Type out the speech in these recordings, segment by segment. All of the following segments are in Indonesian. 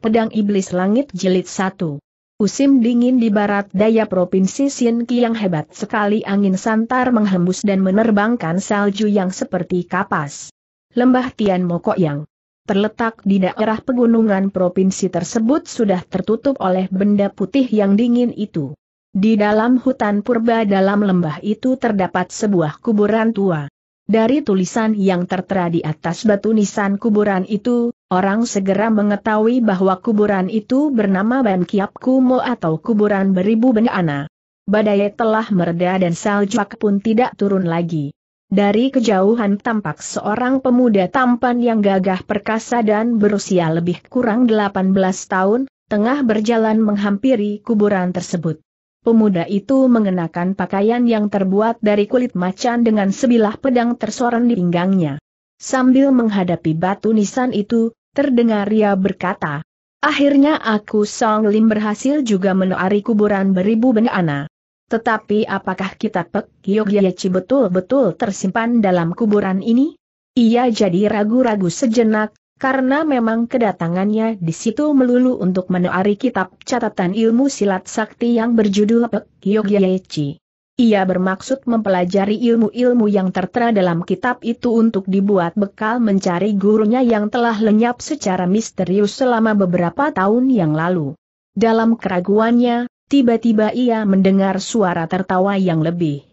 Pedang Iblis Langit Jilid 1. Usim dingin di barat daya Provinsi Sinki yang hebat sekali angin santar menghembus dan menerbangkan salju yang seperti kapas. Lembah Tian Mokok yang terletak di daerah pegunungan provinsi tersebut sudah tertutup oleh benda putih yang dingin itu. Di dalam hutan purba dalam lembah itu terdapat sebuah kuburan tua. Dari tulisan yang tertera di atas batu nisan kuburan itu, Orang segera mengetahui bahwa kuburan itu bernama Ban Kiap Kumo atau kuburan beribu bencana. Badai telah mereda dan saljuak pun tidak turun lagi. Dari kejauhan tampak seorang pemuda tampan yang gagah perkasa dan berusia lebih kurang 18 tahun, tengah berjalan menghampiri kuburan tersebut. Pemuda itu mengenakan pakaian yang terbuat dari kulit macan dengan sebilah pedang tersorong di pinggangnya. Sambil menghadapi batu nisan itu, Terdengar ia berkata, Akhirnya aku Song Lim berhasil juga menarik kuburan beribu bencana. Tetapi apakah Kitab Pek Yogyaci betul-betul tersimpan dalam kuburan ini? Ia jadi ragu-ragu sejenak, karena memang kedatangannya di situ melulu untuk menarik kitab catatan ilmu silat sakti yang berjudul Pek Yogyaci. Ia bermaksud mempelajari ilmu-ilmu yang tertera dalam kitab itu untuk dibuat bekal mencari gurunya yang telah lenyap secara misterius selama beberapa tahun yang lalu. Dalam keraguannya, tiba-tiba ia mendengar suara tertawa yang lebih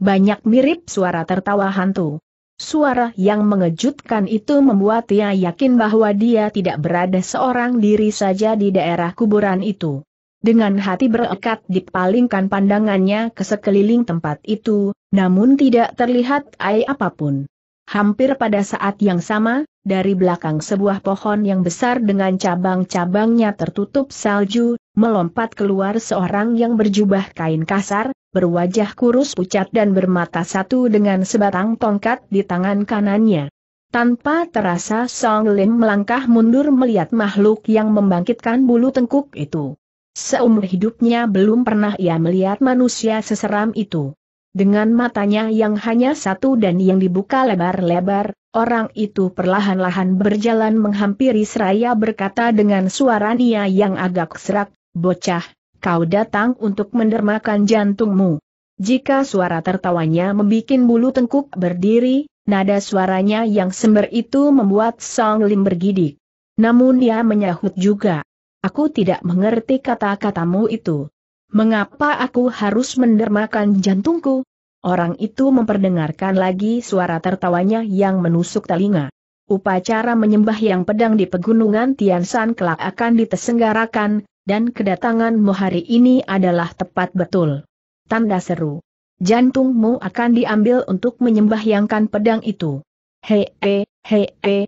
banyak mirip suara tertawa hantu. Suara yang mengejutkan itu membuat ia yakin bahwa dia tidak berada seorang diri saja di daerah kuburan itu. Dengan hati berekat dipalingkan pandangannya ke sekeliling tempat itu, namun tidak terlihat air apapun. Hampir pada saat yang sama, dari belakang sebuah pohon yang besar dengan cabang-cabangnya tertutup salju, melompat keluar seorang yang berjubah kain kasar, berwajah kurus pucat dan bermata satu dengan sebatang tongkat di tangan kanannya. Tanpa terasa Song Lim melangkah mundur melihat makhluk yang membangkitkan bulu tengkuk itu. Seumur hidupnya belum pernah ia melihat manusia seseram itu. Dengan matanya yang hanya satu dan yang dibuka lebar-lebar, orang itu perlahan-lahan berjalan menghampiri seraya berkata dengan suara nia yang agak serak, Bocah, kau datang untuk mendermakan jantungmu. Jika suara tertawanya membuat bulu tengkuk berdiri, nada suaranya yang sember itu membuat Song Lim bergidik. Namun dia menyahut juga. Aku tidak mengerti kata-katamu itu. Mengapa aku harus mendermakan jantungku? Orang itu memperdengarkan lagi suara tertawanya yang menusuk telinga. Upacara menyembah yang pedang di pegunungan Tiansan kelak akan ditesenggarakan, dan kedatanganmu hari ini adalah tepat betul. Tanda seru. Jantungmu akan diambil untuk menyembahyangkan pedang itu. Hei, hei, hei, hei,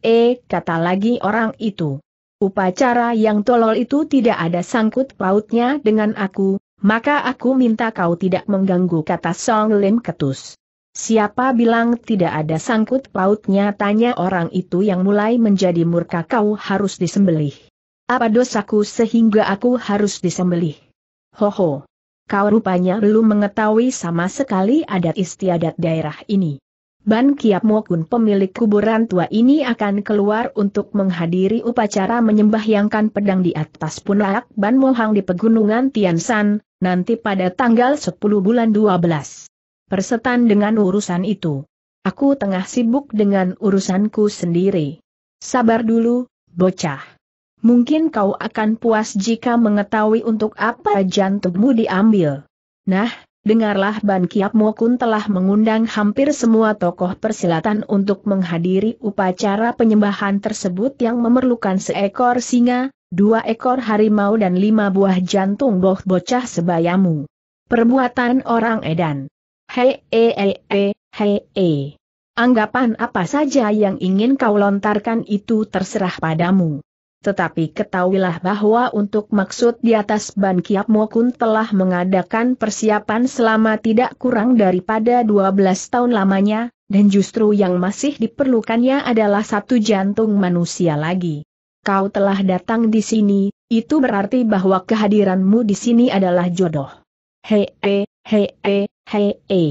hei, kata lagi orang itu upacara yang tolol itu tidak ada sangkut pautnya dengan aku, maka aku minta kau tidak mengganggu kata Song Lim Ketus. Siapa bilang tidak ada sangkut pautnya tanya orang itu yang mulai menjadi murka kau harus disembelih. Apa dosaku sehingga aku harus disembelih? Ho ho, Kau rupanya belum mengetahui sama sekali adat istiadat daerah ini. Ban Kiap Mokun pemilik kuburan tua ini akan keluar untuk menghadiri upacara menyembah menyembahyangkan pedang di atas punak Ban Mohang di pegunungan Tiansan, nanti pada tanggal 10 bulan 12. Persetan dengan urusan itu. Aku tengah sibuk dengan urusanku sendiri. Sabar dulu, bocah. Mungkin kau akan puas jika mengetahui untuk apa jantungmu diambil. Nah, Dengarlah Ban Kiap Mokun telah mengundang hampir semua tokoh persilatan untuk menghadiri upacara penyembahan tersebut yang memerlukan seekor singa, dua ekor harimau dan lima buah jantung boh bocah sebayamu. Perbuatan orang edan. Hei, e, e, e, hei, e. Anggapan apa saja yang ingin kau lontarkan itu terserah padamu tetapi ketahuilah bahwa untuk maksud di atas Ban Kiap Mokun telah mengadakan persiapan selama tidak kurang daripada 12 tahun lamanya, dan justru yang masih diperlukannya adalah satu jantung manusia lagi. Kau telah datang di sini, itu berarti bahwa kehadiranmu di sini adalah jodoh. Hei, hei, hei, hei, hei.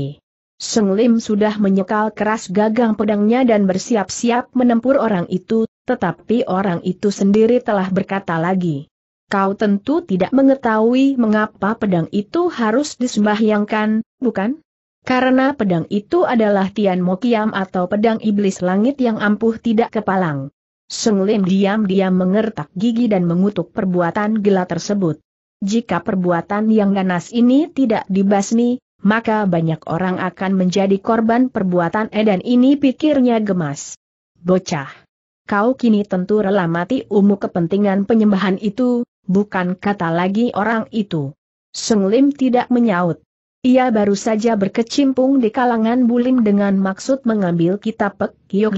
Seng Lim sudah menyekal keras gagang pedangnya dan bersiap-siap menempur orang itu, tetapi orang itu sendiri telah berkata lagi. Kau tentu tidak mengetahui mengapa pedang itu harus disembahyangkan, bukan? Karena pedang itu adalah Tian Mokiam atau pedang iblis langit yang ampuh tidak kepalang. Seng Lim diam-diam mengertak gigi dan mengutuk perbuatan gila tersebut. Jika perbuatan yang ganas ini tidak dibasmi, maka banyak orang akan menjadi korban perbuatan edan ini pikirnya gemas. Bocah kau kini tentu rela mati umu kepentingan penyembahan itu, bukan kata lagi orang itu. Seng Lim tidak menyaut. Ia baru saja berkecimpung di kalangan bulim dengan maksud mengambil kitab Pek Kyok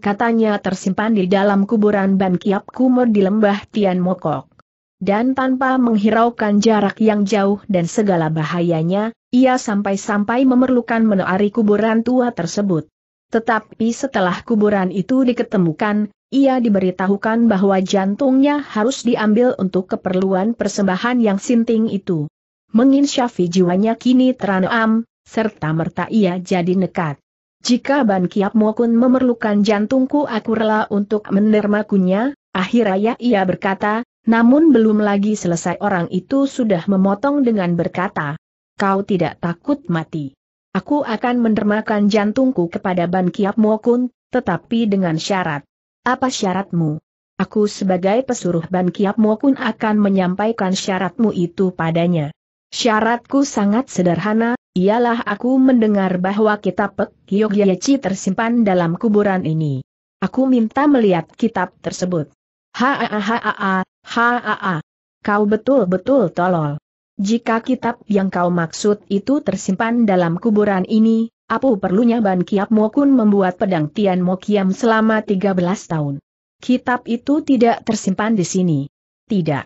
katanya tersimpan di dalam kuburan Ban Kiap kumur di lembah Tian Mokok. Dan tanpa menghiraukan jarak yang jauh dan segala bahayanya, ia sampai-sampai memerlukan menaari kuburan tua tersebut. Tetapi setelah kuburan itu diketemukan, ia diberitahukan bahwa jantungnya harus diambil untuk keperluan persembahan yang sinting itu. Menginsyafi jiwanya kini teranam, serta merta ia jadi nekat. Jika Ban Kiap Mokun memerlukan jantungku aku rela untuk menermakunya, akhirnya ia berkata, namun belum lagi selesai orang itu sudah memotong dengan berkata, kau tidak takut mati. Aku akan mendermakan jantungku kepada Ban Kiap Mokun, tetapi dengan syarat. Apa syaratmu? Aku sebagai pesuruh Ban Kiap Mokun akan menyampaikan syaratmu itu padanya. Syaratku sangat sederhana, ialah aku mendengar bahwa kitab Pek Yogyaci tersimpan dalam kuburan ini. Aku minta melihat kitab tersebut. Haa haa haa. Kau betul-betul tolol. Jika kitab yang kau maksud itu tersimpan dalam kuburan ini, apa perlunya Ban Kiap Mokun membuat pedang Tian Mokiam selama 13 tahun. Kitab itu tidak tersimpan di sini. Tidak.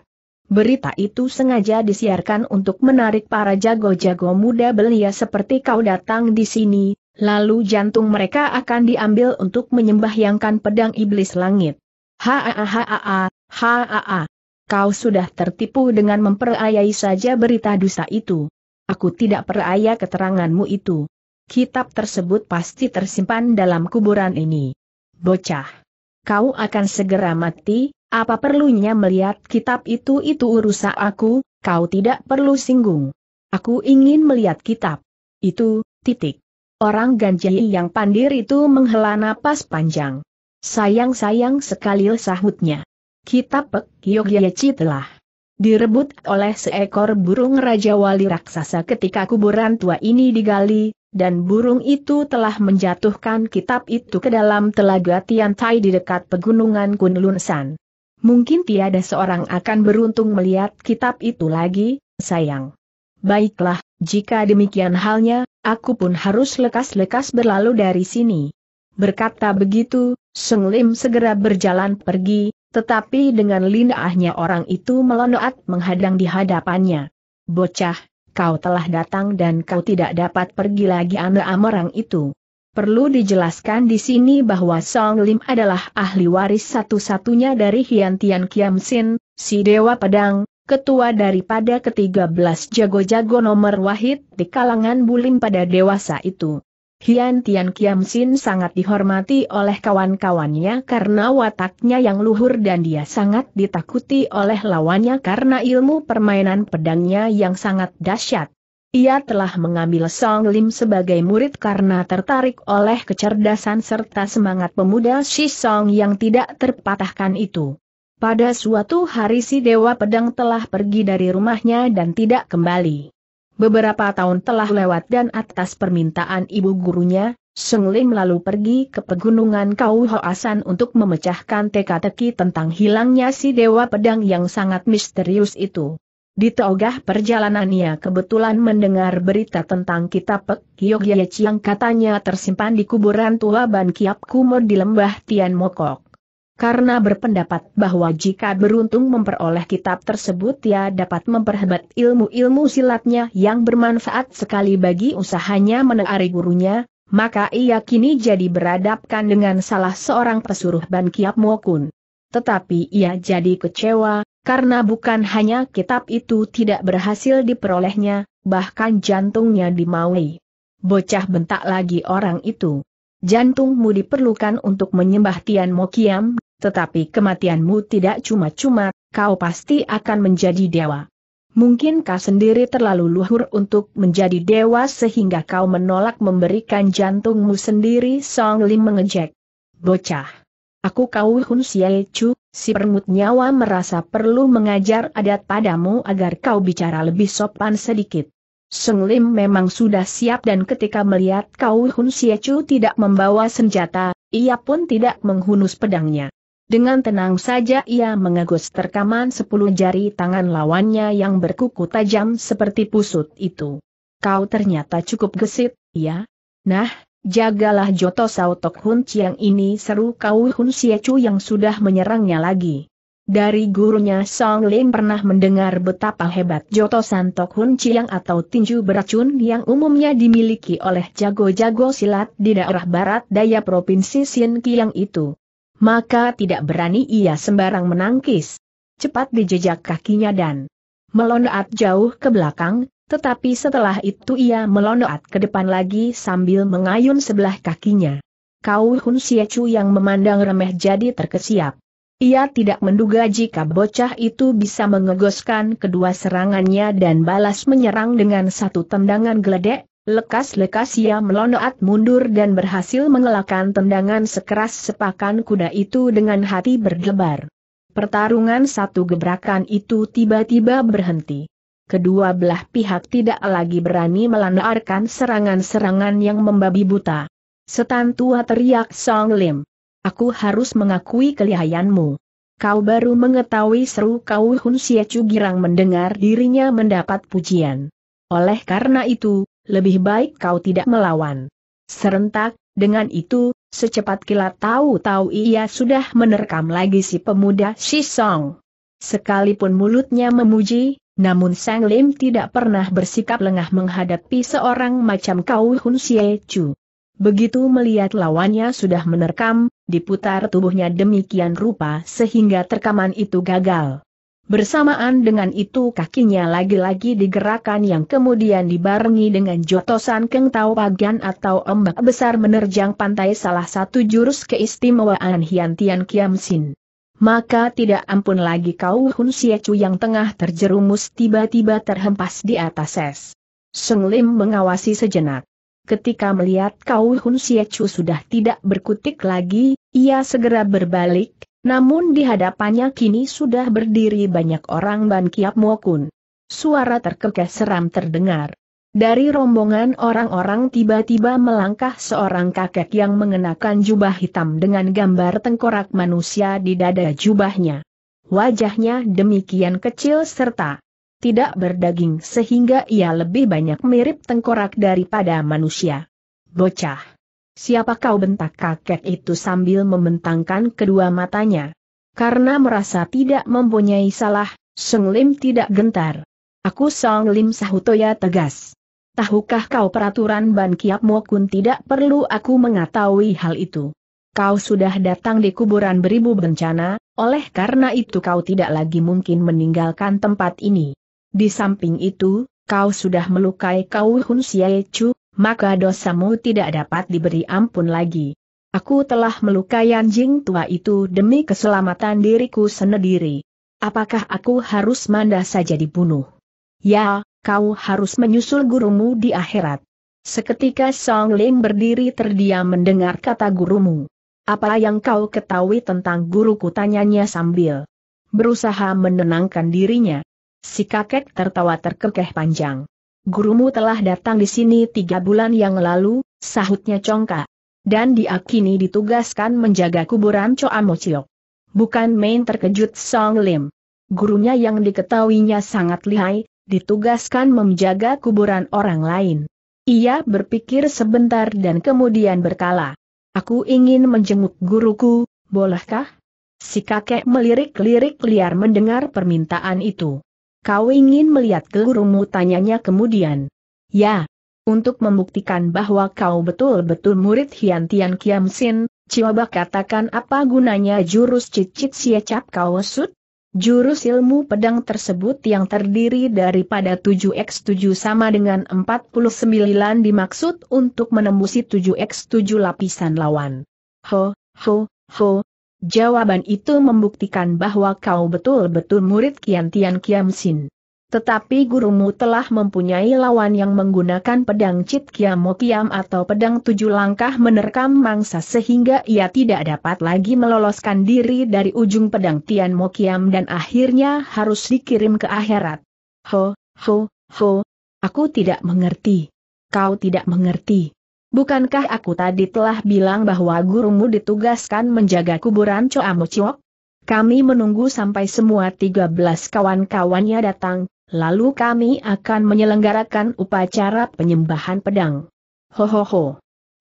Berita itu sengaja disiarkan untuk menarik para jago-jago muda belia seperti kau datang di sini, lalu jantung mereka akan diambil untuk menyembahyangkan pedang iblis langit. ha haa haa, haa kau sudah tertipu dengan memperayai saja berita dusta itu. Aku tidak peraya keteranganmu itu. Kitab tersebut pasti tersimpan dalam kuburan ini. Bocah. Kau akan segera mati, apa perlunya melihat kitab itu itu urusan aku, kau tidak perlu singgung. Aku ingin melihat kitab. Itu, titik. Orang ganjil yang pandir itu menghela napas panjang. Sayang-sayang sekali sahutnya kitab Pek Yogyaci telah direbut oleh seekor burung Raja Wali Raksasa ketika kuburan tua ini digali, dan burung itu telah menjatuhkan kitab itu ke dalam telaga Tian Tai di dekat pegunungan Kunlunsan. Mungkin tiada seorang akan beruntung melihat kitab itu lagi, sayang. Baiklah, jika demikian halnya, aku pun harus lekas-lekas berlalu dari sini. Berkata begitu, Seng Lim segera berjalan pergi, tetapi dengan lindahnya orang itu melonoat menghadang di hadapannya. Bocah, kau telah datang dan kau tidak dapat pergi lagi anak Amerang itu. Perlu dijelaskan di sini bahwa Song Lim adalah ahli waris satu-satunya dari Hian Tian Kiam Sin, si Dewa Pedang, ketua daripada ke-13 jago-jago nomor wahid di kalangan bulim pada dewasa itu. Hian Tian Kiam Sin sangat dihormati oleh kawan-kawannya karena wataknya yang luhur dan dia sangat ditakuti oleh lawannya karena ilmu permainan pedangnya yang sangat dahsyat. Ia telah mengambil Song Lim sebagai murid karena tertarik oleh kecerdasan serta semangat pemuda Si Song yang tidak terpatahkan itu. Pada suatu hari si Dewa Pedang telah pergi dari rumahnya dan tidak kembali. Beberapa tahun telah lewat dan atas permintaan ibu gurunya, Seng Lim lalu pergi ke pegunungan Kau Hoasan untuk memecahkan teka-teki tentang hilangnya si Dewa Pedang yang sangat misterius itu. Di togah perjalanannya kebetulan mendengar berita tentang kitab Pek yang katanya tersimpan di kuburan tua Ban Kiap Kumur di lembah Tian Mokok karena berpendapat bahwa jika beruntung memperoleh kitab tersebut ia dapat memperhebat ilmu-ilmu silatnya yang bermanfaat sekali bagi usahanya menaari gurunya, maka ia kini jadi beradabkan dengan salah seorang pesuruh Ban Kiap Mokun. Tetapi ia jadi kecewa, karena bukan hanya kitab itu tidak berhasil diperolehnya, bahkan jantungnya dimaui. Bocah bentak lagi orang itu. Jantungmu diperlukan untuk menyembah Tian Mokiam, tetapi kematianmu tidak cuma-cuma, kau pasti akan menjadi dewa. Mungkin kau sendiri terlalu luhur untuk menjadi dewa sehingga kau menolak memberikan jantungmu sendiri Song Lim mengejek. Bocah. Aku kau Hun Xie Chu, si permut nyawa merasa perlu mengajar adat padamu agar kau bicara lebih sopan sedikit. Song Lim memang sudah siap dan ketika melihat Kau Hun Xie Chu tidak membawa senjata, ia pun tidak menghunus pedangnya. Dengan tenang saja ia mengagus terkaman sepuluh jari tangan lawannya yang berkuku tajam seperti pusut itu. Kau ternyata cukup gesit, ya? Nah, jagalah Joto Sautok Hun Chiang ini seru kau Hun Siecu yang sudah menyerangnya lagi. Dari gurunya Song Lim pernah mendengar betapa hebat Joto Santok Hun Chiang atau tinju beracun yang umumnya dimiliki oleh jago-jago silat di daerah barat daya Provinsi Xinjiang itu maka tidak berani ia sembarang menangkis. Cepat dijejak kakinya dan meloncat jauh ke belakang, tetapi setelah itu ia meloncat ke depan lagi sambil mengayun sebelah kakinya. Kau Hun Siechu yang memandang remeh jadi terkesiap. Ia tidak menduga jika bocah itu bisa mengegoskan kedua serangannya dan balas menyerang dengan satu tendangan geledek, Lekas-lekas ia melonoat mundur dan berhasil mengelakkan tendangan sekeras sepakan kuda itu dengan hati berdebar. Pertarungan satu gebrakan itu tiba-tiba berhenti. Kedua belah pihak tidak lagi berani melanarkan serangan-serangan yang membabi buta. Setan tua teriak Song Lim. Aku harus mengakui kelihayanmu. Kau baru mengetahui seru kau Hun Xie Chu Girang mendengar dirinya mendapat pujian. Oleh karena itu, lebih baik kau tidak melawan. Serentak, dengan itu, secepat kilat tahu-tahu ia sudah menerkam lagi si pemuda Shisong. Sekalipun mulutnya memuji, namun Sang Lim tidak pernah bersikap lengah menghadapi seorang macam Kau Hun Xie Chu. Begitu melihat lawannya sudah menerkam, diputar tubuhnya demikian rupa sehingga terkaman itu gagal. Bersamaan dengan itu kakinya lagi-lagi digerakkan yang kemudian dibarengi dengan jotosan Keng Tau Pagan atau ombak besar menerjang pantai salah satu jurus keistimewaan Hian Tian Kiam Maka tidak ampun lagi kau Hun Siecu yang tengah terjerumus tiba-tiba terhempas di atas es. Seng Lim mengawasi sejenak. Ketika melihat kau Hun Siecu sudah tidak berkutik lagi, ia segera berbalik, namun di hadapannya kini sudah berdiri banyak orang Ban Kiap Mokun. Suara terkekeh seram terdengar. Dari rombongan orang-orang tiba-tiba melangkah seorang kakek yang mengenakan jubah hitam dengan gambar tengkorak manusia di dada jubahnya. Wajahnya demikian kecil serta tidak berdaging sehingga ia lebih banyak mirip tengkorak daripada manusia. Bocah. Siapa kau bentak kakek itu sambil membentangkan kedua matanya. Karena merasa tidak mempunyai salah, Seng Lim tidak gentar. Aku Song Lim Sahutoya tegas. Tahukah kau peraturan Ban Kiap Mokun tidak perlu aku mengetahui hal itu. Kau sudah datang di kuburan beribu bencana, oleh karena itu kau tidak lagi mungkin meninggalkan tempat ini. Di samping itu, kau sudah melukai kau Hun Xie Chu, maka dosamu tidak dapat diberi ampun lagi. Aku telah melukai anjing tua itu demi keselamatan diriku sendiri. Apakah aku harus manda saja dibunuh? Ya, kau harus menyusul gurumu di akhirat. Seketika Song Ling berdiri terdiam mendengar kata gurumu. Apa yang kau ketahui tentang guruku tanyanya sambil berusaha menenangkan dirinya. Si kakek tertawa terkekeh panjang. Gurumu telah datang di sini tiga bulan yang lalu, sahutnya congkak. Dan diakini ditugaskan menjaga kuburan Choa Mochiok. Bukan main terkejut Song Lim. Gurunya yang diketahuinya sangat lihai, ditugaskan menjaga kuburan orang lain. Ia berpikir sebentar dan kemudian berkala. Aku ingin menjenguk guruku, bolehkah? Si kakek melirik-lirik liar mendengar permintaan itu. Kau ingin melihat gurumu tanyanya kemudian. Ya. Untuk membuktikan bahwa kau betul-betul murid Hian Tian Kiam Sin, coba katakan apa gunanya jurus cicit siacap kau sud? Jurus ilmu pedang tersebut yang terdiri daripada 7x7 sama dengan 49 dimaksud untuk menembusi 7x7 lapisan lawan. Ho, ho, ho, Jawaban itu membuktikan bahwa kau betul-betul murid Kian Tian Kiam Sin. Tetapi gurumu telah mempunyai lawan yang menggunakan pedang Cit Mo Kiam atau pedang tujuh langkah menerkam mangsa sehingga ia tidak dapat lagi meloloskan diri dari ujung pedang Tian Mo Kiam dan akhirnya harus dikirim ke akhirat. Ho, ho, ho, aku tidak mengerti. Kau tidak mengerti. Bukankah aku tadi telah bilang bahwa gurumu ditugaskan menjaga kuburan Choamu Chiok? Kami menunggu sampai semua 13 kawan-kawannya datang, lalu kami akan menyelenggarakan upacara penyembahan pedang. Ho ho ho.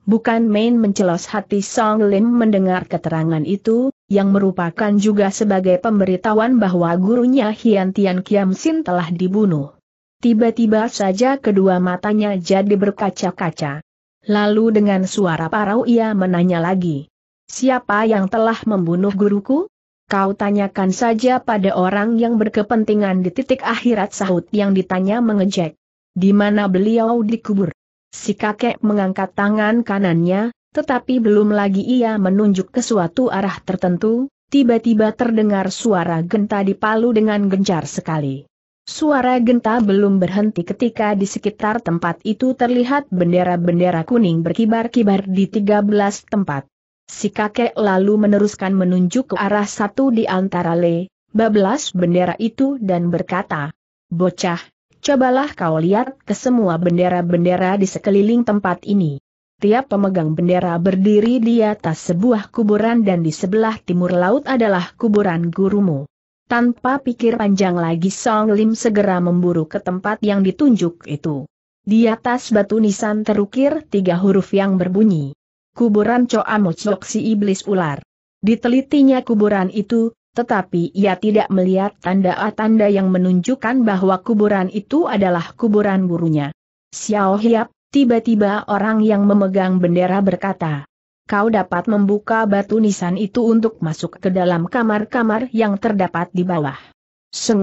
Bukan main mencelos hati Song Lim mendengar keterangan itu, yang merupakan juga sebagai pemberitahuan bahwa gurunya Hian Tian Kiam Sin telah dibunuh. Tiba-tiba saja kedua matanya jadi berkaca-kaca. Lalu dengan suara parau ia menanya lagi. Siapa yang telah membunuh guruku? Kau tanyakan saja pada orang yang berkepentingan di titik akhirat sahut yang ditanya mengejek. Di mana beliau dikubur? Si kakek mengangkat tangan kanannya, tetapi belum lagi ia menunjuk ke suatu arah tertentu, tiba-tiba terdengar suara genta dipalu dengan gencar sekali. Suara genta belum berhenti ketika di sekitar tempat itu terlihat bendera-bendera kuning berkibar-kibar di 13 tempat. Si kakek lalu meneruskan menunjuk ke arah satu di antara le, bablas bendera itu dan berkata, Bocah, cobalah kau lihat ke semua bendera-bendera di sekeliling tempat ini. Tiap pemegang bendera berdiri di atas sebuah kuburan dan di sebelah timur laut adalah kuburan gurumu. Tanpa pikir panjang lagi Song Lim segera memburu ke tempat yang ditunjuk itu. Di atas batu nisan terukir tiga huruf yang berbunyi. Kuburan Choa Mochok si Iblis Ular. Ditelitinya kuburan itu, tetapi ia tidak melihat tanda-tanda yang menunjukkan bahwa kuburan itu adalah kuburan gurunya. Xiao Hiap, tiba-tiba orang yang memegang bendera berkata, kau dapat membuka batu nisan itu untuk masuk ke dalam kamar-kamar yang terdapat di bawah.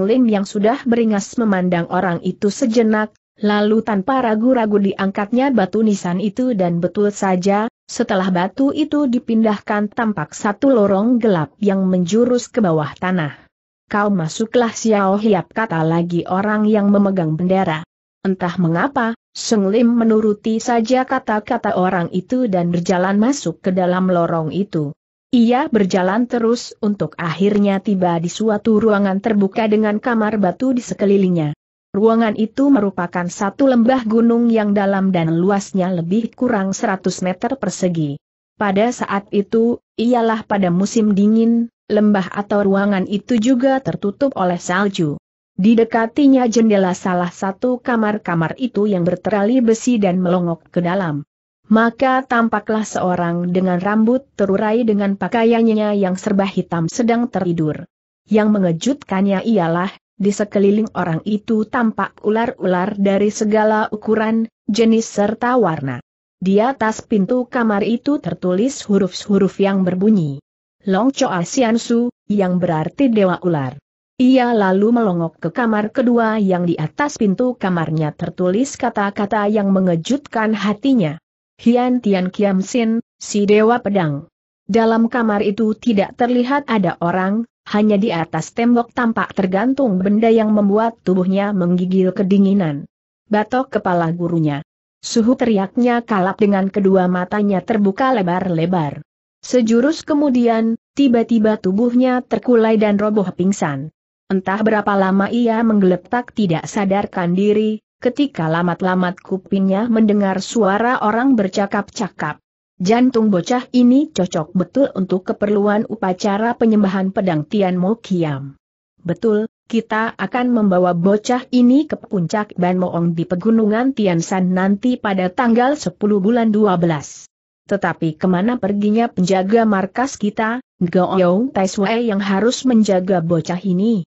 Lin yang sudah beringas memandang orang itu sejenak, lalu tanpa ragu-ragu diangkatnya batu nisan itu dan betul saja, setelah batu itu dipindahkan tampak satu lorong gelap yang menjurus ke bawah tanah. Kau masuklah Xiao Hiap kata lagi orang yang memegang bendera. Entah mengapa, Seng Lim menuruti saja kata-kata orang itu dan berjalan masuk ke dalam lorong itu. Ia berjalan terus untuk akhirnya tiba di suatu ruangan terbuka dengan kamar batu di sekelilingnya. Ruangan itu merupakan satu lembah gunung yang dalam dan luasnya lebih kurang 100 meter persegi. Pada saat itu, ialah pada musim dingin, lembah atau ruangan itu juga tertutup oleh salju. Di dekatinya jendela salah satu kamar-kamar itu yang berterali besi dan melongok ke dalam. Maka tampaklah seorang dengan rambut terurai dengan pakaiannya yang serba hitam sedang teridur. Yang mengejutkannya ialah, di sekeliling orang itu tampak ular-ular dari segala ukuran, jenis serta warna. Di atas pintu kamar itu tertulis huruf-huruf yang berbunyi. Long Choa Asian Su, yang berarti Dewa Ular. Ia lalu melongok ke kamar kedua yang di atas pintu kamarnya tertulis kata-kata yang mengejutkan hatinya. Hian Tian Kiam Sin, si Dewa Pedang. Dalam kamar itu tidak terlihat ada orang, hanya di atas tembok tampak tergantung benda yang membuat tubuhnya menggigil kedinginan. Batok kepala gurunya. Suhu teriaknya kalap dengan kedua matanya terbuka lebar-lebar. Sejurus kemudian, tiba-tiba tubuhnya terkulai dan roboh pingsan. Entah berapa lama ia menggeletak tidak sadarkan diri, ketika lamat-lamat kupingnya mendengar suara orang bercakap-cakap. Jantung bocah ini cocok betul untuk keperluan upacara penyembahan pedang Tian Mo Kiam. Betul, kita akan membawa bocah ini ke puncak Ban Moong di pegunungan Tian Shan nanti pada tanggal 10 bulan 12. Tetapi kemana perginya penjaga markas kita, Gao Yong Tai Sui yang harus menjaga bocah ini?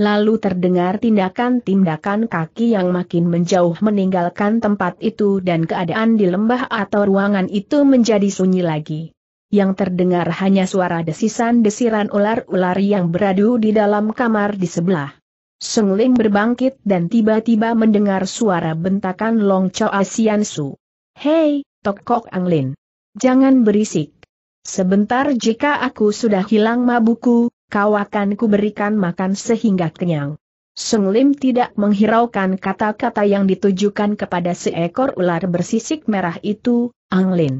Lalu terdengar tindakan-tindakan kaki yang makin menjauh meninggalkan tempat itu dan keadaan di lembah atau ruangan itu menjadi sunyi lagi. Yang terdengar hanya suara desisan-desiran ular-ular yang beradu di dalam kamar di sebelah. Seng Ling berbangkit dan tiba-tiba mendengar suara bentakan Long Chao Asian Su. Hei, Tok Kok Ang Lin. Jangan berisik. Sebentar jika aku sudah hilang mabuku kau akan kuberikan makan sehingga kenyang. Sung Lim tidak menghiraukan kata-kata yang ditujukan kepada seekor ular bersisik merah itu, Ang Lin.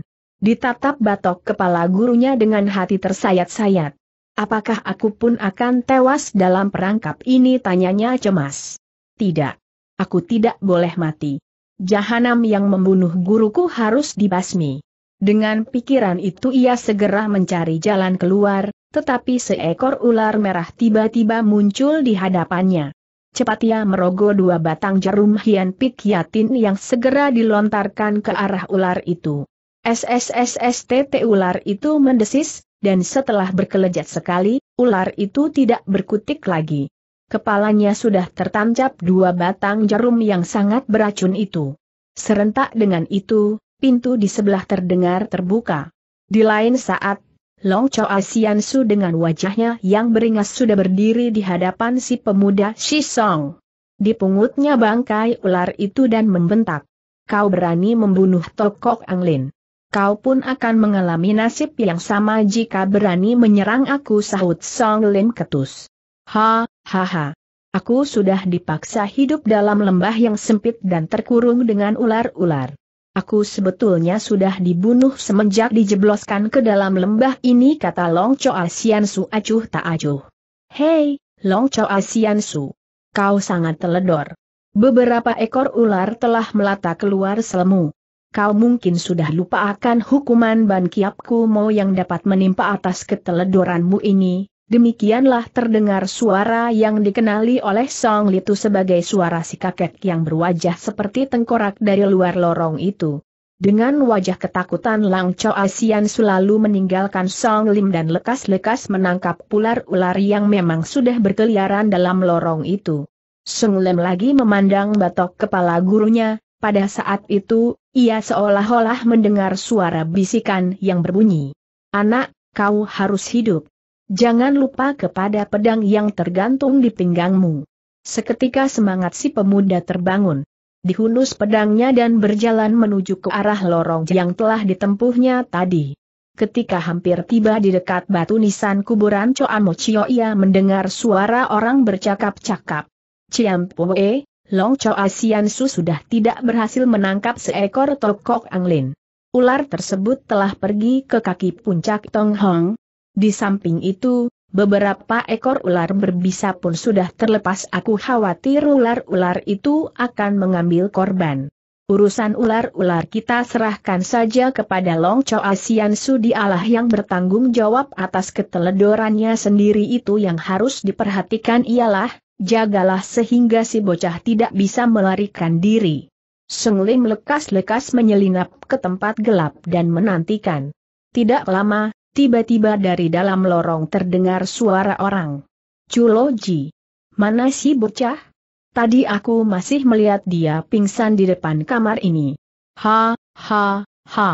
Ditatap batok kepala gurunya dengan hati tersayat-sayat. Apakah aku pun akan tewas dalam perangkap ini tanyanya cemas. Tidak. Aku tidak boleh mati. Jahanam yang membunuh guruku harus dibasmi. Dengan pikiran itu ia segera mencari jalan keluar, tetapi seekor ular merah tiba-tiba muncul di hadapannya. Cepat ia merogoh dua batang jarum hian pik yatin yang segera dilontarkan ke arah ular itu. SSSSTT ular itu mendesis, dan setelah berkelejat sekali, ular itu tidak berkutik lagi. Kepalanya sudah tertancap dua batang jarum yang sangat beracun itu. Serentak dengan itu, pintu di sebelah terdengar terbuka. Di lain saat, Long Chao Su dengan wajahnya yang beringas sudah berdiri di hadapan si pemuda Shi Song. Dipungutnya bangkai ular itu dan membentak. Kau berani membunuh Tokok Lin? Kau pun akan mengalami nasib yang sama jika berani menyerang aku sahut Song Lin ketus. Ha, ha ha. Aku sudah dipaksa hidup dalam lembah yang sempit dan terkurung dengan ular-ular. Aku sebetulnya sudah dibunuh semenjak dijebloskan ke dalam lembah ini kata Long Choa Sian Su acuh tak acuh. Hei, Long Choa Sian Su. Kau sangat teledor. Beberapa ekor ular telah melata keluar selemu. Kau mungkin sudah lupa akan hukuman ban kiapku mau yang dapat menimpa atas keteledoranmu ini, Demikianlah terdengar suara yang dikenali oleh Song Litu sebagai suara si kakek yang berwajah seperti tengkorak dari luar lorong itu. Dengan wajah ketakutan Lang Cho Asian selalu meninggalkan Song Lim dan lekas-lekas menangkap ular-ular yang memang sudah berkeliaran dalam lorong itu. Song Lim lagi memandang batok kepala gurunya, pada saat itu, ia seolah-olah mendengar suara bisikan yang berbunyi. Anak, kau harus hidup. Jangan lupa kepada pedang yang tergantung di pinggangmu. Seketika semangat si pemuda terbangun. Dihunus pedangnya dan berjalan menuju ke arah lorong yang telah ditempuhnya tadi. Ketika hampir tiba di dekat batu nisan kuburan Choan Mochio ia mendengar suara orang bercakap-cakap. Ciam Poe, Long Choa Sian Su sudah tidak berhasil menangkap seekor tokok anglin. Ular tersebut telah pergi ke kaki puncak Tong Hong, di samping itu, beberapa ekor ular berbisa pun sudah terlepas aku khawatir ular-ular itu akan mengambil korban. Urusan ular-ular kita serahkan saja kepada Long Choa Asian Su Di dialah yang bertanggung jawab atas keteledorannya sendiri itu yang harus diperhatikan ialah, jagalah sehingga si bocah tidak bisa melarikan diri. Seng Lim lekas-lekas menyelinap ke tempat gelap dan menantikan. Tidak lama, Tiba-tiba dari dalam lorong terdengar suara orang. Culoji. Mana si bocah? Tadi aku masih melihat dia pingsan di depan kamar ini. Ha, ha, ha.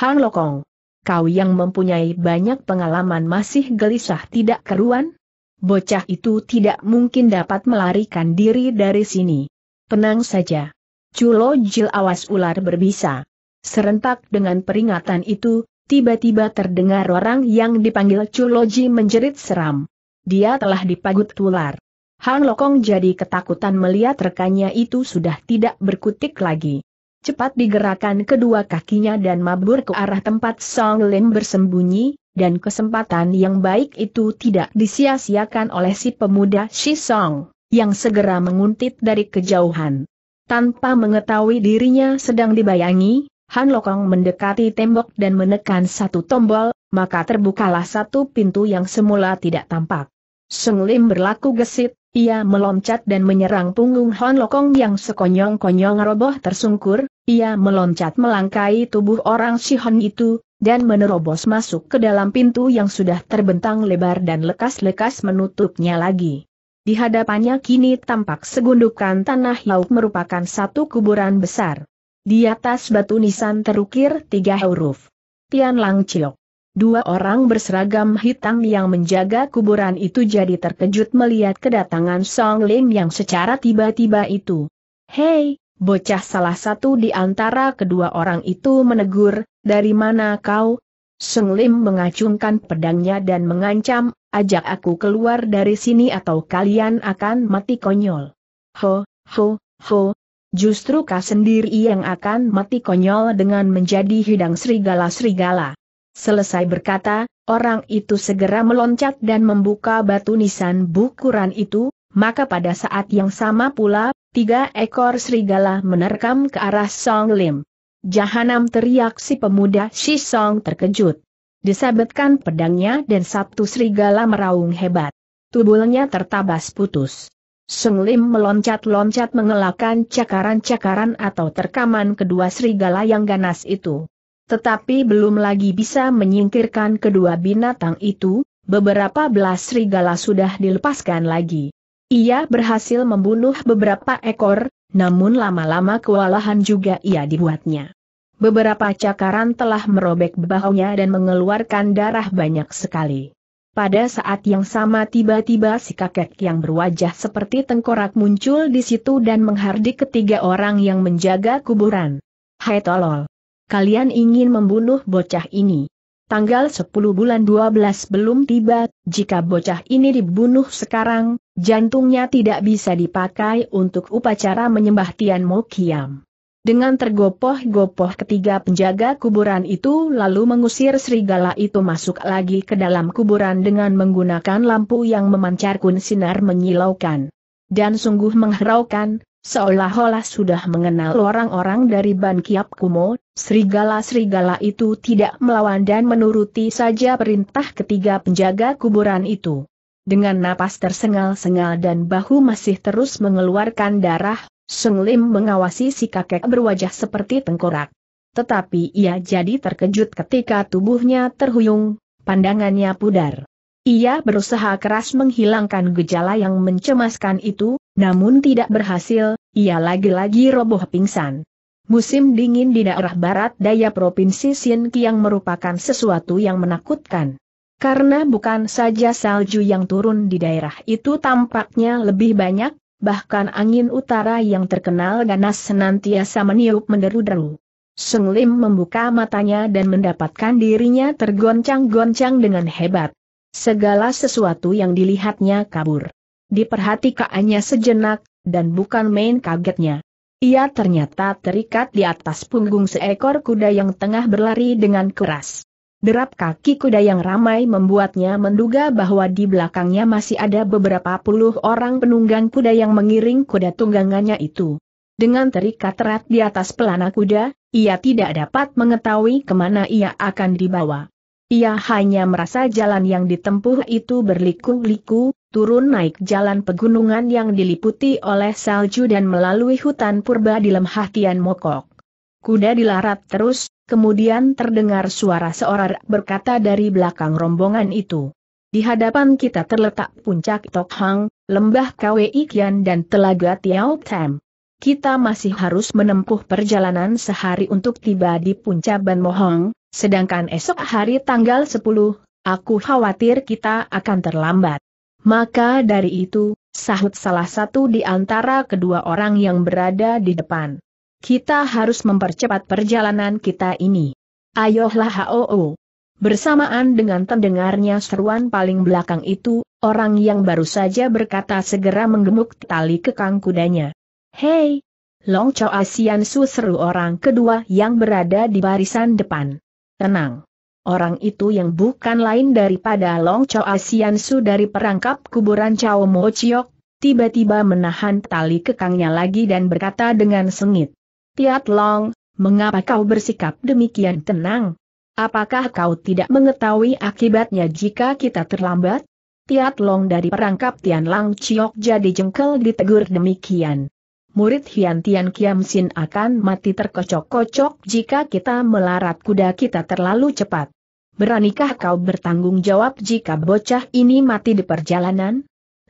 Hang Lokong. Kau yang mempunyai banyak pengalaman masih gelisah tidak keruan? Bocah itu tidak mungkin dapat melarikan diri dari sini. Tenang saja. Culo jil awas ular berbisa. Serentak dengan peringatan itu, tiba-tiba terdengar orang yang dipanggil Chuloji menjerit seram. Dia telah dipagut ular. Hang Lokong jadi ketakutan melihat rekannya itu sudah tidak berkutik lagi. Cepat digerakkan kedua kakinya dan mabur ke arah tempat Song Lim bersembunyi, dan kesempatan yang baik itu tidak disia-siakan oleh si pemuda Shi Song, yang segera menguntit dari kejauhan. Tanpa mengetahui dirinya sedang dibayangi, Han Lokong mendekati tembok dan menekan satu tombol, maka terbukalah satu pintu yang semula tidak tampak. Seng Lim berlaku gesit, ia meloncat dan menyerang punggung Han Lokong yang sekonyong-konyong roboh tersungkur, ia meloncat melangkai tubuh orang Shihon itu, dan menerobos masuk ke dalam pintu yang sudah terbentang lebar dan lekas-lekas menutupnya lagi. Di hadapannya kini tampak segundukan tanah laut merupakan satu kuburan besar. Di atas batu nisan terukir tiga huruf. Tian Lang Chiok. Dua orang berseragam hitam yang menjaga kuburan itu jadi terkejut melihat kedatangan Song Lim yang secara tiba-tiba itu. Hei, bocah salah satu di antara kedua orang itu menegur, dari mana kau? Song Lim mengacungkan pedangnya dan mengancam, ajak aku keluar dari sini atau kalian akan mati konyol. Ho, ho, ho, Justru kau sendiri yang akan mati konyol dengan menjadi hidang serigala-serigala. Selesai berkata, orang itu segera meloncat dan membuka batu nisan bukuran itu, maka pada saat yang sama pula, tiga ekor serigala menerkam ke arah Song Lim. Jahanam teriak si pemuda Si Song terkejut. Disabetkan pedangnya dan satu serigala meraung hebat. Tubuhnya tertabas putus. Seng Lim meloncat-loncat mengelakkan cakaran-cakaran atau terkaman kedua serigala yang ganas itu. Tetapi belum lagi bisa menyingkirkan kedua binatang itu, beberapa belas serigala sudah dilepaskan lagi. Ia berhasil membunuh beberapa ekor, namun lama-lama kewalahan juga ia dibuatnya. Beberapa cakaran telah merobek bahunya dan mengeluarkan darah banyak sekali. Pada saat yang sama tiba-tiba si kakek yang berwajah seperti tengkorak muncul di situ dan menghardik ketiga orang yang menjaga kuburan. Hai tolol! Kalian ingin membunuh bocah ini. Tanggal 10 bulan 12 belum tiba, jika bocah ini dibunuh sekarang, jantungnya tidak bisa dipakai untuk upacara menyembah Tian Mo Kiam. Dengan tergopoh-gopoh ketiga penjaga kuburan itu lalu mengusir serigala itu masuk lagi ke dalam kuburan dengan menggunakan lampu yang memancarkan sinar menyilaukan. Dan sungguh mengheraukan, seolah-olah sudah mengenal orang-orang dari Ban Kiap Kumo, serigala-serigala itu tidak melawan dan menuruti saja perintah ketiga penjaga kuburan itu. Dengan napas tersengal-sengal dan bahu masih terus mengeluarkan darah, Seng Lim mengawasi si kakek berwajah seperti tengkorak. Tetapi ia jadi terkejut ketika tubuhnya terhuyung, pandangannya pudar. Ia berusaha keras menghilangkan gejala yang mencemaskan itu, namun tidak berhasil, ia lagi-lagi roboh pingsan. Musim dingin di daerah barat daya Provinsi Xin yang merupakan sesuatu yang menakutkan. Karena bukan saja salju yang turun di daerah itu tampaknya lebih banyak, bahkan angin utara yang terkenal ganas senantiasa meniup menderu-deru. Sung Lim membuka matanya dan mendapatkan dirinya tergoncang-goncang dengan hebat. Segala sesuatu yang dilihatnya kabur. Diperhatikannya sejenak, dan bukan main kagetnya. Ia ternyata terikat di atas punggung seekor kuda yang tengah berlari dengan keras. Derap kaki kuda yang ramai membuatnya menduga bahwa di belakangnya masih ada beberapa puluh orang penunggang kuda yang mengiring kuda tunggangannya itu. Dengan terikat erat di atas pelana kuda, ia tidak dapat mengetahui kemana ia akan dibawa. Ia hanya merasa jalan yang ditempuh itu berliku-liku, turun naik jalan pegunungan yang diliputi oleh salju dan melalui hutan purba di lemah Tian Mokok. Kuda dilarat terus, kemudian terdengar suara seorang berkata dari belakang rombongan itu. Di hadapan kita terletak puncak Tok Hang, lembah Kwei Kian dan telaga Tiao Tam. Kita masih harus menempuh perjalanan sehari untuk tiba di puncak Ban Mohong, sedangkan esok hari tanggal 10, aku khawatir kita akan terlambat. Maka dari itu, sahut salah satu di antara kedua orang yang berada di depan. Kita harus mempercepat perjalanan kita ini. Ayolah HOO. Bersamaan dengan terdengarnya seruan paling belakang itu, orang yang baru saja berkata segera menggemuk tali kekang kudanya. Hei! Long Chao Asian Su seru orang kedua yang berada di barisan depan. Tenang. Orang itu yang bukan lain daripada Long Chao Asian Su dari perangkap kuburan Chao Mo Chiok, tiba-tiba menahan tali kekangnya lagi dan berkata dengan sengit. Tiat Long, mengapa kau bersikap demikian tenang? Apakah kau tidak mengetahui akibatnya jika kita terlambat? Tiat Long dari perangkap Tian Lang Chiok jadi jengkel ditegur demikian. Murid Hian Tian Kiam Sin akan mati terkocok-kocok jika kita melarat kuda kita terlalu cepat. Beranikah kau bertanggung jawab jika bocah ini mati di perjalanan?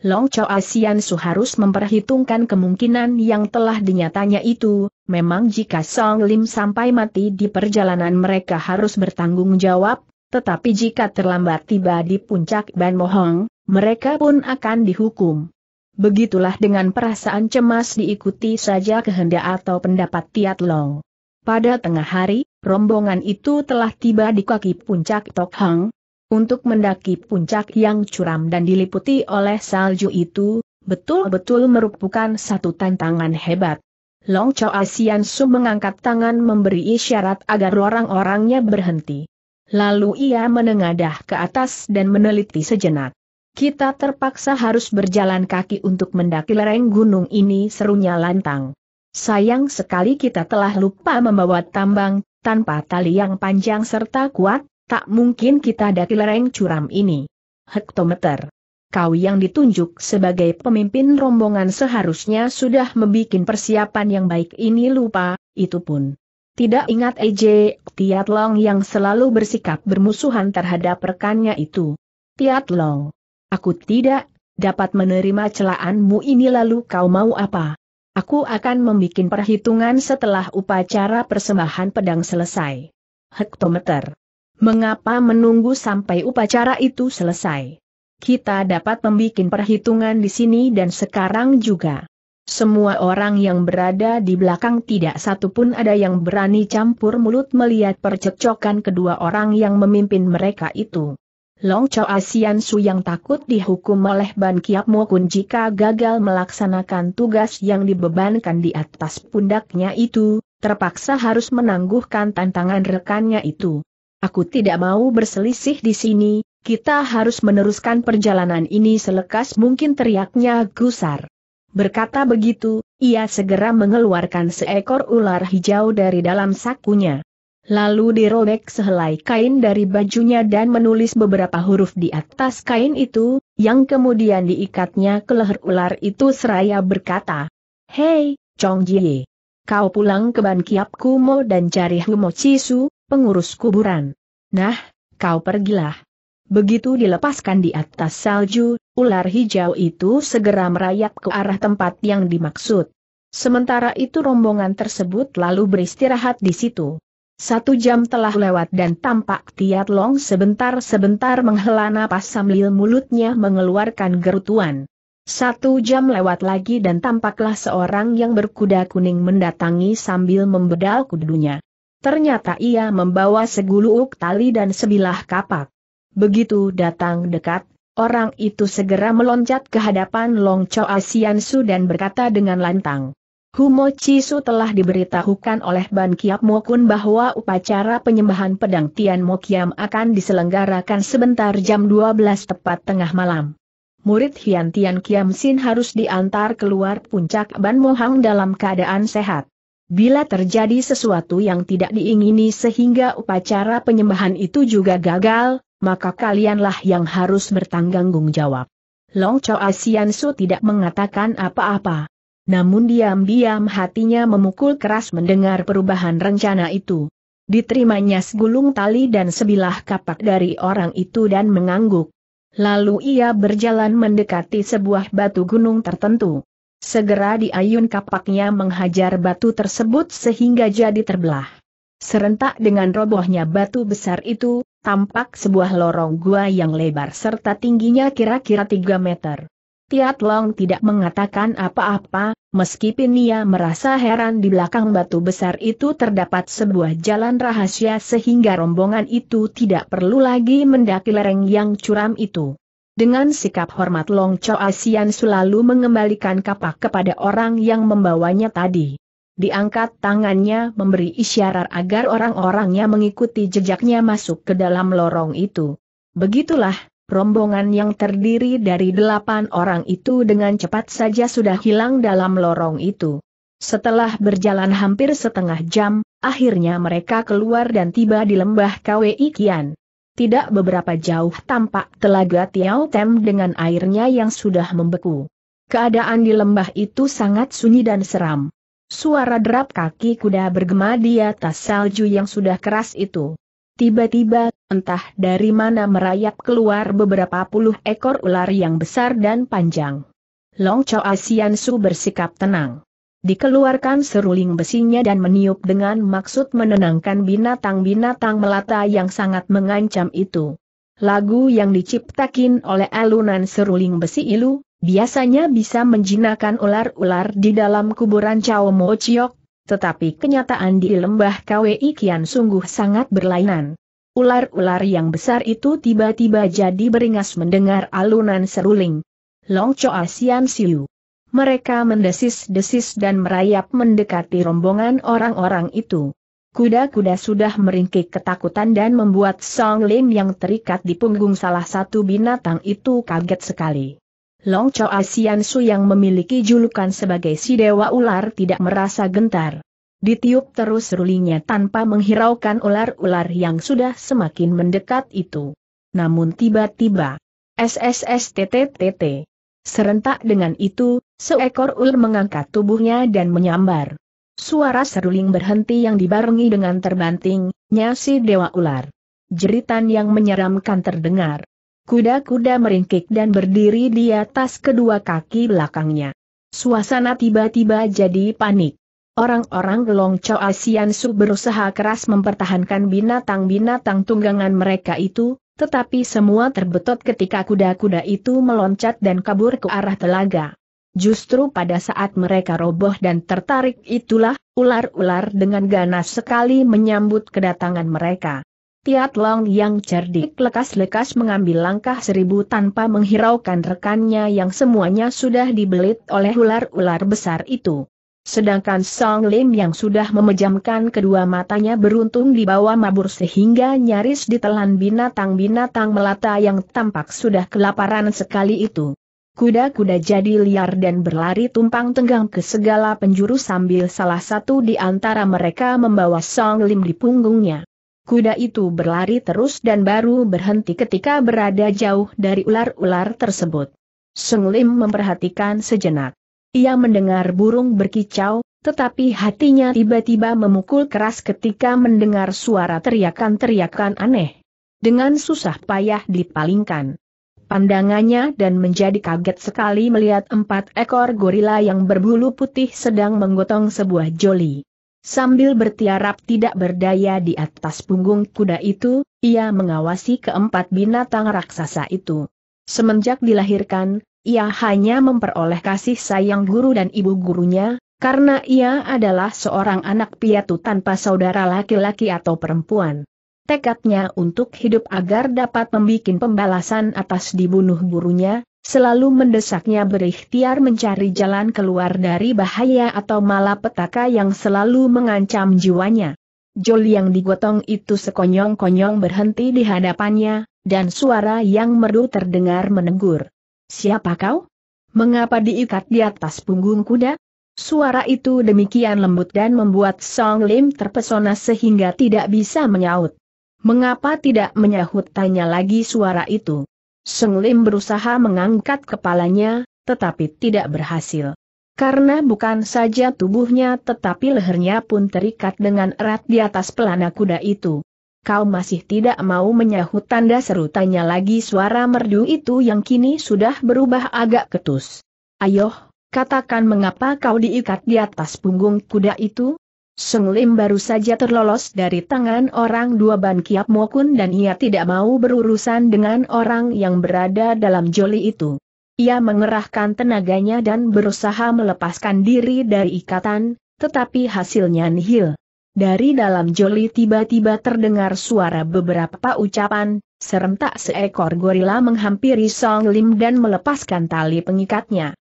Long Chao Asian Su harus memperhitungkan kemungkinan yang telah dinyatanya itu, memang jika Song Lim sampai mati di perjalanan mereka harus bertanggung jawab, tetapi jika terlambat tiba di puncak Ban Mohong, mereka pun akan dihukum. Begitulah dengan perasaan cemas diikuti saja kehendak atau pendapat Tiat Long. Pada tengah hari, rombongan itu telah tiba di kaki puncak Tok Hang, untuk mendaki puncak yang curam dan diliputi oleh salju itu, betul-betul merupakan satu tantangan hebat. Long Chow Asian Su mengangkat tangan memberi isyarat agar orang-orangnya berhenti. Lalu ia menengadah ke atas dan meneliti sejenak. Kita terpaksa harus berjalan kaki untuk mendaki lereng gunung ini serunya lantang. Sayang sekali kita telah lupa membawa tambang, tanpa tali yang panjang serta kuat, Tak mungkin kita dati lereng curam ini. Hektometer. Kau yang ditunjuk sebagai pemimpin rombongan seharusnya sudah membuat persiapan yang baik ini lupa, itu pun. Tidak ingat EJ, Tiat Long yang selalu bersikap bermusuhan terhadap rekannya itu. Tiat Long. Aku tidak dapat menerima celaanmu ini lalu kau mau apa? Aku akan membuat perhitungan setelah upacara persembahan pedang selesai. Hektometer. Mengapa menunggu sampai upacara itu selesai? Kita dapat membuat perhitungan di sini dan sekarang juga. Semua orang yang berada di belakang tidak satupun ada yang berani campur mulut melihat percekcokan kedua orang yang memimpin mereka itu. Long Chao Asian Su yang takut dihukum oleh Ban Kiap Mokun jika gagal melaksanakan tugas yang dibebankan di atas pundaknya itu, terpaksa harus menangguhkan tantangan rekannya itu. Aku tidak mau berselisih di sini, kita harus meneruskan perjalanan ini selekas mungkin teriaknya gusar. Berkata begitu, ia segera mengeluarkan seekor ular hijau dari dalam sakunya. Lalu dirobek sehelai kain dari bajunya dan menulis beberapa huruf di atas kain itu, yang kemudian diikatnya ke leher ular itu seraya berkata, Hei, Chong Jie kau pulang ke Ban Kiap Kumo dan cari Humo Cisu, pengurus kuburan. Nah, kau pergilah. Begitu dilepaskan di atas salju, ular hijau itu segera merayap ke arah tempat yang dimaksud. Sementara itu rombongan tersebut lalu beristirahat di situ. Satu jam telah lewat dan tampak Tiat Long sebentar-sebentar menghela napas sambil mulutnya mengeluarkan gerutuan. Satu jam lewat lagi dan tampaklah seorang yang berkuda kuning mendatangi sambil membedal kudunya. Ternyata ia membawa seguluk tali dan sebilah kapak. Begitu datang dekat, orang itu segera meloncat ke hadapan Long Cho ah Su dan berkata dengan lantang. Humo Chisu telah diberitahukan oleh Ban Kiap Mokun bahwa upacara penyembahan pedang Tian Mokiam akan diselenggarakan sebentar jam 12 tepat tengah malam murid Hian Tian Kiam Sin harus diantar keluar puncak Ban Mohang dalam keadaan sehat. Bila terjadi sesuatu yang tidak diingini sehingga upacara penyembahan itu juga gagal, maka kalianlah yang harus bertanggung jawab. Long Chao Asian Su tidak mengatakan apa-apa. Namun diam-diam hatinya memukul keras mendengar perubahan rencana itu. Diterimanya segulung tali dan sebilah kapak dari orang itu dan mengangguk. Lalu ia berjalan mendekati sebuah batu gunung tertentu. Segera diayun kapaknya menghajar batu tersebut sehingga jadi terbelah. Serentak dengan robohnya batu besar itu, tampak sebuah lorong gua yang lebar serta tingginya kira-kira 3 meter. Tiat Long tidak mengatakan apa-apa, Meskipun ia merasa heran di belakang batu besar itu terdapat sebuah jalan rahasia sehingga rombongan itu tidak perlu lagi mendaki lereng yang curam itu. Dengan sikap hormat Long Chow Asian selalu mengembalikan kapak kepada orang yang membawanya tadi. Diangkat tangannya memberi isyarat agar orang-orangnya mengikuti jejaknya masuk ke dalam lorong itu. Begitulah, rombongan yang terdiri dari delapan orang itu dengan cepat saja sudah hilang dalam lorong itu. Setelah berjalan hampir setengah jam, akhirnya mereka keluar dan tiba di lembah KWI Kian. Tidak beberapa jauh tampak telaga Tiao Tem dengan airnya yang sudah membeku. Keadaan di lembah itu sangat sunyi dan seram. Suara derap kaki kuda bergema di atas salju yang sudah keras itu. Tiba-tiba, entah dari mana merayap keluar beberapa puluh ekor ular yang besar dan panjang. Long Chao Asian Su bersikap tenang. Dikeluarkan seruling besinya dan meniup dengan maksud menenangkan binatang-binatang melata yang sangat mengancam itu. Lagu yang diciptakin oleh alunan seruling besi ilu, biasanya bisa menjinakkan ular-ular di dalam kuburan Chao Mo Chiyok, tetapi kenyataan di lembah KWI Kian sungguh sangat berlainan. Ular-ular yang besar itu tiba-tiba jadi beringas mendengar alunan seruling. Long Choa Sian Siu. Mereka mendesis-desis dan merayap mendekati rombongan orang-orang itu. Kuda-kuda sudah meringkik ketakutan dan membuat Song Lim yang terikat di punggung salah satu binatang itu kaget sekali. Long Chao Asian Su yang memiliki julukan sebagai si dewa ular tidak merasa gentar. Ditiup terus rulinya tanpa menghiraukan ular-ular yang sudah semakin mendekat itu. Namun tiba-tiba, SSSTTTT. Serentak dengan itu, seekor ular mengangkat tubuhnya dan menyambar. Suara seruling berhenti yang dibarengi dengan terbanting, nyasi dewa ular. Jeritan yang menyeramkan terdengar. Kuda-kuda meringkik dan berdiri di atas kedua kaki belakangnya. Suasana tiba-tiba jadi panik. Orang-orang gelong Choa Sian berusaha keras mempertahankan binatang-binatang tunggangan mereka itu, tetapi semua terbetot ketika kuda-kuda itu meloncat dan kabur ke arah telaga. Justru pada saat mereka roboh dan tertarik itulah, ular-ular dengan ganas sekali menyambut kedatangan mereka. Tiat Long yang cerdik lekas-lekas mengambil langkah seribu tanpa menghiraukan rekannya yang semuanya sudah dibelit oleh ular-ular besar itu. Sedangkan Song Lim yang sudah memejamkan kedua matanya beruntung dibawa mabur sehingga nyaris ditelan binatang-binatang melata yang tampak sudah kelaparan sekali itu. Kuda-kuda jadi liar dan berlari tumpang tenggang ke segala penjuru sambil salah satu di antara mereka membawa Song Lim di punggungnya. Kuda itu berlari terus dan baru berhenti ketika berada jauh dari ular-ular tersebut. Sung Lim memperhatikan sejenak. Ia mendengar burung berkicau, tetapi hatinya tiba-tiba memukul keras ketika mendengar suara teriakan-teriakan aneh. Dengan susah payah dipalingkan pandangannya dan menjadi kaget sekali melihat empat ekor gorila yang berbulu putih sedang menggotong sebuah joli. Sambil bertiarap tidak berdaya di atas punggung kuda itu, ia mengawasi keempat binatang raksasa itu. Semenjak dilahirkan, ia hanya memperoleh kasih sayang guru dan ibu gurunya, karena ia adalah seorang anak piatu tanpa saudara laki-laki atau perempuan. Tekadnya untuk hidup agar dapat membuat pembalasan atas dibunuh gurunya, Selalu mendesaknya berikhtiar mencari jalan keluar dari bahaya atau malapetaka yang selalu mengancam jiwanya. Jol yang digotong itu sekonyong-konyong berhenti di hadapannya, dan suara yang merdu terdengar menegur. Siapa kau? Mengapa diikat di atas punggung kuda? Suara itu demikian lembut dan membuat Song Lim terpesona sehingga tidak bisa menyaut. Mengapa tidak menyahut tanya lagi suara itu? Seng Lim berusaha mengangkat kepalanya, tetapi tidak berhasil. Karena bukan saja tubuhnya tetapi lehernya pun terikat dengan erat di atas pelana kuda itu. Kau masih tidak mau menyahut tanda seru tanya lagi suara merdu itu yang kini sudah berubah agak ketus. Ayoh, katakan mengapa kau diikat di atas punggung kuda itu? Seng Lim baru saja terlolos dari tangan orang dua Ban Kiap Mokun dan ia tidak mau berurusan dengan orang yang berada dalam joli itu. Ia mengerahkan tenaganya dan berusaha melepaskan diri dari ikatan, tetapi hasilnya nihil. Dari dalam joli tiba-tiba terdengar suara beberapa ucapan, serentak seekor gorila menghampiri Song Lim dan melepaskan tali pengikatnya.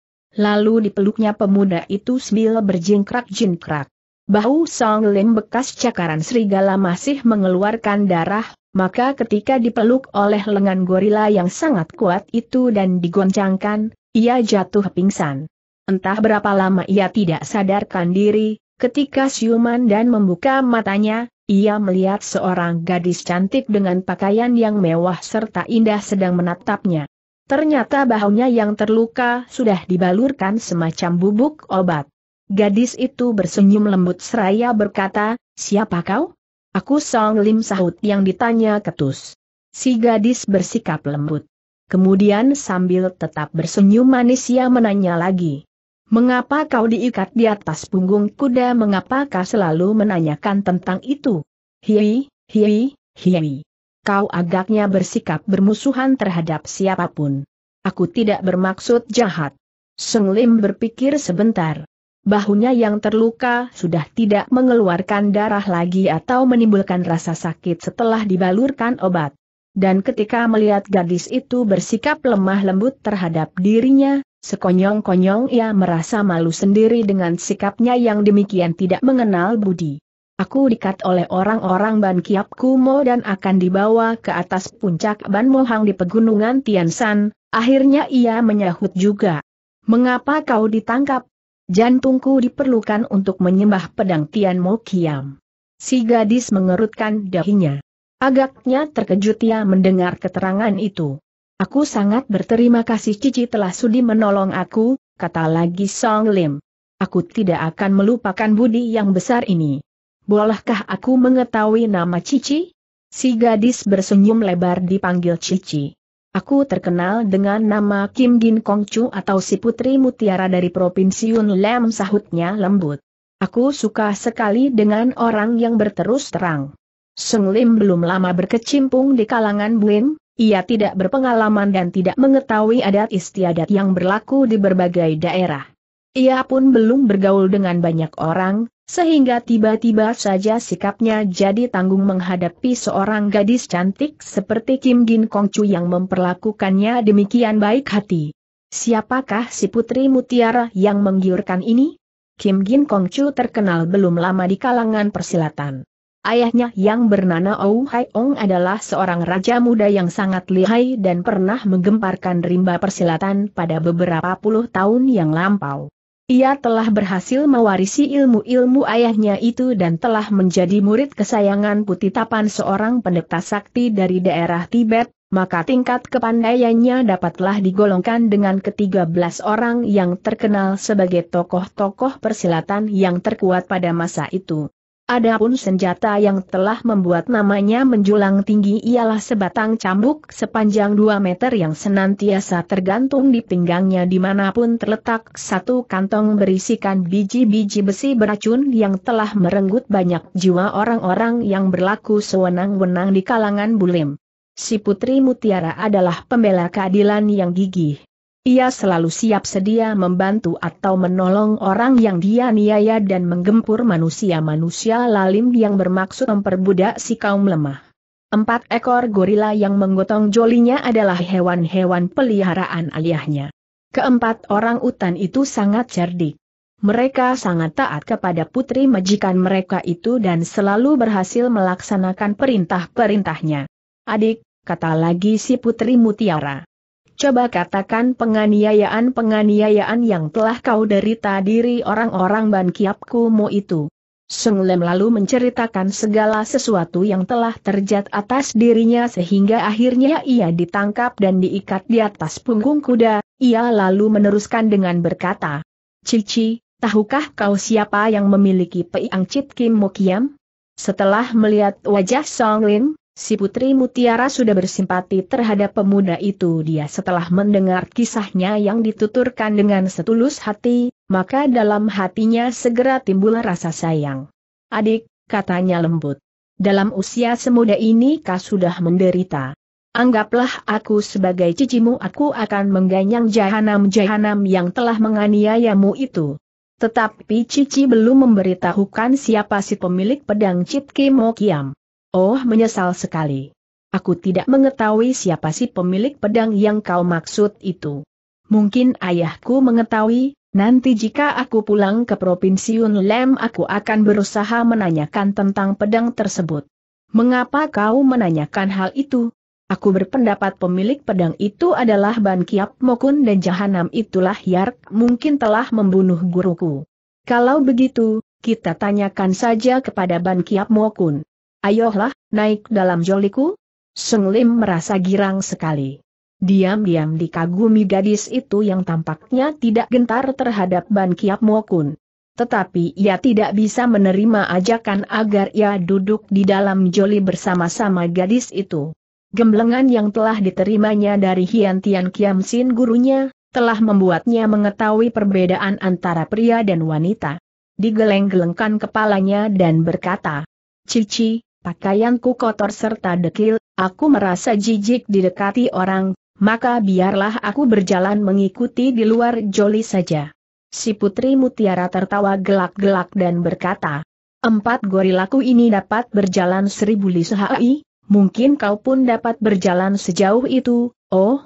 Lalu dipeluknya pemuda itu sambil berjingkrak-jingkrak. Bahu Song Lim bekas cakaran serigala masih mengeluarkan darah, maka ketika dipeluk oleh lengan gorila yang sangat kuat itu dan digoncangkan, ia jatuh pingsan. Entah berapa lama ia tidak sadarkan diri, ketika siuman dan membuka matanya, ia melihat seorang gadis cantik dengan pakaian yang mewah serta indah sedang menatapnya. Ternyata bahunya yang terluka sudah dibalurkan semacam bubuk obat. Gadis itu bersenyum lembut seraya berkata, siapa kau? Aku Song Lim sahut yang ditanya ketus. Si gadis bersikap lembut. Kemudian sambil tetap bersenyum manis ia menanya lagi. Mengapa kau diikat di atas punggung kuda mengapa kau selalu menanyakan tentang itu? Hiwi, hiwi, hiwi. Kau agaknya bersikap bermusuhan terhadap siapapun. Aku tidak bermaksud jahat. Seng Lim berpikir sebentar bahunya yang terluka sudah tidak mengeluarkan darah lagi atau menimbulkan rasa sakit setelah dibalurkan obat. Dan ketika melihat gadis itu bersikap lemah lembut terhadap dirinya, sekonyong-konyong ia merasa malu sendiri dengan sikapnya yang demikian tidak mengenal budi. Aku dikat oleh orang-orang Ban Kiap Kumo dan akan dibawa ke atas puncak Ban Mohang di pegunungan Tian Tiansan, akhirnya ia menyahut juga. Mengapa kau ditangkap? Jantungku diperlukan untuk menyembah pedang Tian Mo Kiam. Si gadis mengerutkan dahinya. Agaknya terkejut ia mendengar keterangan itu. Aku sangat berterima kasih Cici telah sudi menolong aku, kata lagi Song Lim. Aku tidak akan melupakan budi yang besar ini. Bolehkah aku mengetahui nama Cici? Si gadis bersenyum lebar dipanggil Cici. Aku terkenal dengan nama Kim Gin Kong Chu atau si Putri Mutiara dari Provinsi Yun Lem sahutnya lembut. Aku suka sekali dengan orang yang berterus terang. Sung Lim belum lama berkecimpung di kalangan Buin, ia tidak berpengalaman dan tidak mengetahui adat istiadat yang berlaku di berbagai daerah. Ia pun belum bergaul dengan banyak orang, sehingga tiba-tiba saja sikapnya jadi tanggung menghadapi seorang gadis cantik seperti Kim Gin Kong Chu yang memperlakukannya demikian baik hati. Siapakah si putri mutiara yang menggiurkan ini? Kim Gin Kong Chu terkenal belum lama di kalangan persilatan. Ayahnya yang bernama Ou Hai Ong adalah seorang raja muda yang sangat lihai dan pernah menggemparkan rimba persilatan pada beberapa puluh tahun yang lampau. Ia telah berhasil mewarisi ilmu-ilmu ayahnya itu dan telah menjadi murid kesayangan Putih Tapan seorang pendeta sakti dari daerah Tibet, maka tingkat kepandaiannya dapatlah digolongkan dengan ketiga belas orang yang terkenal sebagai tokoh-tokoh persilatan yang terkuat pada masa itu. Adapun senjata yang telah membuat namanya menjulang tinggi ialah sebatang cambuk sepanjang 2 meter yang senantiasa tergantung di pinggangnya dimanapun terletak satu kantong berisikan biji-biji besi beracun yang telah merenggut banyak jiwa orang-orang yang berlaku sewenang-wenang di kalangan bulim. Si Putri Mutiara adalah pembela keadilan yang gigih. Ia selalu siap sedia membantu atau menolong orang yang dia niaya dan menggempur manusia-manusia lalim yang bermaksud memperbudak si kaum lemah. Empat ekor gorila yang menggotong jolinya adalah hewan-hewan peliharaan aliahnya. Keempat orang utan itu sangat cerdik. Mereka sangat taat kepada putri majikan mereka itu dan selalu berhasil melaksanakan perintah-perintahnya. Adik, kata lagi si putri mutiara. Coba katakan penganiayaan-penganiayaan yang telah kau derita diri orang-orang Ban Kiap Kumo itu. Sung Lem lalu menceritakan segala sesuatu yang telah terjat atas dirinya sehingga akhirnya ia ditangkap dan diikat di atas punggung kuda, ia lalu meneruskan dengan berkata, Cici, tahukah kau siapa yang memiliki Peiang Cit Kim Mokiam? Setelah melihat wajah Song Lin, Si Putri Mutiara sudah bersimpati terhadap pemuda itu dia setelah mendengar kisahnya yang dituturkan dengan setulus hati, maka dalam hatinya segera timbul rasa sayang. Adik, katanya lembut. Dalam usia semuda ini kau sudah menderita. Anggaplah aku sebagai cicimu aku akan mengganyang jahanam-jahanam yang telah menganiayamu itu. Tetapi Cici belum memberitahukan siapa si pemilik pedang Cit Mokiam. Oh menyesal sekali. Aku tidak mengetahui siapa si pemilik pedang yang kau maksud itu. Mungkin ayahku mengetahui, nanti jika aku pulang ke Provinsi Unlem aku akan berusaha menanyakan tentang pedang tersebut. Mengapa kau menanyakan hal itu? Aku berpendapat pemilik pedang itu adalah Ban Kiap Mokun dan Jahanam itulah Yark mungkin telah membunuh guruku. Kalau begitu, kita tanyakan saja kepada Ban Kiap Mokun. Ayolah, naik dalam joliku? Seng Lim merasa girang sekali. Diam-diam dikagumi gadis itu yang tampaknya tidak gentar terhadap Ban Kiap Mokun. Tetapi ia tidak bisa menerima ajakan agar ia duduk di dalam joli bersama-sama gadis itu. Gemblengan yang telah diterimanya dari Hian Tian Kiam Sin gurunya, telah membuatnya mengetahui perbedaan antara pria dan wanita. Digeleng-gelengkan kepalanya dan berkata, Cici, pakaianku kotor serta dekil, aku merasa jijik didekati orang, maka biarlah aku berjalan mengikuti di luar joli saja. Si Putri Mutiara tertawa gelak-gelak dan berkata, Empat gorilaku ini dapat berjalan seribu li sehari, mungkin kau pun dapat berjalan sejauh itu, oh,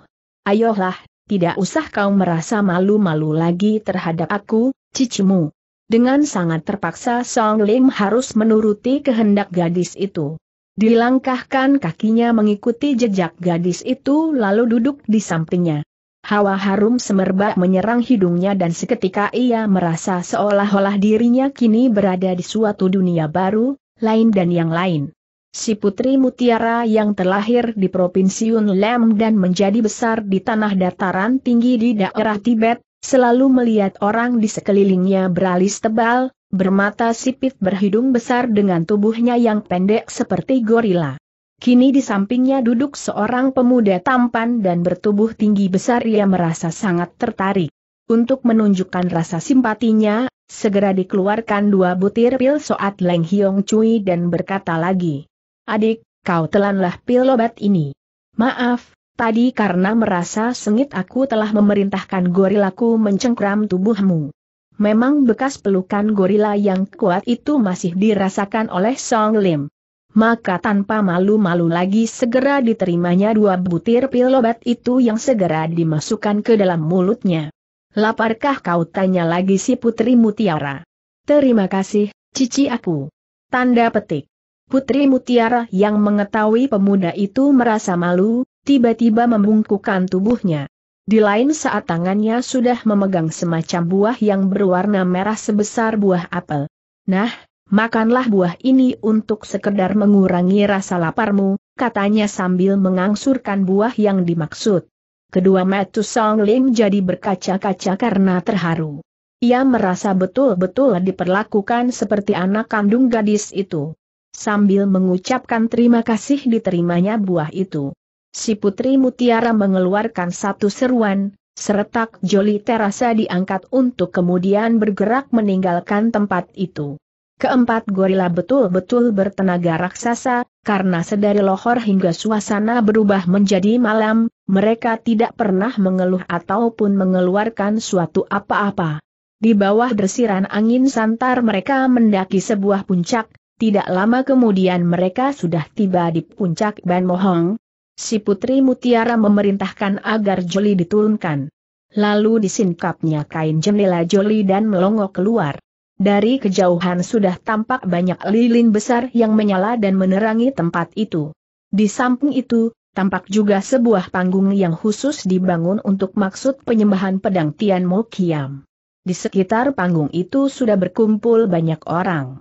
ayolah, tidak usah kau merasa malu-malu lagi terhadap aku, cicimu. Dengan sangat terpaksa Song Lim harus menuruti kehendak gadis itu. Dilangkahkan kakinya mengikuti jejak gadis itu lalu duduk di sampingnya. Hawa harum semerbak menyerang hidungnya dan seketika ia merasa seolah-olah dirinya kini berada di suatu dunia baru, lain dan yang lain. Si putri mutiara yang terlahir di Provinsi Yunlem dan menjadi besar di tanah dataran tinggi di daerah Tibet, Selalu melihat orang di sekelilingnya beralis tebal, bermata sipit berhidung besar dengan tubuhnya yang pendek seperti gorila. Kini di sampingnya duduk seorang pemuda tampan dan bertubuh tinggi besar ia merasa sangat tertarik. Untuk menunjukkan rasa simpatinya, segera dikeluarkan dua butir pil soat Leng Hiong Cui dan berkata lagi. Adik, kau telanlah pil obat ini. Maaf, Tadi karena merasa sengit aku telah memerintahkan gorilaku mencengkram tubuhmu. Memang bekas pelukan gorila yang kuat itu masih dirasakan oleh Song Lim. Maka tanpa malu-malu lagi segera diterimanya dua butir pil obat itu yang segera dimasukkan ke dalam mulutnya. Laparkah kau tanya lagi si Putri Mutiara? Terima kasih, cici aku. Tanda petik. Putri Mutiara yang mengetahui pemuda itu merasa malu, tiba-tiba membungkukkan tubuhnya. Di lain saat tangannya sudah memegang semacam buah yang berwarna merah sebesar buah apel. Nah, makanlah buah ini untuk sekedar mengurangi rasa laparmu, katanya sambil mengangsurkan buah yang dimaksud. Kedua metu Song Lim jadi berkaca-kaca karena terharu. Ia merasa betul-betul diperlakukan seperti anak kandung gadis itu. Sambil mengucapkan terima kasih diterimanya buah itu si Putri Mutiara mengeluarkan satu seruan, seretak joli terasa diangkat untuk kemudian bergerak meninggalkan tempat itu. Keempat gorila betul-betul bertenaga raksasa, karena sedari lohor hingga suasana berubah menjadi malam, mereka tidak pernah mengeluh ataupun mengeluarkan suatu apa-apa. Di bawah desiran angin santar mereka mendaki sebuah puncak, tidak lama kemudian mereka sudah tiba di puncak Ban Mohong, si Putri Mutiara memerintahkan agar Joli diturunkan. Lalu disingkapnya kain jendela Joli dan melongo keluar. Dari kejauhan sudah tampak banyak lilin besar yang menyala dan menerangi tempat itu. Di samping itu, tampak juga sebuah panggung yang khusus dibangun untuk maksud penyembahan pedang Tian Mo Kiam. Di sekitar panggung itu sudah berkumpul banyak orang.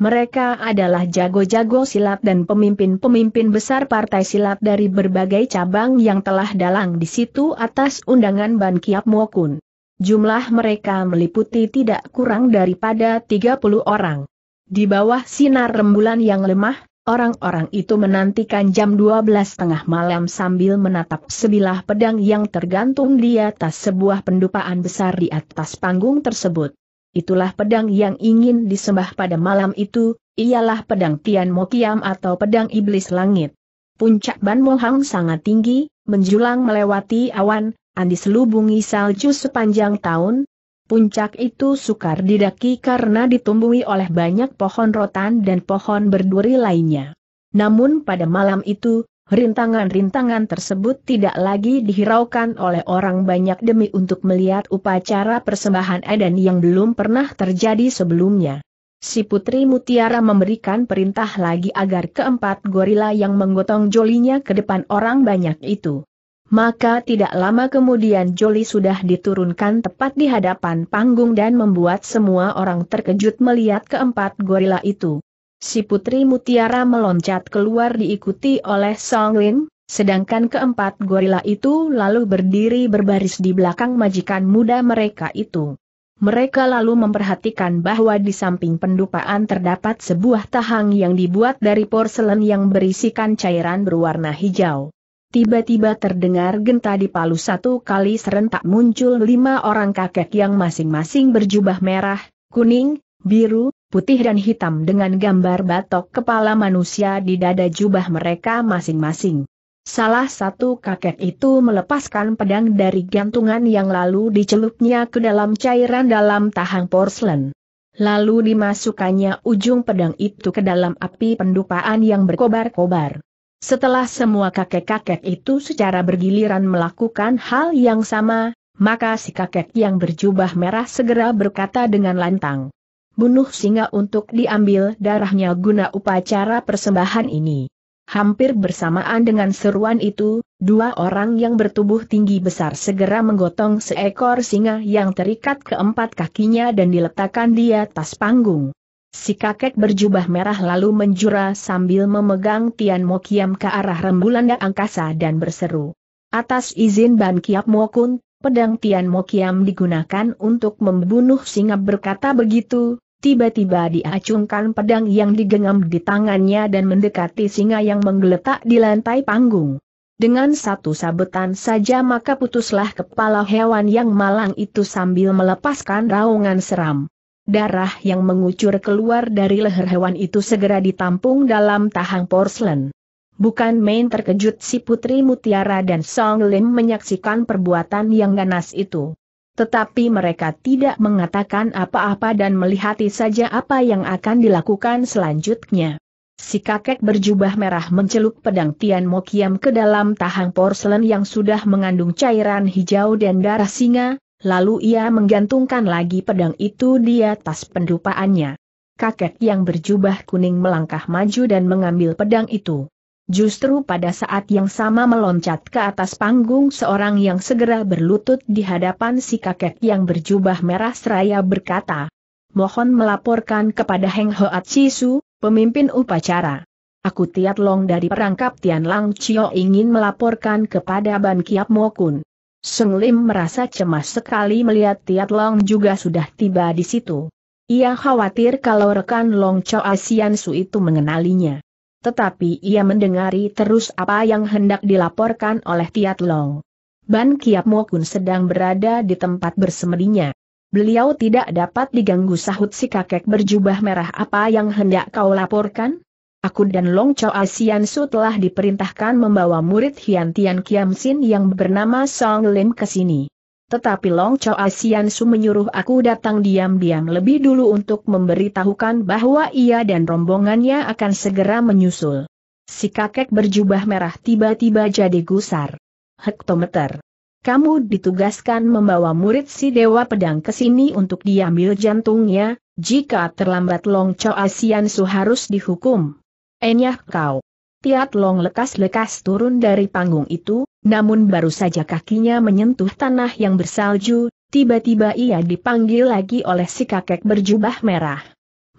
Mereka adalah jago-jago silat dan pemimpin-pemimpin besar partai silat dari berbagai cabang yang telah dalang di situ atas undangan Ban Kiap Mokun. Jumlah mereka meliputi tidak kurang daripada 30 orang. Di bawah sinar rembulan yang lemah, orang-orang itu menantikan jam 12 tengah malam sambil menatap sebilah pedang yang tergantung di atas sebuah pendupaan besar di atas panggung tersebut itulah pedang yang ingin disembah pada malam itu, ialah pedang Tian Mokiam atau pedang Iblis Langit. Puncak Ban Mo Mohang sangat tinggi, menjulang melewati awan, andi selubungi salju sepanjang tahun. Puncak itu sukar didaki karena ditumbuhi oleh banyak pohon rotan dan pohon berduri lainnya. Namun pada malam itu, Rintangan-rintangan tersebut tidak lagi dihiraukan oleh orang banyak demi untuk melihat upacara persembahan Eden yang belum pernah terjadi sebelumnya. Si Putri Mutiara memberikan perintah lagi agar keempat gorila yang menggotong jolinya ke depan orang banyak itu. Maka tidak lama kemudian Joli sudah diturunkan tepat di hadapan panggung dan membuat semua orang terkejut melihat keempat gorila itu si Putri Mutiara meloncat keluar diikuti oleh Song Lin, sedangkan keempat gorila itu lalu berdiri berbaris di belakang majikan muda mereka itu. Mereka lalu memperhatikan bahwa di samping pendupaan terdapat sebuah tahang yang dibuat dari porselen yang berisikan cairan berwarna hijau. Tiba-tiba terdengar genta di palu satu kali serentak muncul lima orang kakek yang masing-masing berjubah merah, kuning, biru, putih dan hitam dengan gambar batok kepala manusia di dada jubah mereka masing-masing. Salah satu kakek itu melepaskan pedang dari gantungan yang lalu dicelupnya ke dalam cairan dalam tahang porselen. Lalu dimasukkannya ujung pedang itu ke dalam api pendupaan yang berkobar-kobar. Setelah semua kakek-kakek itu secara bergiliran melakukan hal yang sama, maka si kakek yang berjubah merah segera berkata dengan lantang, bunuh singa untuk diambil darahnya guna upacara persembahan ini. Hampir bersamaan dengan seruan itu, dua orang yang bertubuh tinggi besar segera menggotong seekor singa yang terikat keempat kakinya dan diletakkan di atas panggung. Si kakek berjubah merah lalu menjura sambil memegang Tian Mo Kiam ke arah rembulan angkasa dan berseru. Atas izin Ban Kiap Mo Kun, pedang Tian Mo Kiam digunakan untuk membunuh singa berkata begitu, Tiba-tiba diacungkan pedang yang digenggam di tangannya dan mendekati singa yang menggeletak di lantai panggung. Dengan satu sabetan saja maka putuslah kepala hewan yang malang itu sambil melepaskan raungan seram. Darah yang mengucur keluar dari leher hewan itu segera ditampung dalam tahang porselen. Bukan main terkejut si Putri Mutiara dan Song Lim menyaksikan perbuatan yang ganas itu. Tetapi mereka tidak mengatakan apa-apa dan melihati saja apa yang akan dilakukan selanjutnya. Si kakek berjubah merah mencelup pedang Tian Mo Kiam ke dalam tahang porselen yang sudah mengandung cairan hijau dan darah singa, lalu ia menggantungkan lagi pedang itu di atas pendupaannya kakek yang berjubah kuning melangkah maju dan mengambil pedang itu. Justru pada saat yang sama meloncat ke atas panggung seorang yang segera berlutut di hadapan si kakek yang berjubah merah seraya berkata, Mohon melaporkan kepada Heng Hoat Sisu, pemimpin upacara. Aku Tiat Long dari perangkap Tian Lang Chio ingin melaporkan kepada Ban Kiap Mokun. Sung Lim merasa cemas sekali melihat Tiat Long juga sudah tiba di situ. Ia khawatir kalau rekan Long Chao Asian Su itu mengenalinya tetapi ia mendengari terus apa yang hendak dilaporkan oleh Tiat Long. Ban Kiap Mokun sedang berada di tempat bersemedinya. Beliau tidak dapat diganggu sahut si kakek berjubah merah apa yang hendak kau laporkan? Aku dan Long Chao Asian Su telah diperintahkan membawa murid Hian Tian Kiam Sin yang bernama Song Lim ke sini. Tetapi Long Chao Asian Su menyuruh aku datang diam-diam lebih dulu untuk memberitahukan bahwa ia dan rombongannya akan segera menyusul. Si kakek berjubah merah tiba-tiba jadi gusar. Hektometer. Kamu ditugaskan membawa murid si Dewa Pedang ke sini untuk diambil jantungnya, jika terlambat Long Chao Asian Su harus dihukum. Enyah kau. Tiat Long lekas-lekas turun dari panggung itu, namun baru saja kakinya menyentuh tanah yang bersalju, tiba-tiba ia dipanggil lagi oleh si kakek berjubah merah.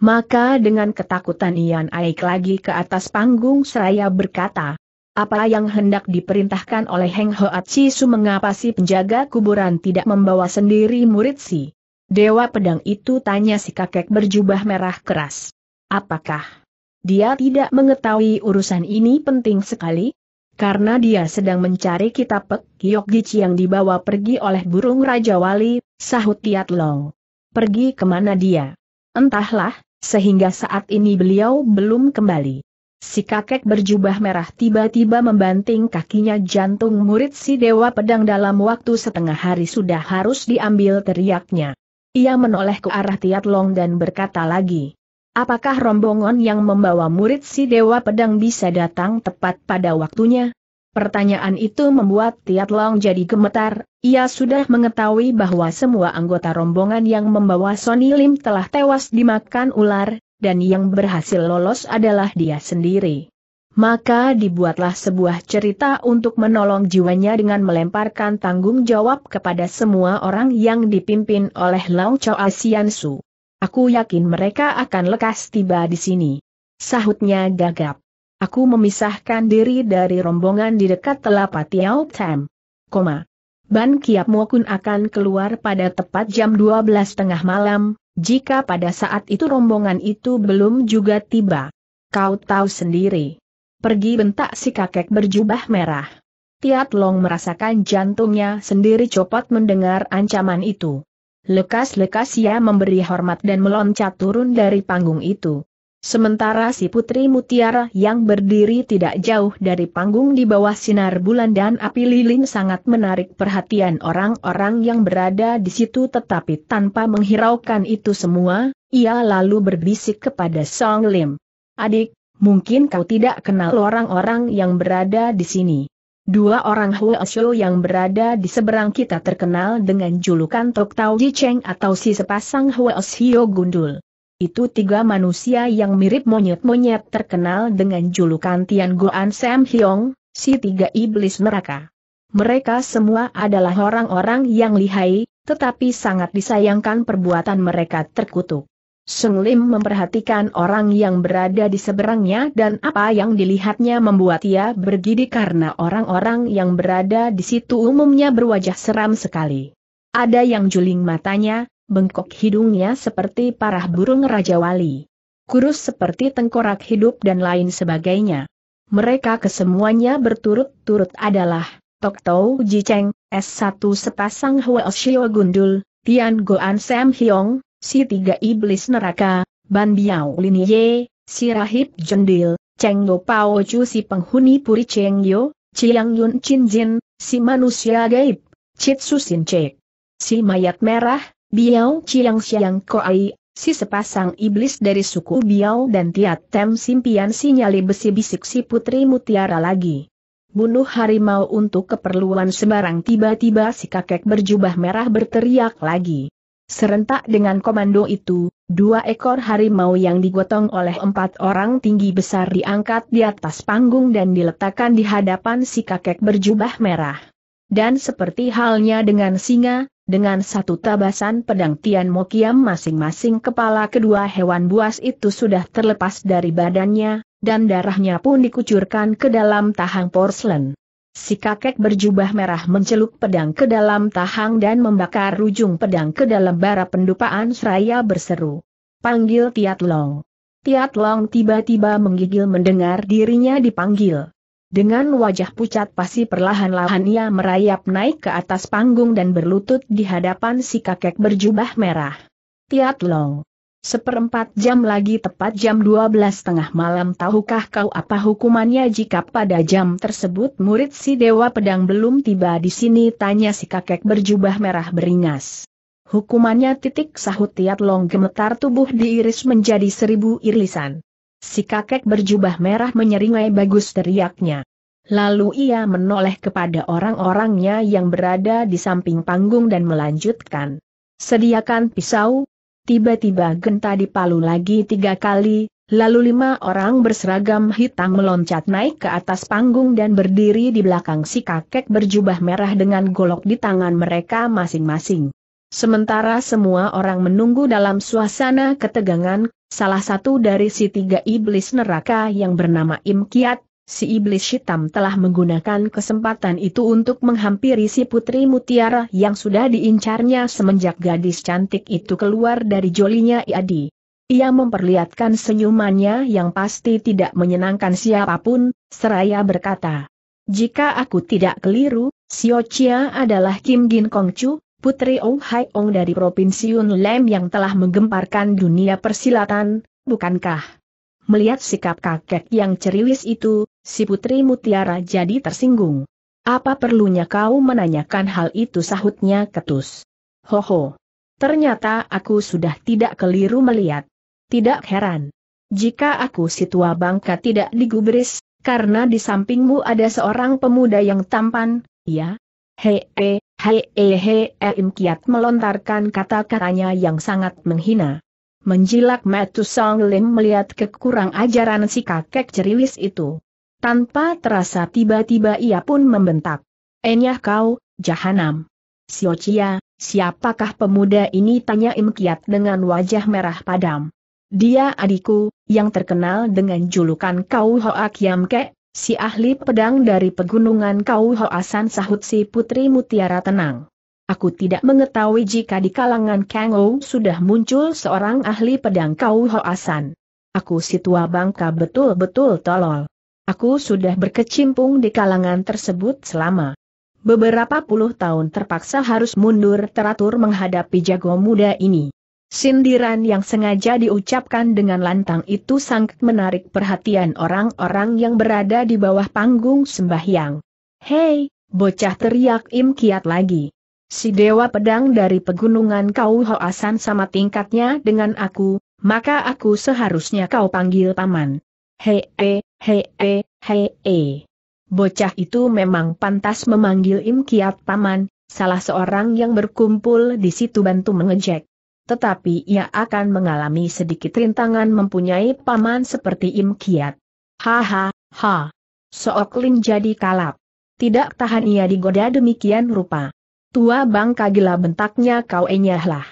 Maka dengan ketakutan Ian Aik lagi ke atas panggung seraya berkata, apa yang hendak diperintahkan oleh Heng Hoat Su mengapa si penjaga kuburan tidak membawa sendiri murid si? Dewa pedang itu tanya si kakek berjubah merah keras. Apakah dia tidak mengetahui urusan ini penting sekali, karena dia sedang mencari kitab Pek Gici yang dibawa pergi oleh burung Raja Wali, sahut Tiat Long. Pergi kemana dia? Entahlah, sehingga saat ini beliau belum kembali. Si kakek berjubah merah tiba-tiba membanting kakinya jantung murid si Dewa Pedang dalam waktu setengah hari sudah harus diambil teriaknya. Ia menoleh ke arah Tiat Long dan berkata lagi, Apakah rombongan yang membawa murid si Dewa Pedang bisa datang tepat pada waktunya? Pertanyaan itu membuat Tiat Long jadi gemetar, ia sudah mengetahui bahwa semua anggota rombongan yang membawa Sony Lim telah tewas dimakan ular, dan yang berhasil lolos adalah dia sendiri. Maka dibuatlah sebuah cerita untuk menolong jiwanya dengan melemparkan tanggung jawab kepada semua orang yang dipimpin oleh Long Chao Asian Su. Aku yakin mereka akan lekas tiba di sini. Sahutnya gagap. Aku memisahkan diri dari rombongan di dekat telapak Tiao Tam. Koma. Ban Kiap Mokun akan keluar pada tepat jam 12 tengah malam, jika pada saat itu rombongan itu belum juga tiba. Kau tahu sendiri. Pergi bentak si kakek berjubah merah. Tiat Long merasakan jantungnya sendiri copot mendengar ancaman itu. Lekas-lekas ia memberi hormat dan meloncat turun dari panggung itu. Sementara si Putri Mutiara yang berdiri tidak jauh dari panggung di bawah sinar bulan dan api lilin sangat menarik perhatian orang-orang yang berada di situ tetapi tanpa menghiraukan itu semua, ia lalu berbisik kepada Song Lim. Adik, mungkin kau tidak kenal orang-orang yang berada di sini. Dua orang Huasho yang berada di seberang kita terkenal dengan julukan Tok Tau Ji Cheng atau si sepasang Huasho Gundul. Itu tiga manusia yang mirip monyet-monyet terkenal dengan julukan Tian Guan Sam Hyong, si tiga iblis neraka. Mereka semua adalah orang-orang yang lihai, tetapi sangat disayangkan perbuatan mereka terkutuk. Seng Lim memperhatikan orang yang berada di seberangnya dan apa yang dilihatnya membuat ia bergidik karena orang-orang yang berada di situ umumnya berwajah seram sekali. Ada yang juling matanya, bengkok hidungnya seperti parah burung Raja Wali. Kurus seperti tengkorak hidup dan lain sebagainya. Mereka kesemuanya berturut-turut adalah Tok Tau Ji Cheng, S1 sepasang Hwa Shio Gundul, Tian Goan Sam Hyong, si tiga iblis neraka, Ban Biao Lin Ye, si Rahib Jendil, Cheng Lo Pao Chu si penghuni Puri Cheng Yo, Chiang Yun Chin Jin, si manusia gaib, Chit Susin Cek. Si mayat merah, Biao Chiang Siang Koai, si sepasang iblis dari suku Biao dan Tiat Tem Simpian si nyali besi bisik si putri mutiara lagi. Bunuh harimau untuk keperluan sembarang tiba-tiba si kakek berjubah merah berteriak lagi. Serentak dengan komando itu, dua ekor harimau yang digotong oleh empat orang tinggi besar diangkat di atas panggung dan diletakkan di hadapan si kakek berjubah merah. Dan seperti halnya dengan singa, dengan satu tabasan pedang Tian Mokiam masing-masing kepala kedua hewan buas itu sudah terlepas dari badannya, dan darahnya pun dikucurkan ke dalam tahang porselen. Si kakek berjubah merah mencelup pedang ke dalam tahang dan membakar ujung pedang ke dalam bara pendupaan seraya berseru. Panggil Tiat Long. Tiat Long tiba-tiba menggigil mendengar dirinya dipanggil. Dengan wajah pucat pasti perlahan-lahan ia merayap naik ke atas panggung dan berlutut di hadapan si kakek berjubah merah. Tiat Long. Seperempat jam lagi tepat jam 12 tengah malam tahukah kau apa hukumannya jika pada jam tersebut murid si Dewa Pedang belum tiba di sini tanya si kakek berjubah merah beringas. Hukumannya titik sahut Tiat Long gemetar tubuh diiris menjadi seribu irisan. Si kakek berjubah merah menyeringai bagus teriaknya. Lalu ia menoleh kepada orang-orangnya yang berada di samping panggung dan melanjutkan. Sediakan pisau, tiba-tiba genta dipalu lagi tiga kali, lalu lima orang berseragam hitam meloncat naik ke atas panggung dan berdiri di belakang si kakek berjubah merah dengan golok di tangan mereka masing-masing. Sementara semua orang menunggu dalam suasana ketegangan, salah satu dari si tiga iblis neraka yang bernama Im Kiat, si iblis hitam telah menggunakan kesempatan itu untuk menghampiri si putri mutiara yang sudah diincarnya semenjak gadis cantik itu keluar dari jolinya Iadi. Ia memperlihatkan senyumannya yang pasti tidak menyenangkan siapapun, seraya berkata, Jika aku tidak keliru, Sio Chia adalah Kim Gin Kongcu, putri Oh Hai Ong dari Provinsi Yun Lem yang telah menggemparkan dunia persilatan, bukankah? Melihat sikap kakek yang ceriwis itu, si putri mutiara jadi tersinggung. Apa perlunya kau menanyakan hal itu sahutnya ketus. Ho ho. Ternyata aku sudah tidak keliru melihat. Tidak heran. Jika aku si tua bangka tidak digubris, karena di sampingmu ada seorang pemuda yang tampan, ya? Hei, hei, hei, hei, he, Im melontarkan kata-katanya yang sangat menghina. Menjilat Matu Song Lim melihat kekurang ajaran si kakek ceriwis itu. Tanpa terasa tiba-tiba ia pun membentak. Enyah kau, jahanam. Siocia, siapakah pemuda ini tanya Im Kiat dengan wajah merah padam. Dia adikku, yang terkenal dengan julukan Kau Hoa Kiam Ke, si ahli pedang dari pegunungan Kau Hoasan sahut si putri mutiara tenang. Aku tidak mengetahui jika di kalangan Kang Ou sudah muncul seorang ahli pedang Kau Hoasan. Aku si tua bangka betul-betul tolol. Aku sudah berkecimpung di kalangan tersebut selama beberapa puluh tahun terpaksa harus mundur teratur menghadapi jago muda ini. Sindiran yang sengaja diucapkan dengan lantang itu sangat menarik perhatian orang-orang yang berada di bawah panggung sembahyang. Hei, bocah teriak Im Kiat lagi si Dewa Pedang dari Pegunungan Kau Hoasan sama tingkatnya dengan aku, maka aku seharusnya kau panggil paman. Hei, e, hei, e, hei, hei, hei. Bocah itu memang pantas memanggil Im Kiat paman, salah seorang yang berkumpul di situ bantu mengejek. Tetapi ia akan mengalami sedikit rintangan mempunyai paman seperti Im Kiat. Haha, ha. ha. Sook Lin jadi kalap. Tidak tahan ia digoda demikian rupa. Tua bangka gila bentaknya kau enyahlah.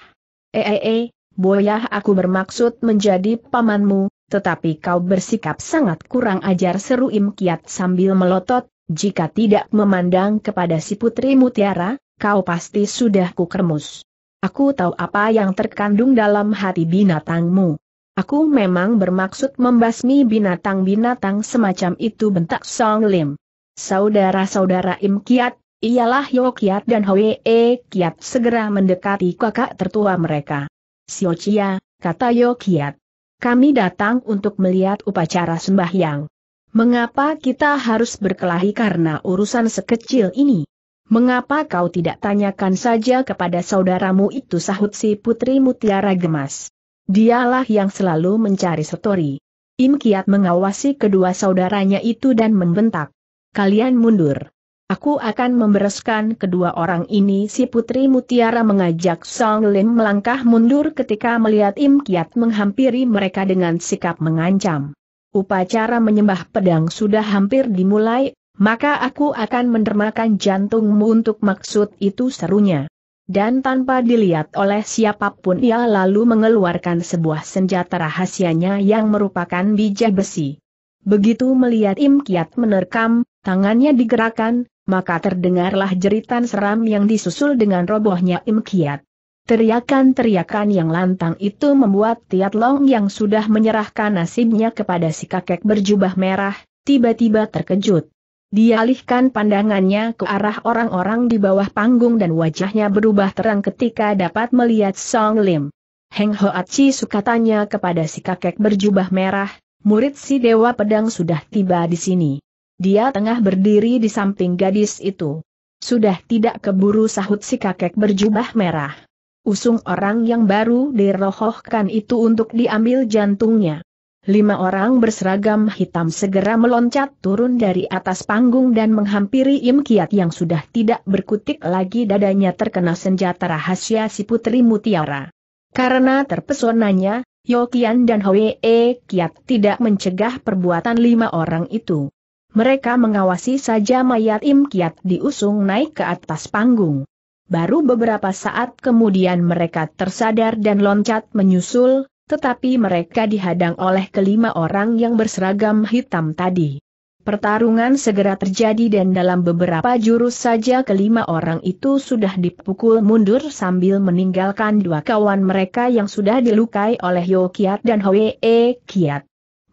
Eee, eh, eh, eh, boyah aku bermaksud menjadi pamanmu, tetapi kau bersikap sangat kurang ajar seru Im Kiat sambil melotot, jika tidak memandang kepada si putri mutiara, kau pasti sudah kukermus. Aku tahu apa yang terkandung dalam hati binatangmu. Aku memang bermaksud membasmi binatang-binatang semacam itu bentak Song Lim. Saudara-saudara Im Kiat, ialah Yo Kiat dan Hwee Kiat segera mendekati kakak tertua mereka. Sio kata Yo Kami datang untuk melihat upacara sembahyang. Mengapa kita harus berkelahi karena urusan sekecil ini? Mengapa kau tidak tanyakan saja kepada saudaramu itu sahut si putri mutiara gemas? Dialah yang selalu mencari setori. Im Kiat mengawasi kedua saudaranya itu dan membentak. Kalian mundur. Aku akan membereskan kedua orang ini si Putri Mutiara mengajak Song Lim melangkah mundur ketika melihat Im Kiat menghampiri mereka dengan sikap mengancam. Upacara menyembah pedang sudah hampir dimulai, maka aku akan mendermakan jantungmu untuk maksud itu serunya. Dan tanpa dilihat oleh siapapun ia lalu mengeluarkan sebuah senjata rahasianya yang merupakan bijak besi. Begitu melihat Im Kiat menerkam, tangannya digerakkan, maka terdengarlah jeritan seram yang disusul dengan robohnya Im Kiat. Teriakan-teriakan yang lantang itu membuat Tiat Long yang sudah menyerahkan nasibnya kepada si kakek berjubah merah, tiba-tiba terkejut. Dia pandangannya ke arah orang-orang di bawah panggung dan wajahnya berubah terang ketika dapat melihat Song Lim. Heng Ho suka tanya kepada si kakek berjubah merah, murid si Dewa Pedang sudah tiba di sini. Dia tengah berdiri di samping gadis itu. Sudah tidak keburu sahut si kakek berjubah merah. Usung orang yang baru dirohohkan itu untuk diambil jantungnya. Lima orang berseragam hitam segera meloncat turun dari atas panggung dan menghampiri Im Kiat yang sudah tidak berkutik lagi dadanya terkena senjata rahasia si Putri Mutiara. Karena terpesonanya, Yokian dan Hwee Kiat tidak mencegah perbuatan lima orang itu mereka mengawasi saja mayat Im Kiat diusung naik ke atas panggung. Baru beberapa saat kemudian mereka tersadar dan loncat menyusul, tetapi mereka dihadang oleh kelima orang yang berseragam hitam tadi. Pertarungan segera terjadi dan dalam beberapa jurus saja kelima orang itu sudah dipukul mundur sambil meninggalkan dua kawan mereka yang sudah dilukai oleh Yo Kiat dan Hwe e Kiat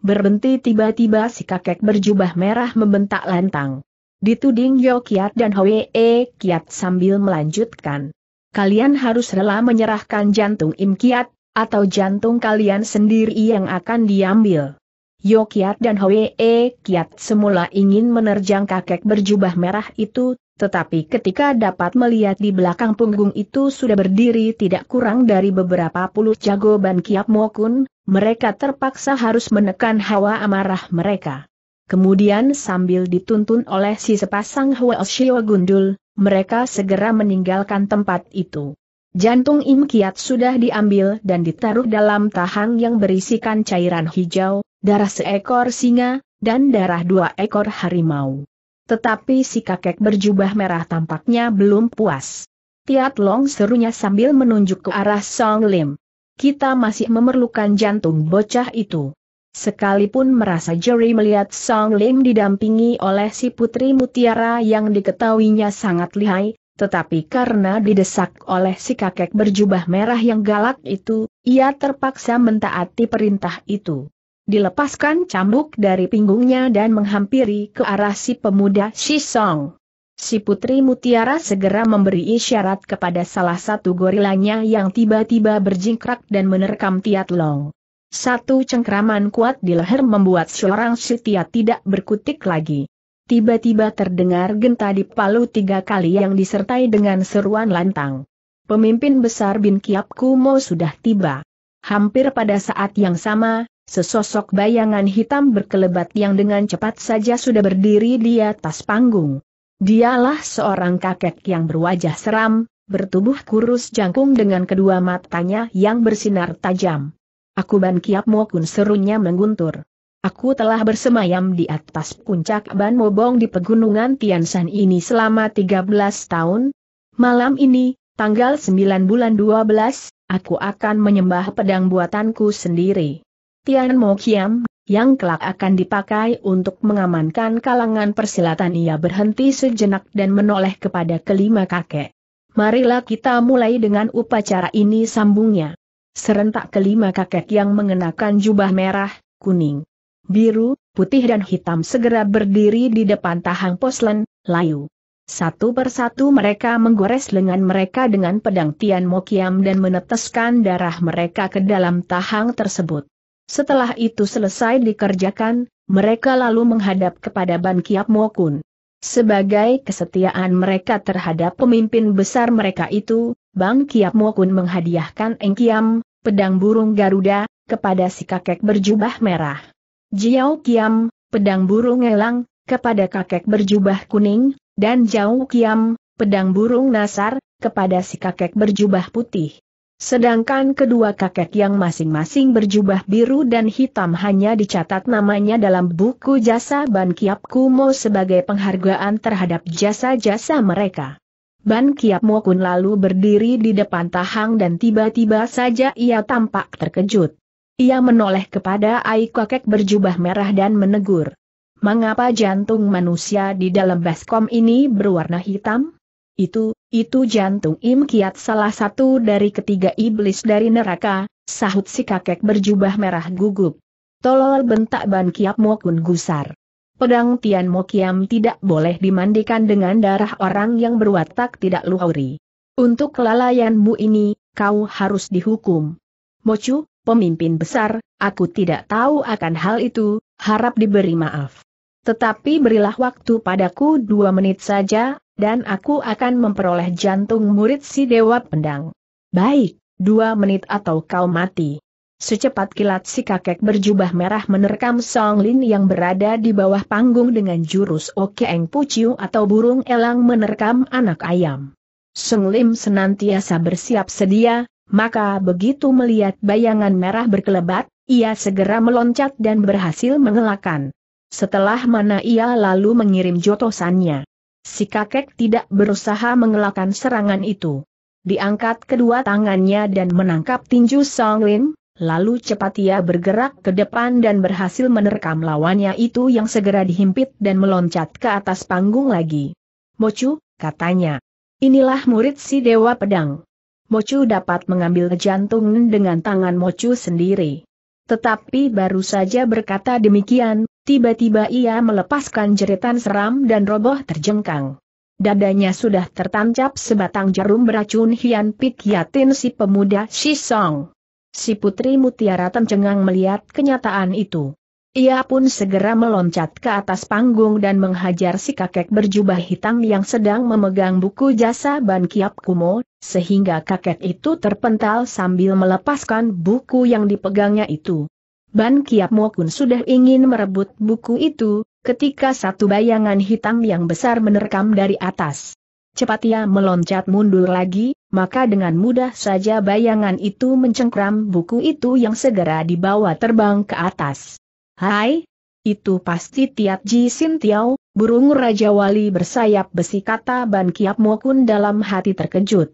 berhenti tiba-tiba si kakek berjubah merah membentak lantang. Dituding Yo Kiat dan Hwee Kiat sambil melanjutkan. Kalian harus rela menyerahkan jantung Im Kiat, atau jantung kalian sendiri yang akan diambil. Yo Kiat dan Hwee Kiat semula ingin menerjang kakek berjubah merah itu, tetapi ketika dapat melihat di belakang punggung itu sudah berdiri tidak kurang dari beberapa puluh jago Ban Kiap Mokun, mereka terpaksa harus menekan hawa amarah mereka. Kemudian sambil dituntun oleh si sepasang Huoshio Gundul, mereka segera meninggalkan tempat itu. Jantung Im Kiat sudah diambil dan ditaruh dalam tahang yang berisikan cairan hijau, darah seekor singa, dan darah dua ekor harimau. Tetapi si kakek berjubah merah tampaknya belum puas. Tiat Long serunya sambil menunjuk ke arah Song Lim kita masih memerlukan jantung bocah itu. Sekalipun merasa jeri melihat Song Lim didampingi oleh si putri mutiara yang diketahuinya sangat lihai, tetapi karena didesak oleh si kakek berjubah merah yang galak itu, ia terpaksa mentaati perintah itu. Dilepaskan cambuk dari pinggungnya dan menghampiri ke arah si pemuda Song. Si Putri Mutiara segera memberi isyarat kepada salah satu gorilanya yang tiba-tiba berjingkrak dan menerkam Tiat Long. Satu cengkraman kuat di leher membuat seorang Tiat tidak berkutik lagi. Tiba-tiba terdengar genta di palu tiga kali yang disertai dengan seruan lantang. Pemimpin besar Bin Kiap Kumo sudah tiba. Hampir pada saat yang sama, sesosok bayangan hitam berkelebat yang dengan cepat saja sudah berdiri di atas panggung. Dialah seorang kakek yang berwajah seram, bertubuh kurus jangkung dengan kedua matanya yang bersinar tajam. Aku Ban Kiap Mokun serunya mengguntur. Aku telah bersemayam di atas puncak Ban Mobong di pegunungan Tiansan ini selama 13 tahun. Malam ini, tanggal 9 bulan 12, aku akan menyembah pedang buatanku sendiri. Tian Mo Kiam yang kelak akan dipakai untuk mengamankan kalangan persilatan ia berhenti sejenak dan menoleh kepada kelima kakek. Marilah kita mulai dengan upacara ini sambungnya. Serentak kelima kakek yang mengenakan jubah merah, kuning, biru, putih dan hitam segera berdiri di depan tahang poslen, layu. Satu persatu mereka menggores lengan mereka dengan pedang Tian Mokiam dan meneteskan darah mereka ke dalam tahang tersebut. Setelah itu selesai dikerjakan, mereka lalu menghadap kepada Ban Kiap Mokun. Sebagai kesetiaan mereka terhadap pemimpin besar mereka itu, Bang Kiap Mokun menghadiahkan Engkiam, pedang burung Garuda, kepada si kakek berjubah merah. Jiao Kiam, pedang burung elang, kepada kakek berjubah kuning, dan Jiao Kiam, pedang burung nasar, kepada si kakek berjubah putih. Sedangkan kedua kakek yang masing-masing berjubah biru dan hitam hanya dicatat namanya dalam buku jasa Ban Kiap Kumo sebagai penghargaan terhadap jasa-jasa mereka. Ban Kiap Mokun lalu berdiri di depan Tahang dan tiba-tiba saja ia tampak terkejut. Ia menoleh kepada Ai kakek berjubah merah dan menegur. Mengapa jantung manusia di dalam baskom ini berwarna hitam? Itu, itu jantung Im Kiat salah satu dari ketiga iblis dari neraka, sahut si kakek berjubah merah gugup. Tolol bentak Ban Kiap Mokun gusar. Pedang Tian Mokiam tidak boleh dimandikan dengan darah orang yang berwatak tidak luhuri. Untuk kelalaianmu ini, kau harus dihukum. Mochu, pemimpin besar, aku tidak tahu akan hal itu, harap diberi maaf. Tetapi berilah waktu padaku dua menit saja, dan aku akan memperoleh jantung murid si Dewa Pendang. Baik, dua menit atau kau mati. Secepat kilat si kakek berjubah merah menerkam Song Lin yang berada di bawah panggung dengan jurus Okeeng Puciu atau burung elang menerkam anak ayam. Song Lim senantiasa bersiap sedia, maka begitu melihat bayangan merah berkelebat, ia segera meloncat dan berhasil mengelakkan. Setelah mana ia lalu mengirim jotosannya. Si kakek tidak berusaha mengelakkan serangan itu. Diangkat kedua tangannya dan menangkap tinju Song Lin, lalu cepat ia bergerak ke depan dan berhasil menerkam lawannya itu yang segera dihimpit dan meloncat ke atas panggung lagi. Mochu, katanya. Inilah murid si Dewa Pedang. Mochu dapat mengambil jantung dengan tangan Mochu sendiri. Tetapi baru saja berkata demikian, Tiba-tiba ia melepaskan jeritan seram dan roboh terjengkang. Dadanya sudah tertancap sebatang jarum beracun Hian Pik Yatin si pemuda Si Song. Si Putri Mutiara tercengang melihat kenyataan itu. Ia pun segera meloncat ke atas panggung dan menghajar si kakek berjubah hitam yang sedang memegang buku jasa Ban Kiap Kumo, sehingga kakek itu terpental sambil melepaskan buku yang dipegangnya itu. Ban Kiap Mokun sudah ingin merebut buku itu, ketika satu bayangan hitam yang besar menerkam dari atas. Cepat ia meloncat mundur lagi, maka dengan mudah saja bayangan itu mencengkram buku itu yang segera dibawa terbang ke atas. Hai, itu pasti Tiat Ji Sin Tiao, burung Raja Wali bersayap besi kata Ban Kiap Mokun dalam hati terkejut.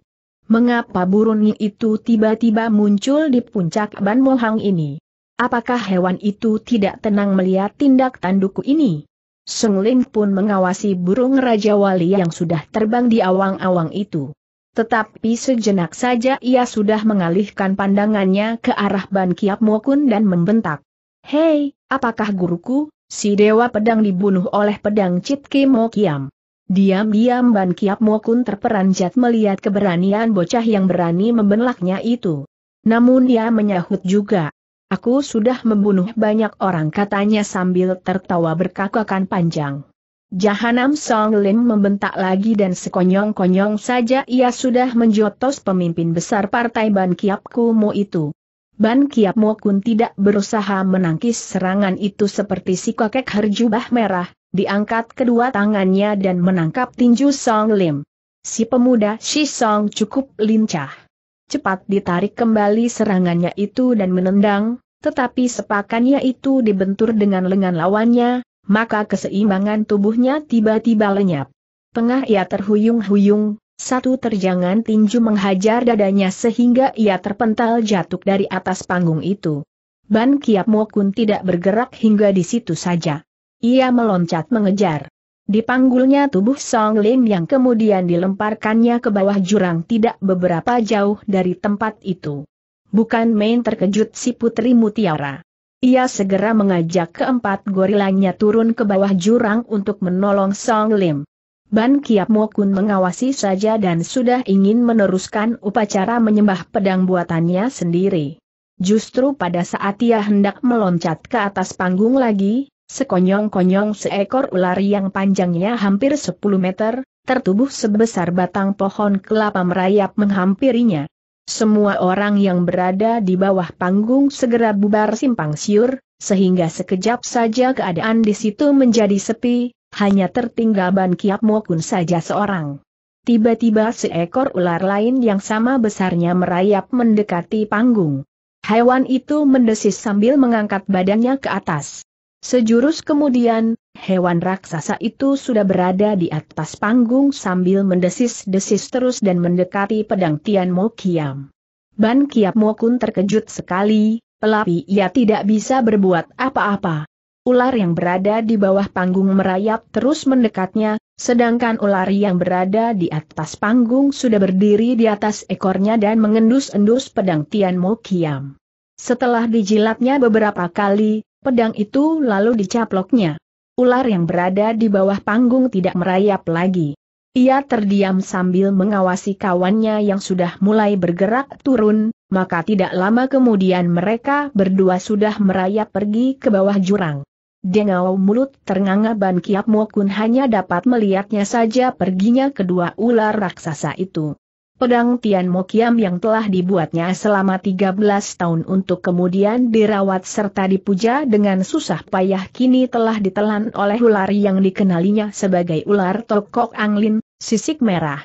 Mengapa burung itu tiba-tiba muncul di puncak Ban Mohang ini? Apakah hewan itu tidak tenang melihat tindak tanduku ini? Sung Ling pun mengawasi burung Raja Wali yang sudah terbang di awang-awang itu. Tetapi sejenak saja ia sudah mengalihkan pandangannya ke arah Ban Kiap Mokun dan membentak. Hei, apakah guruku, si dewa pedang dibunuh oleh pedang Cit Mokiam? Diam-diam Ban Kiap Mokun terperanjat melihat keberanian bocah yang berani membenlaknya itu. Namun ia menyahut juga. Aku sudah membunuh banyak orang katanya sambil tertawa berkakakan panjang. Jahanam Song Lim membentak lagi dan sekonyong-konyong saja ia sudah menjotos pemimpin besar partai Ban Kiap Kumo itu. Ban Kiap Mo Kun tidak berusaha menangkis serangan itu seperti si kakek herjubah merah, diangkat kedua tangannya dan menangkap tinju Song Lim. Si pemuda Shi Song cukup lincah cepat ditarik kembali serangannya itu dan menendang, tetapi sepakannya itu dibentur dengan lengan lawannya, maka keseimbangan tubuhnya tiba-tiba lenyap. Tengah ia terhuyung-huyung, satu terjangan tinju menghajar dadanya sehingga ia terpental jatuh dari atas panggung itu. Ban Kiap Mokun tidak bergerak hingga di situ saja. Ia meloncat mengejar. Dipanggulnya tubuh Song Lim yang kemudian dilemparkannya ke bawah jurang tidak beberapa jauh dari tempat itu. Bukan main terkejut si Putri Mutiara. Ia segera mengajak keempat gorilanya turun ke bawah jurang untuk menolong Song Lim. Ban Kiap Mokun mengawasi saja dan sudah ingin meneruskan upacara menyembah pedang buatannya sendiri. Justru pada saat ia hendak meloncat ke atas panggung lagi, Sekonyong-konyong seekor ular yang panjangnya hampir 10 meter, tertubuh sebesar batang pohon kelapa merayap menghampirinya. Semua orang yang berada di bawah panggung segera bubar simpang siur, sehingga sekejap saja keadaan di situ menjadi sepi, hanya tertinggal Ban Kiap Mokun saja seorang. Tiba-tiba seekor ular lain yang sama besarnya merayap mendekati panggung. Hewan itu mendesis sambil mengangkat badannya ke atas. Sejurus kemudian, hewan raksasa itu sudah berada di atas panggung sambil mendesis-desis terus dan mendekati pedang Tian Mo Kiam. Ban Kiap Mo Kun terkejut sekali, pelapi ia tidak bisa berbuat apa-apa. Ular yang berada di bawah panggung merayap terus mendekatnya, sedangkan ular yang berada di atas panggung sudah berdiri di atas ekornya dan mengendus-endus pedang Tian Mo Kiam. Setelah dijilatnya beberapa kali, Pedang itu lalu dicaploknya. Ular yang berada di bawah panggung tidak merayap lagi. Ia terdiam sambil mengawasi kawannya yang sudah mulai bergerak turun, maka tidak lama kemudian mereka berdua sudah merayap pergi ke bawah jurang. Dengau mulut ternganga Ban Kiap Mokun hanya dapat melihatnya saja perginya kedua ular raksasa itu. Pedang Tian Mokiam yang telah dibuatnya selama 13 tahun untuk kemudian dirawat serta dipuja dengan susah payah kini telah ditelan oleh ular yang dikenalinya sebagai ular tokok anglin, sisik merah.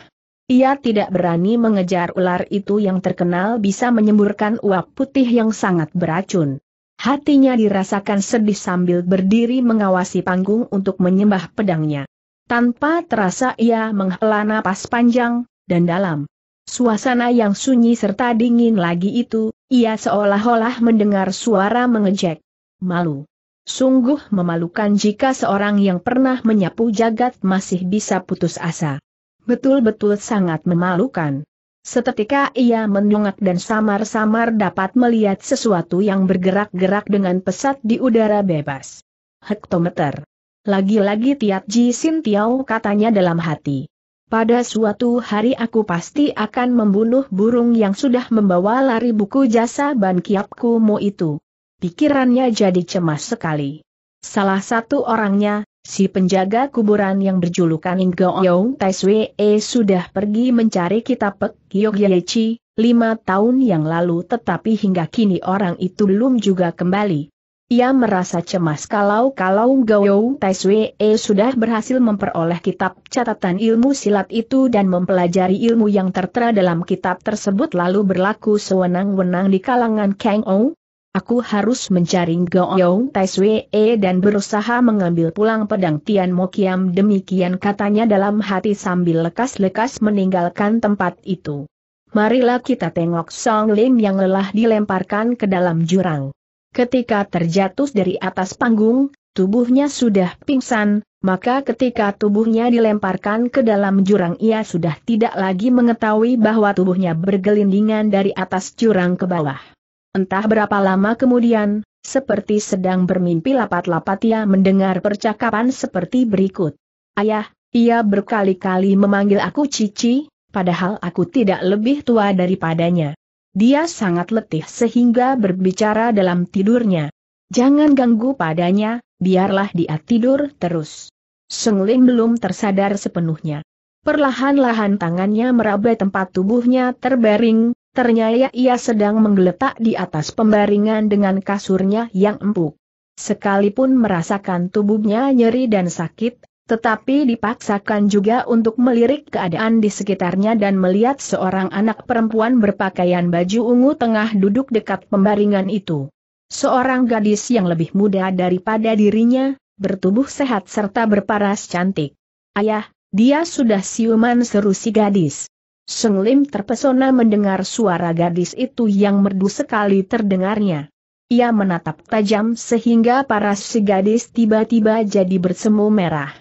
Ia tidak berani mengejar ular itu yang terkenal bisa menyemburkan uap putih yang sangat beracun. Hatinya dirasakan sedih sambil berdiri mengawasi panggung untuk menyembah pedangnya. Tanpa terasa ia menghela napas panjang dan dalam. Suasana yang sunyi serta dingin lagi itu, ia seolah-olah mendengar suara mengejek. Malu. Sungguh memalukan jika seorang yang pernah menyapu jagat masih bisa putus asa. Betul-betul sangat memalukan. Setetika ia mendongak dan samar-samar dapat melihat sesuatu yang bergerak-gerak dengan pesat di udara bebas. Hektometer. Lagi-lagi Tiat Ji Sin katanya dalam hati. Pada suatu hari aku pasti akan membunuh burung yang sudah membawa lari buku jasa ban mu itu. Pikirannya jadi cemas sekali. Salah satu orangnya, si penjaga kuburan yang berjulukan Inggo Yong Tai E eh, sudah pergi mencari kitab Pek Kyogyechi, lima tahun yang lalu tetapi hingga kini orang itu belum juga kembali. Ia merasa cemas kalau-kalau Gao Tai e sudah berhasil memperoleh kitab catatan ilmu silat itu dan mempelajari ilmu yang tertera dalam kitab tersebut lalu berlaku sewenang-wenang di kalangan Kang Ou. Aku harus mencari Gao Tai e dan berusaha mengambil pulang pedang Tian Mokiam demikian katanya dalam hati sambil lekas-lekas meninggalkan tempat itu. Marilah kita tengok Song Lim yang lelah dilemparkan ke dalam jurang. Ketika terjatuh dari atas panggung, tubuhnya sudah pingsan, maka ketika tubuhnya dilemparkan ke dalam jurang ia sudah tidak lagi mengetahui bahwa tubuhnya bergelindingan dari atas jurang ke bawah. Entah berapa lama kemudian, seperti sedang bermimpi lapat-lapat ia mendengar percakapan seperti berikut. Ayah, ia berkali-kali memanggil aku Cici, padahal aku tidak lebih tua daripadanya. Dia sangat letih sehingga berbicara dalam tidurnya. Jangan ganggu padanya, biarlah dia tidur terus. Seng Ling belum tersadar sepenuhnya. Perlahan-lahan tangannya meraba tempat tubuhnya terbaring, ternyata ia sedang menggeletak di atas pembaringan dengan kasurnya yang empuk. Sekalipun merasakan tubuhnya nyeri dan sakit, tetapi dipaksakan juga untuk melirik keadaan di sekitarnya dan melihat seorang anak perempuan berpakaian baju ungu tengah duduk dekat pembaringan itu. Seorang gadis yang lebih muda daripada dirinya, bertubuh sehat serta berparas cantik. Ayah, dia sudah siuman seru si gadis. Seng Lim terpesona mendengar suara gadis itu yang merdu sekali terdengarnya. Ia menatap tajam sehingga paras si gadis tiba-tiba jadi bersemu merah.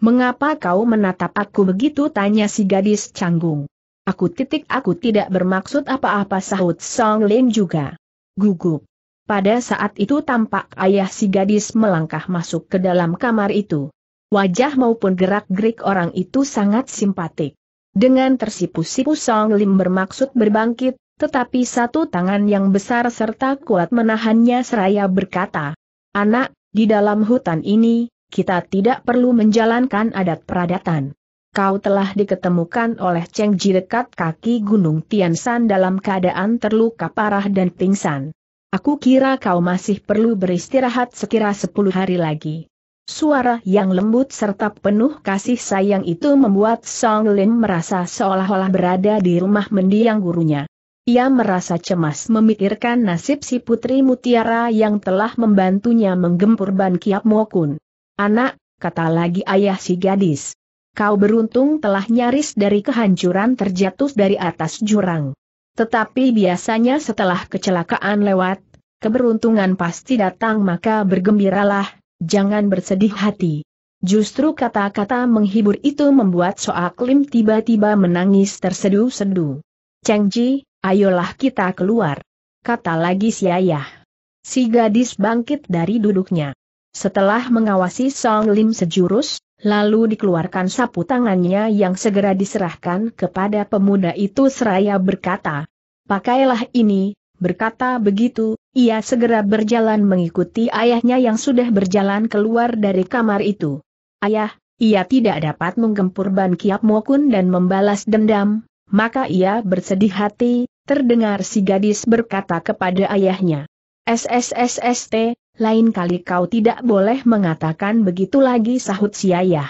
Mengapa kau menatap aku begitu tanya si gadis canggung. Aku titik aku tidak bermaksud apa-apa sahut Song Lin juga. Gugup. Pada saat itu tampak ayah si gadis melangkah masuk ke dalam kamar itu. Wajah maupun gerak-gerik orang itu sangat simpatik. Dengan tersipu-sipu Song Lin bermaksud berbangkit, tetapi satu tangan yang besar serta kuat menahannya seraya berkata, Anak, di dalam hutan ini, kita tidak perlu menjalankan adat peradatan. Kau telah diketemukan oleh Cheng Ji dekat kaki Gunung Tiansan dalam keadaan terluka parah dan pingsan. Aku kira kau masih perlu beristirahat sekira sepuluh hari lagi. Suara yang lembut serta penuh kasih sayang itu membuat Song Lin merasa seolah-olah berada di rumah mendiang gurunya. Ia merasa cemas memikirkan nasib si putri mutiara yang telah membantunya menggempur Ban Kiap Mokun. Anak, kata lagi ayah si gadis. Kau beruntung telah nyaris dari kehancuran terjatuh dari atas jurang. Tetapi biasanya setelah kecelakaan lewat, keberuntungan pasti datang maka bergembiralah, jangan bersedih hati. Justru kata-kata menghibur itu membuat Soak Lim tiba-tiba menangis terseduh sedu Cheng Ji, ayolah kita keluar. Kata lagi si ayah. Si gadis bangkit dari duduknya. Setelah mengawasi Song Lim sejurus, lalu dikeluarkan sapu tangannya yang segera diserahkan kepada pemuda itu seraya berkata, Pakailah ini, berkata begitu, ia segera berjalan mengikuti ayahnya yang sudah berjalan keluar dari kamar itu. Ayah, ia tidak dapat menggempur Ban Kiap Mokun dan membalas dendam, maka ia bersedih hati, terdengar si gadis berkata kepada ayahnya. SSSST, lain kali kau tidak boleh mengatakan begitu lagi sahut si ayah.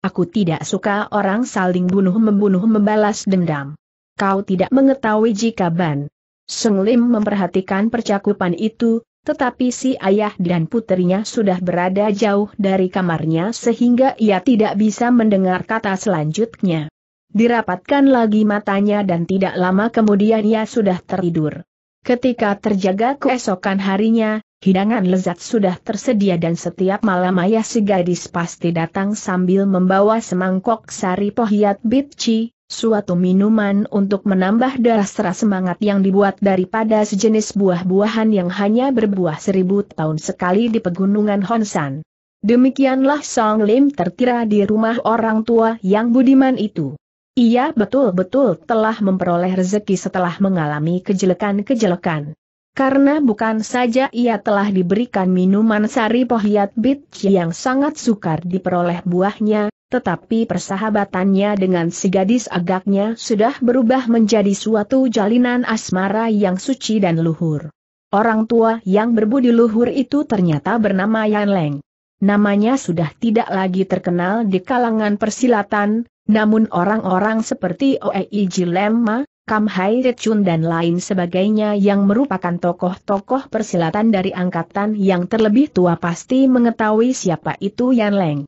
Aku tidak suka orang saling bunuh-membunuh membalas dendam. Kau tidak mengetahui jika Ban Seng memperhatikan percakupan itu, tetapi si ayah dan putrinya sudah berada jauh dari kamarnya sehingga ia tidak bisa mendengar kata selanjutnya. Dirapatkan lagi matanya dan tidak lama kemudian ia sudah tertidur. Ketika terjaga keesokan harinya, hidangan lezat sudah tersedia dan setiap malam ayah si gadis pasti datang sambil membawa semangkok sari pohiat bitchi, suatu minuman untuk menambah darah serah semangat yang dibuat daripada sejenis buah-buahan yang hanya berbuah seribu tahun sekali di pegunungan Honsan. Demikianlah Song Lim tertira di rumah orang tua yang budiman itu. Ia betul-betul telah memperoleh rezeki setelah mengalami kejelekan-kejelekan. Karena bukan saja ia telah diberikan minuman sari pohiat bit yang sangat sukar diperoleh buahnya, tetapi persahabatannya dengan si gadis agaknya sudah berubah menjadi suatu jalinan asmara yang suci dan luhur. Orang tua yang berbudi luhur itu ternyata bernama Yan Leng. Namanya sudah tidak lagi terkenal di kalangan persilatan, namun orang-orang seperti Oei Jilema, Kam Hai Chun dan lain sebagainya yang merupakan tokoh-tokoh persilatan dari angkatan yang terlebih tua pasti mengetahui siapa itu Yan Leng.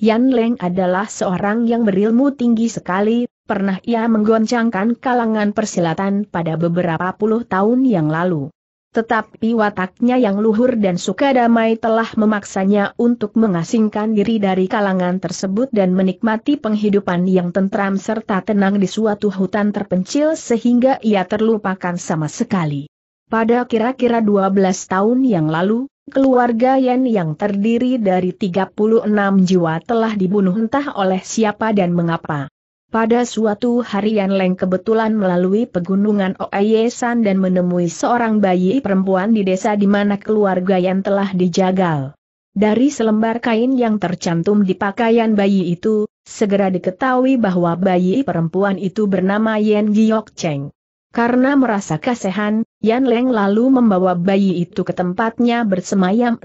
Yan Leng adalah seorang yang berilmu tinggi sekali, pernah ia menggoncangkan kalangan persilatan pada beberapa puluh tahun yang lalu. Tetapi wataknya yang luhur dan suka damai telah memaksanya untuk mengasingkan diri dari kalangan tersebut dan menikmati penghidupan yang tentram serta tenang di suatu hutan terpencil sehingga ia terlupakan sama sekali. Pada kira-kira 12 tahun yang lalu, Keluarga Yan yang terdiri dari 36 jiwa telah dibunuh entah oleh siapa dan mengapa. Pada suatu hari Yan Leng kebetulan melalui pegunungan Oayesan dan menemui seorang bayi perempuan di desa di mana keluarga Yan telah dijagal. Dari selembar kain yang tercantum di pakaian bayi itu, segera diketahui bahwa bayi perempuan itu bernama Yan Giok Cheng. Karena merasa kasehan, Yan Leng lalu membawa bayi itu ke tempatnya bersemayam 16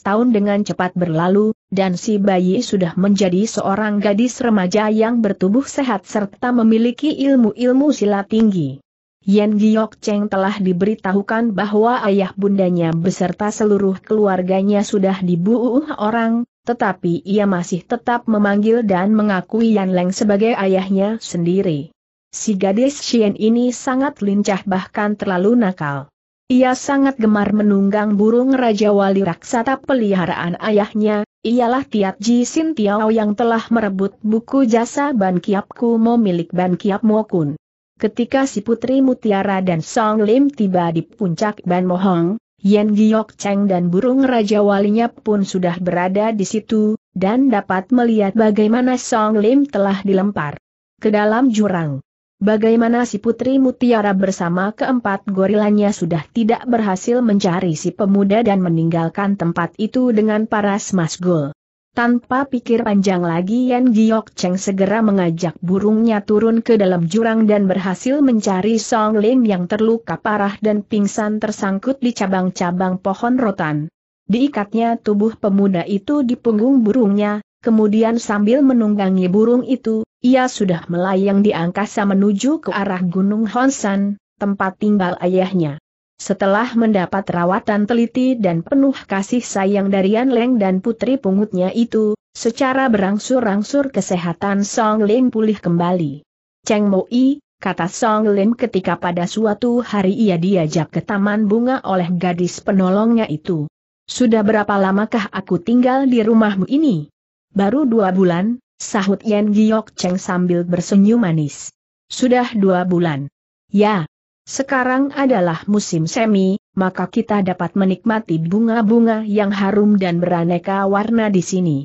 tahun dengan cepat berlalu, dan si bayi sudah menjadi seorang gadis remaja yang bertubuh sehat serta memiliki ilmu-ilmu silat tinggi. Yan Giok Cheng telah diberitahukan bahwa ayah bundanya beserta seluruh keluarganya sudah dibunuh orang, tetapi ia masih tetap memanggil dan mengakui Yan Leng sebagai ayahnya sendiri si gadis Xian ini sangat lincah bahkan terlalu nakal. Ia sangat gemar menunggang burung Raja Wali Raksasa peliharaan ayahnya, ialah Tiat Ji Sin Tiao yang telah merebut buku jasa Ban Kiap Kumo milik Ban Kiap Mo Kun. Ketika si Putri Mutiara dan Song Lim tiba di puncak Ban Mohong, Yen Giok Cheng dan burung Raja Walinya pun sudah berada di situ, dan dapat melihat bagaimana Song Lim telah dilempar ke dalam jurang. Bagaimana si Putri Mutiara bersama keempat gorilanya sudah tidak berhasil mencari si pemuda dan meninggalkan tempat itu dengan paras masgul. Tanpa pikir panjang lagi Yan Giok Cheng segera mengajak burungnya turun ke dalam jurang dan berhasil mencari Song Lin yang terluka parah dan pingsan tersangkut di cabang-cabang pohon rotan. Diikatnya tubuh pemuda itu di punggung burungnya, kemudian sambil menunggangi burung itu, ia sudah melayang di angkasa menuju ke arah Gunung Honsan, tempat tinggal ayahnya. Setelah mendapat rawatan teliti dan penuh kasih sayang dari Yan Leng dan putri pungutnya itu, secara berangsur-angsur kesehatan Song Leng pulih kembali. Cheng Mo I, kata Song Leng ketika pada suatu hari ia diajak ke taman bunga oleh gadis penolongnya itu. Sudah berapa lamakah aku tinggal di rumahmu ini? Baru dua bulan, sahut Yan Giok Cheng sambil bersenyum manis. Sudah dua bulan. Ya. Sekarang adalah musim semi, maka kita dapat menikmati bunga-bunga yang harum dan beraneka warna di sini.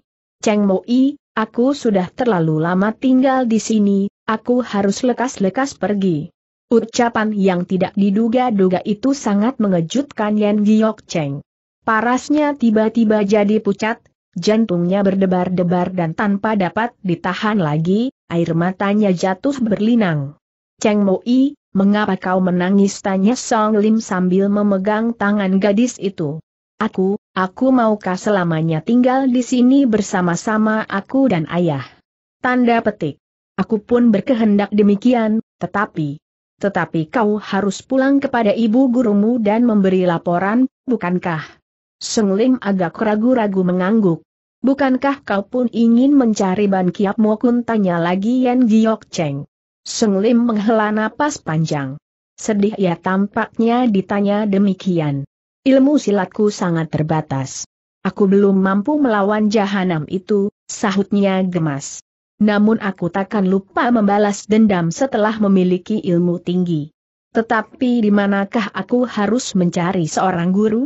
Cheng Moi, aku sudah terlalu lama tinggal di sini, aku harus lekas-lekas pergi. Ucapan yang tidak diduga-duga itu sangat mengejutkan Yan Giok Cheng. Parasnya tiba-tiba jadi pucat, jantungnya berdebar-debar dan tanpa dapat ditahan lagi, air matanya jatuh berlinang. Cheng Moi, mengapa kau menangis tanya Song Lim sambil memegang tangan gadis itu. Aku, aku maukah selamanya tinggal di sini bersama-sama aku dan ayah? Tanda petik. Aku pun berkehendak demikian, tetapi... Tetapi kau harus pulang kepada ibu gurumu dan memberi laporan, bukankah? Seng Lim agak ragu-ragu mengangguk. Bukankah kau pun ingin mencari Ban Kiap Mokun tanya lagi Yan Giok Cheng. Seng Lim menghela napas panjang. Sedih ia tampaknya ditanya demikian. Ilmu silatku sangat terbatas. Aku belum mampu melawan jahanam itu, sahutnya gemas. Namun aku takkan lupa membalas dendam setelah memiliki ilmu tinggi. Tetapi di manakah aku harus mencari seorang guru?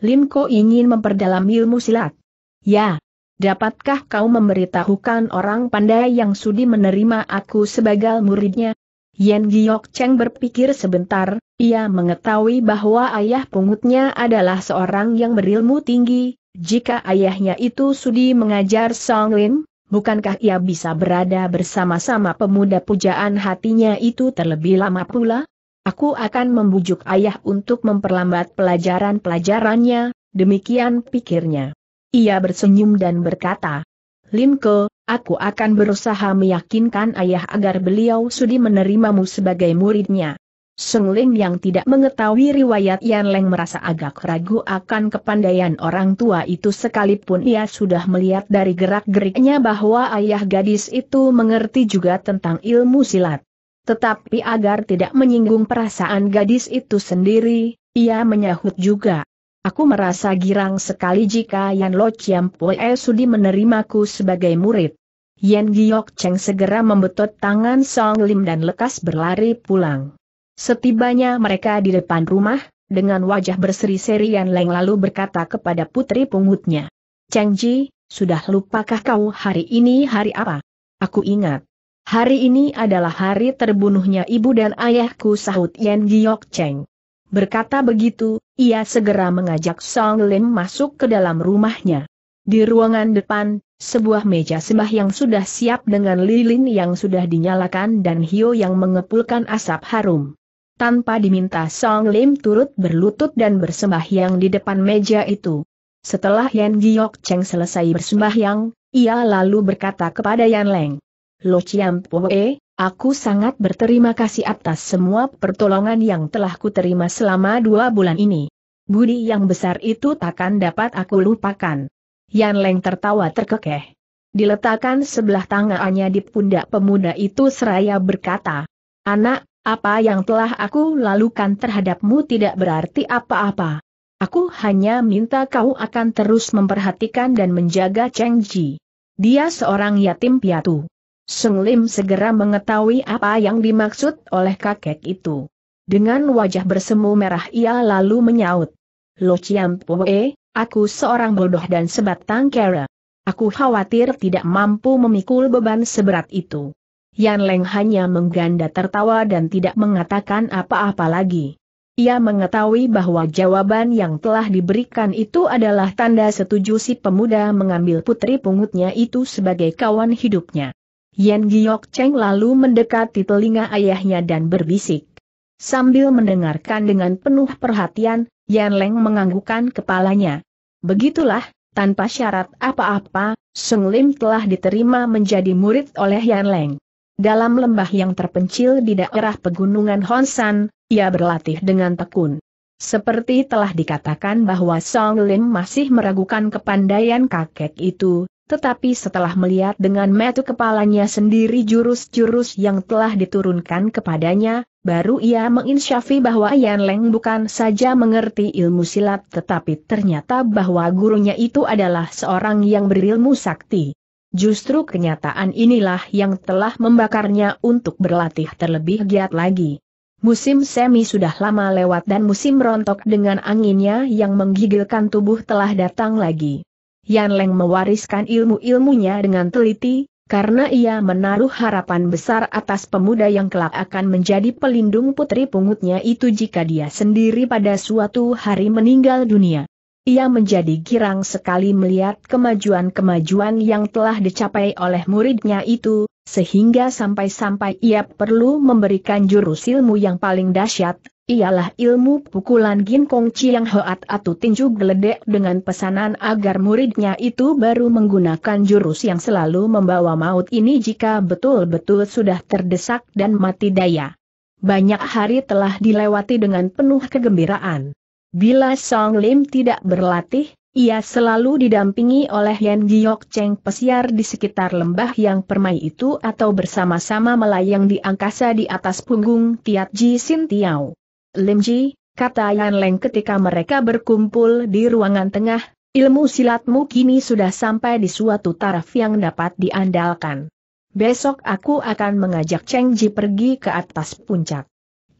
Ko ingin memperdalam ilmu silat. Ya, dapatkah kau memberitahukan orang pandai yang sudi menerima aku sebagai muridnya? Yen Giok Cheng berpikir sebentar, ia mengetahui bahwa ayah pungutnya adalah seorang yang berilmu tinggi, jika ayahnya itu sudi mengajar Song Lin, bukankah ia bisa berada bersama-sama pemuda pujaan hatinya itu terlebih lama pula? Aku akan membujuk ayah untuk memperlambat pelajaran-pelajarannya, demikian pikirnya. Ia bersenyum dan berkata, Limko, aku akan berusaha meyakinkan ayah agar beliau sudi menerimamu sebagai muridnya. Seng Ling yang tidak mengetahui riwayat Yan Leng merasa agak ragu akan kepandaian orang tua itu sekalipun ia sudah melihat dari gerak-geriknya bahwa ayah gadis itu mengerti juga tentang ilmu silat. Tetapi agar tidak menyinggung perasaan gadis itu sendiri, ia menyahut juga. Aku merasa girang sekali jika Yan Lo Chiam Pue sudi menerimaku sebagai murid. Yan Giok Cheng segera membetot tangan Song Lim dan lekas berlari pulang. Setibanya mereka di depan rumah, dengan wajah berseri-seri Yan Leng lalu berkata kepada putri pungutnya. Cheng Ji, sudah lupakah kau hari ini hari apa? Aku ingat. Hari ini adalah hari terbunuhnya ibu dan ayahku sahut Yan Giok Cheng. Berkata begitu, ia segera mengajak Song Lim masuk ke dalam rumahnya. Di ruangan depan, sebuah meja sembah yang sudah siap dengan lilin yang sudah dinyalakan dan hio yang mengepulkan asap harum. Tanpa diminta Song Lim turut berlutut dan bersembahyang di depan meja itu. Setelah Yan Giok Cheng selesai bersembahyang, ia lalu berkata kepada Yan Leng, Lo Chiam Poe, aku sangat berterima kasih atas semua pertolongan yang telah kuterima selama dua bulan ini. Budi yang besar itu takkan dapat aku lupakan. Yan Leng tertawa terkekeh. Diletakkan sebelah tangannya di pundak pemuda itu seraya berkata, Anak, apa yang telah aku lakukan terhadapmu tidak berarti apa-apa. Aku hanya minta kau akan terus memperhatikan dan menjaga Cheng Ji. Dia seorang yatim piatu. Seng Lim segera mengetahui apa yang dimaksud oleh kakek itu. Dengan wajah bersemu merah ia lalu menyaut. Lo Chiam Pue, aku seorang bodoh dan sebatang kera. Aku khawatir tidak mampu memikul beban seberat itu. Yan Leng hanya mengganda tertawa dan tidak mengatakan apa-apa lagi. Ia mengetahui bahwa jawaban yang telah diberikan itu adalah tanda setuju si pemuda mengambil putri pungutnya itu sebagai kawan hidupnya. Yan Giok Cheng lalu mendekati telinga ayahnya dan berbisik. Sambil mendengarkan dengan penuh perhatian, Yan Leng menganggukkan kepalanya. Begitulah, tanpa syarat apa-apa, Sung Lim telah diterima menjadi murid oleh Yan Leng. Dalam lembah yang terpencil di daerah pegunungan Honsan, ia berlatih dengan tekun. Seperti telah dikatakan bahwa Song Lim masih meragukan kepandaian kakek itu, tetapi setelah melihat dengan metu kepalanya sendiri jurus-jurus yang telah diturunkan kepadanya, baru ia menginsyafi bahwa Yan Leng bukan saja mengerti ilmu silat tetapi ternyata bahwa gurunya itu adalah seorang yang berilmu sakti. Justru kenyataan inilah yang telah membakarnya untuk berlatih terlebih giat lagi. Musim semi sudah lama lewat dan musim rontok dengan anginnya yang menggigilkan tubuh telah datang lagi. Yan Leng mewariskan ilmu-ilmunya dengan teliti, karena ia menaruh harapan besar atas pemuda yang kelak akan menjadi pelindung putri pungutnya itu jika dia sendiri pada suatu hari meninggal dunia. Ia menjadi girang sekali melihat kemajuan-kemajuan yang telah dicapai oleh muridnya itu, sehingga sampai-sampai ia perlu memberikan jurus ilmu yang paling dahsyat, ialah ilmu pukulan ginkong yang hoat atau tinju geledek dengan pesanan agar muridnya itu baru menggunakan jurus yang selalu membawa maut ini jika betul-betul sudah terdesak dan mati daya. Banyak hari telah dilewati dengan penuh kegembiraan. Bila Song Lim tidak berlatih, ia selalu didampingi oleh Yan Giok Cheng pesiar di sekitar lembah yang permai itu atau bersama-sama melayang di angkasa di atas punggung Tiat Ji Sin Tiao. Lim Ji, kata Yan Leng ketika mereka berkumpul di ruangan tengah, ilmu silatmu kini sudah sampai di suatu taraf yang dapat diandalkan. Besok aku akan mengajak Cheng Ji pergi ke atas puncak.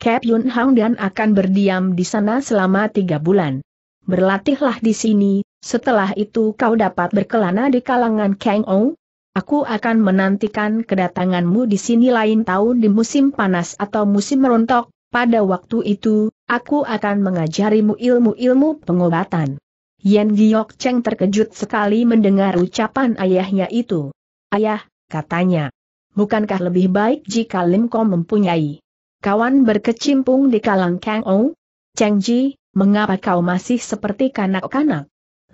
Cap Yun Hang dan akan berdiam di sana selama tiga bulan. Berlatihlah di sini, setelah itu kau dapat berkelana di kalangan Kang Ou. Aku akan menantikan kedatanganmu di sini lain tahun di musim panas atau musim rontok, pada waktu itu, aku akan mengajarimu ilmu-ilmu pengobatan. Yan Giok Cheng terkejut sekali mendengar ucapan ayahnya itu. Ayah, katanya. Bukankah lebih baik jika Lim Kong mempunyai kawan berkecimpung di kalang Kang Ou? Cheng Ji, mengapa kau masih seperti kanak-kanak?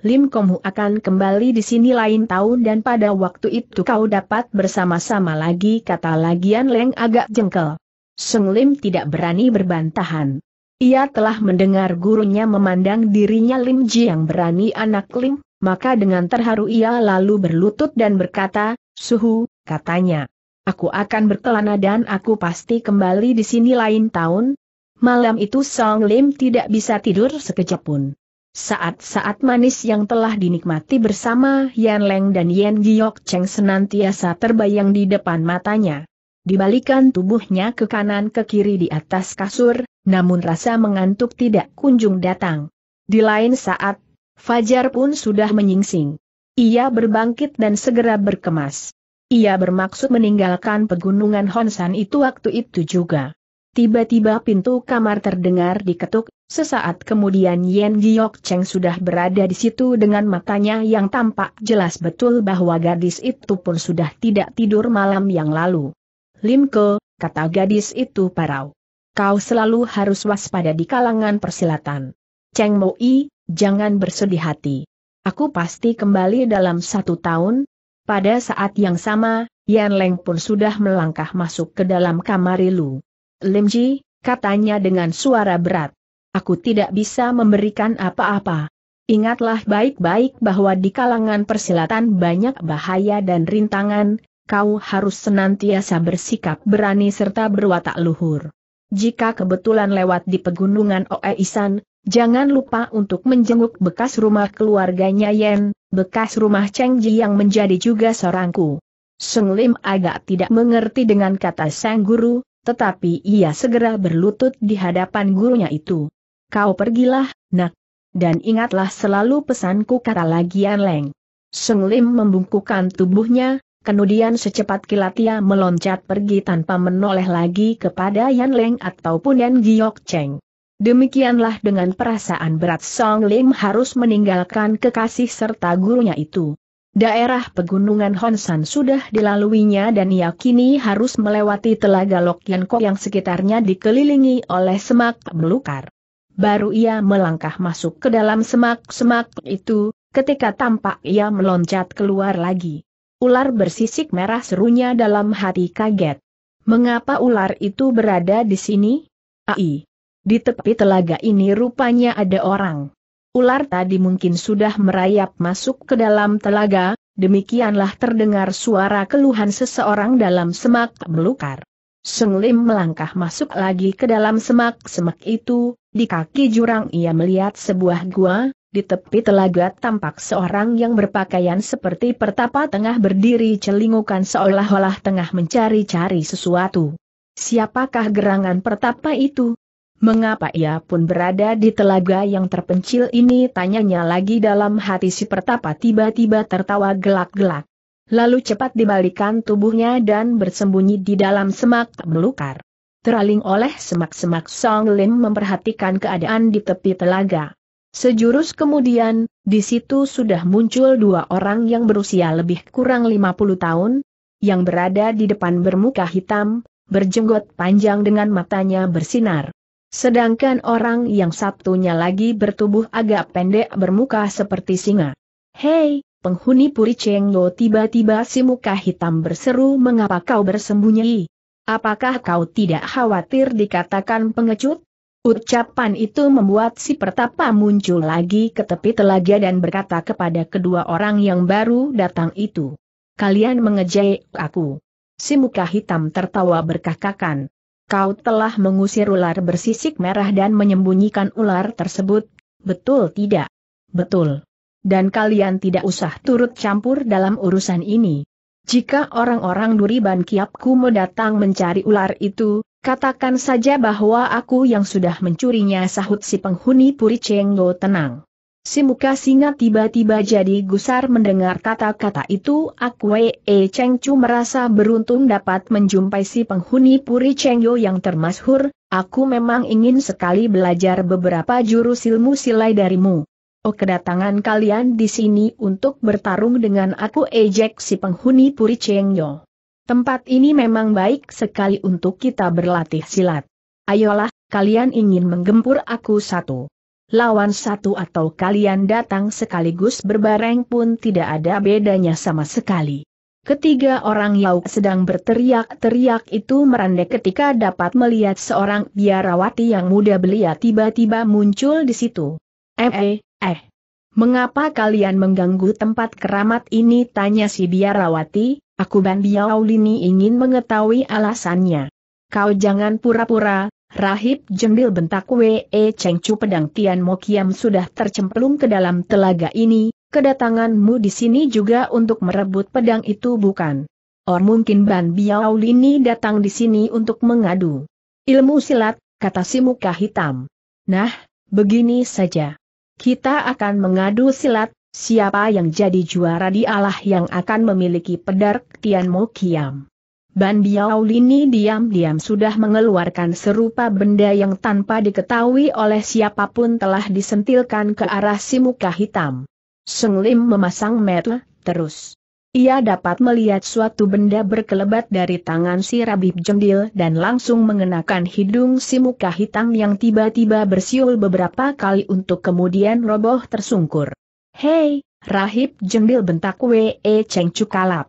Lim Kong akan kembali di sini lain tahun dan pada waktu itu kau dapat bersama-sama lagi kata lagian Leng agak jengkel. Seng Lim tidak berani berbantahan. Ia telah mendengar gurunya memandang dirinya Lim Ji yang berani anak Lim, maka dengan terharu ia lalu berlutut dan berkata, Suhu, katanya. Aku akan berkelana dan aku pasti kembali di sini lain tahun. Malam itu Song Lim tidak bisa tidur sekejap pun. Saat-saat manis yang telah dinikmati bersama Yan Leng dan Yan Giok Cheng senantiasa terbayang di depan matanya dibalikan tubuhnya ke kanan ke kiri di atas kasur, namun rasa mengantuk tidak kunjung datang. Di lain saat, Fajar pun sudah menyingsing. Ia berbangkit dan segera berkemas. Ia bermaksud meninggalkan pegunungan Honsan itu waktu itu juga. Tiba-tiba pintu kamar terdengar diketuk, sesaat kemudian Yen Giok Cheng sudah berada di situ dengan matanya yang tampak jelas betul bahwa gadis itu pun sudah tidak tidur malam yang lalu. Limke, kata gadis itu parau. Kau selalu harus waspada di kalangan persilatan. Cheng Moi, jangan bersedih hati. Aku pasti kembali dalam satu tahun. Pada saat yang sama, Yan Leng pun sudah melangkah masuk ke dalam kamar Lu. Lim Ji, katanya dengan suara berat. Aku tidak bisa memberikan apa-apa. Ingatlah baik-baik bahwa di kalangan persilatan banyak bahaya dan rintangan, kau harus senantiasa bersikap berani serta berwatak luhur. Jika kebetulan lewat di pegunungan Oeisan, jangan lupa untuk menjenguk bekas rumah keluarganya Yen, bekas rumah Cheng Ji yang menjadi juga seorangku. Seng Lim agak tidak mengerti dengan kata sang guru, tetapi ia segera berlutut di hadapan gurunya itu. Kau pergilah, nak. Dan ingatlah selalu pesanku kata lagian Leng. Seng Lim membungkukkan tubuhnya, Kemudian secepat kilat ia meloncat pergi tanpa menoleh lagi kepada Yan Leng ataupun Yan Giok Cheng. Demikianlah dengan perasaan berat Song Lim harus meninggalkan kekasih serta gurunya itu. Daerah pegunungan Honsan sudah dilaluinya dan ia kini harus melewati telaga Kok yang sekitarnya dikelilingi oleh semak belukar. Baru ia melangkah masuk ke dalam semak-semak itu, ketika tampak ia meloncat keluar lagi. Ular bersisik merah serunya dalam hati kaget. Mengapa ular itu berada di sini? Ai. Di tepi telaga ini rupanya ada orang. Ular tadi mungkin sudah merayap masuk ke dalam telaga, demikianlah terdengar suara keluhan seseorang dalam semak melukar. Seng melangkah masuk lagi ke dalam semak-semak itu, di kaki jurang ia melihat sebuah gua, di tepi telaga tampak seorang yang berpakaian seperti pertapa tengah berdiri celingukan seolah-olah tengah mencari-cari sesuatu. Siapakah gerangan pertapa itu? Mengapa ia pun berada di telaga yang terpencil ini? Tanyanya lagi dalam hati si pertapa tiba-tiba tertawa gelak-gelak. Lalu cepat dibalikan tubuhnya dan bersembunyi di dalam semak melukar. Teraling oleh semak-semak Song Lim memperhatikan keadaan di tepi telaga. Sejurus kemudian, di situ sudah muncul dua orang yang berusia lebih kurang 50 tahun, yang berada di depan bermuka hitam, berjenggot panjang dengan matanya bersinar. Sedangkan orang yang satunya lagi bertubuh agak pendek bermuka seperti singa. Hei, penghuni Puri Chenglo tiba-tiba si muka hitam berseru mengapa kau bersembunyi? Apakah kau tidak khawatir dikatakan pengecut? Ucapan itu membuat si pertapa muncul lagi ke tepi telaga dan berkata kepada kedua orang yang baru datang itu. Kalian mengejek aku. Si muka hitam tertawa berkakakan. Kau telah mengusir ular bersisik merah dan menyembunyikan ular tersebut, betul tidak? Betul. Dan kalian tidak usah turut campur dalam urusan ini. Jika orang-orang Duriban kiapku mau datang mencari ular itu, Katakan saja bahwa aku yang sudah mencurinya sahut si penghuni Puri Cenggo tenang. Si muka singa tiba-tiba jadi gusar mendengar kata-kata itu Aku E Cheng Chu merasa beruntung dapat menjumpai si penghuni Puri Chengyo yang termasyhur, aku memang ingin sekali belajar beberapa jurus ilmu silai darimu. Oh kedatangan kalian di sini untuk bertarung dengan aku ejek si penghuni Puri Chengyo. Tempat ini memang baik sekali untuk kita berlatih silat. Ayolah, kalian ingin menggempur aku satu. Lawan satu atau kalian datang sekaligus berbareng pun tidak ada bedanya sama sekali. Ketiga orang Yau sedang berteriak-teriak itu merandek ketika dapat melihat seorang biarawati yang muda belia tiba-tiba muncul di situ. Eh, eh, eh. Mengapa kalian mengganggu tempat keramat ini? Tanya si biarawati, Aku Ban Biao Lini ingin mengetahui alasannya. Kau jangan pura-pura, rahib jendil bentak Wei Chengcu pedang Tian Mokiam sudah tercemplung ke dalam telaga ini, kedatanganmu di sini juga untuk merebut pedang itu bukan? Or mungkin Ban Biao Lini datang di sini untuk mengadu. Ilmu silat, kata si muka hitam. Nah, begini saja. Kita akan mengadu silat, Siapa yang jadi juara dialah yang akan memiliki pedar Tian Mo Kiam. Ban Biao Lini diam-diam sudah mengeluarkan serupa benda yang tanpa diketahui oleh siapapun telah disentilkan ke arah si muka hitam. Seng Lim memasang metel, terus. Ia dapat melihat suatu benda berkelebat dari tangan si Rabib Jendil dan langsung mengenakan hidung si muka hitam yang tiba-tiba bersiul beberapa kali untuk kemudian roboh tersungkur. Hei, rahib jengbil bentak Wee Cheng Kalap.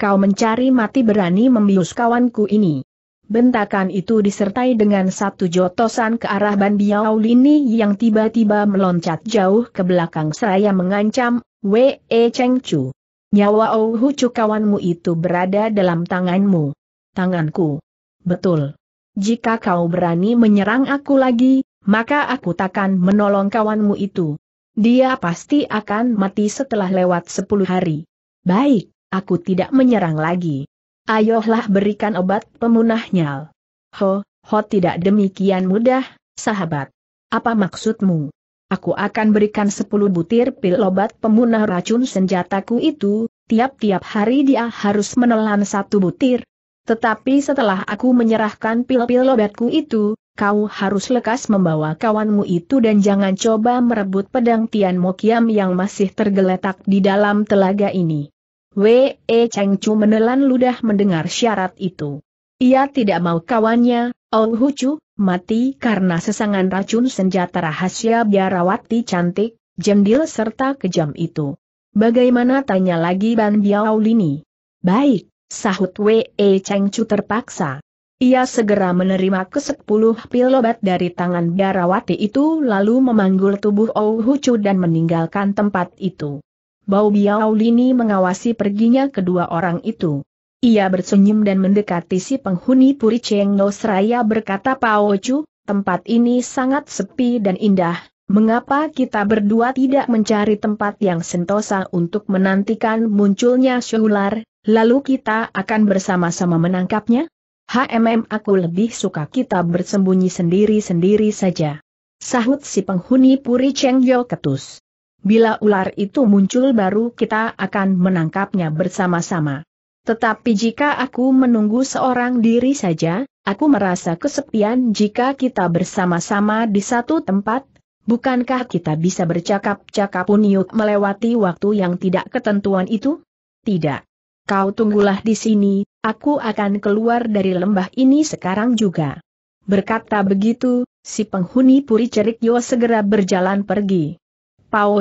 Kau mencari mati berani membius kawanku ini. Bentakan itu disertai dengan satu jotosan ke arah Ban Biao Lini yang tiba-tiba meloncat jauh ke belakang seraya mengancam, Wee Cheng Chu. Nyawa Ouhu kawanmu itu berada dalam tanganmu. Tanganku. Betul. Jika kau berani menyerang aku lagi, maka aku takkan menolong kawanmu itu. Dia pasti akan mati setelah lewat sepuluh hari. Baik, aku tidak menyerang lagi. Ayolah berikan obat pemunahnya. Ho, ho tidak demikian mudah, sahabat. Apa maksudmu? Aku akan berikan sepuluh butir pil obat pemunah racun senjataku itu, tiap-tiap hari dia harus menelan satu butir. Tetapi setelah aku menyerahkan pil-pil obatku itu, kau harus lekas membawa kawanmu itu dan jangan coba merebut pedang Tian Mokiam yang masih tergeletak di dalam telaga ini. Wei Cheng Chu menelan ludah mendengar syarat itu. Ia tidak mau kawannya, oh Hu Chu, mati karena sesangan racun senjata rahasia biarawati cantik, jendil serta kejam itu. Bagaimana tanya lagi Ban Biao Lini? Baik, sahut Wei Cheng Chu terpaksa. Ia segera menerima kesepuluh pil obat dari tangan biarawati itu lalu memanggul tubuh Ou Hucu dan meninggalkan tempat itu. Bau Biao Lini mengawasi perginya kedua orang itu. Ia bersenyum dan mendekati si penghuni Puri Cheng No Seraya berkata Pao Chu, tempat ini sangat sepi dan indah, mengapa kita berdua tidak mencari tempat yang sentosa untuk menantikan munculnya Shular, lalu kita akan bersama-sama menangkapnya? HMM aku lebih suka kita bersembunyi sendiri-sendiri saja. Sahut si penghuni Puri Cheng Yo ketus. Bila ular itu muncul baru kita akan menangkapnya bersama-sama. Tetapi jika aku menunggu seorang diri saja, aku merasa kesepian jika kita bersama-sama di satu tempat, bukankah kita bisa bercakap-cakap uniuk melewati waktu yang tidak ketentuan itu? Tidak. Kau tunggulah di sini, Aku akan keluar dari lembah ini sekarang juga. Berkata begitu, si penghuni puri cerik Yo segera berjalan pergi.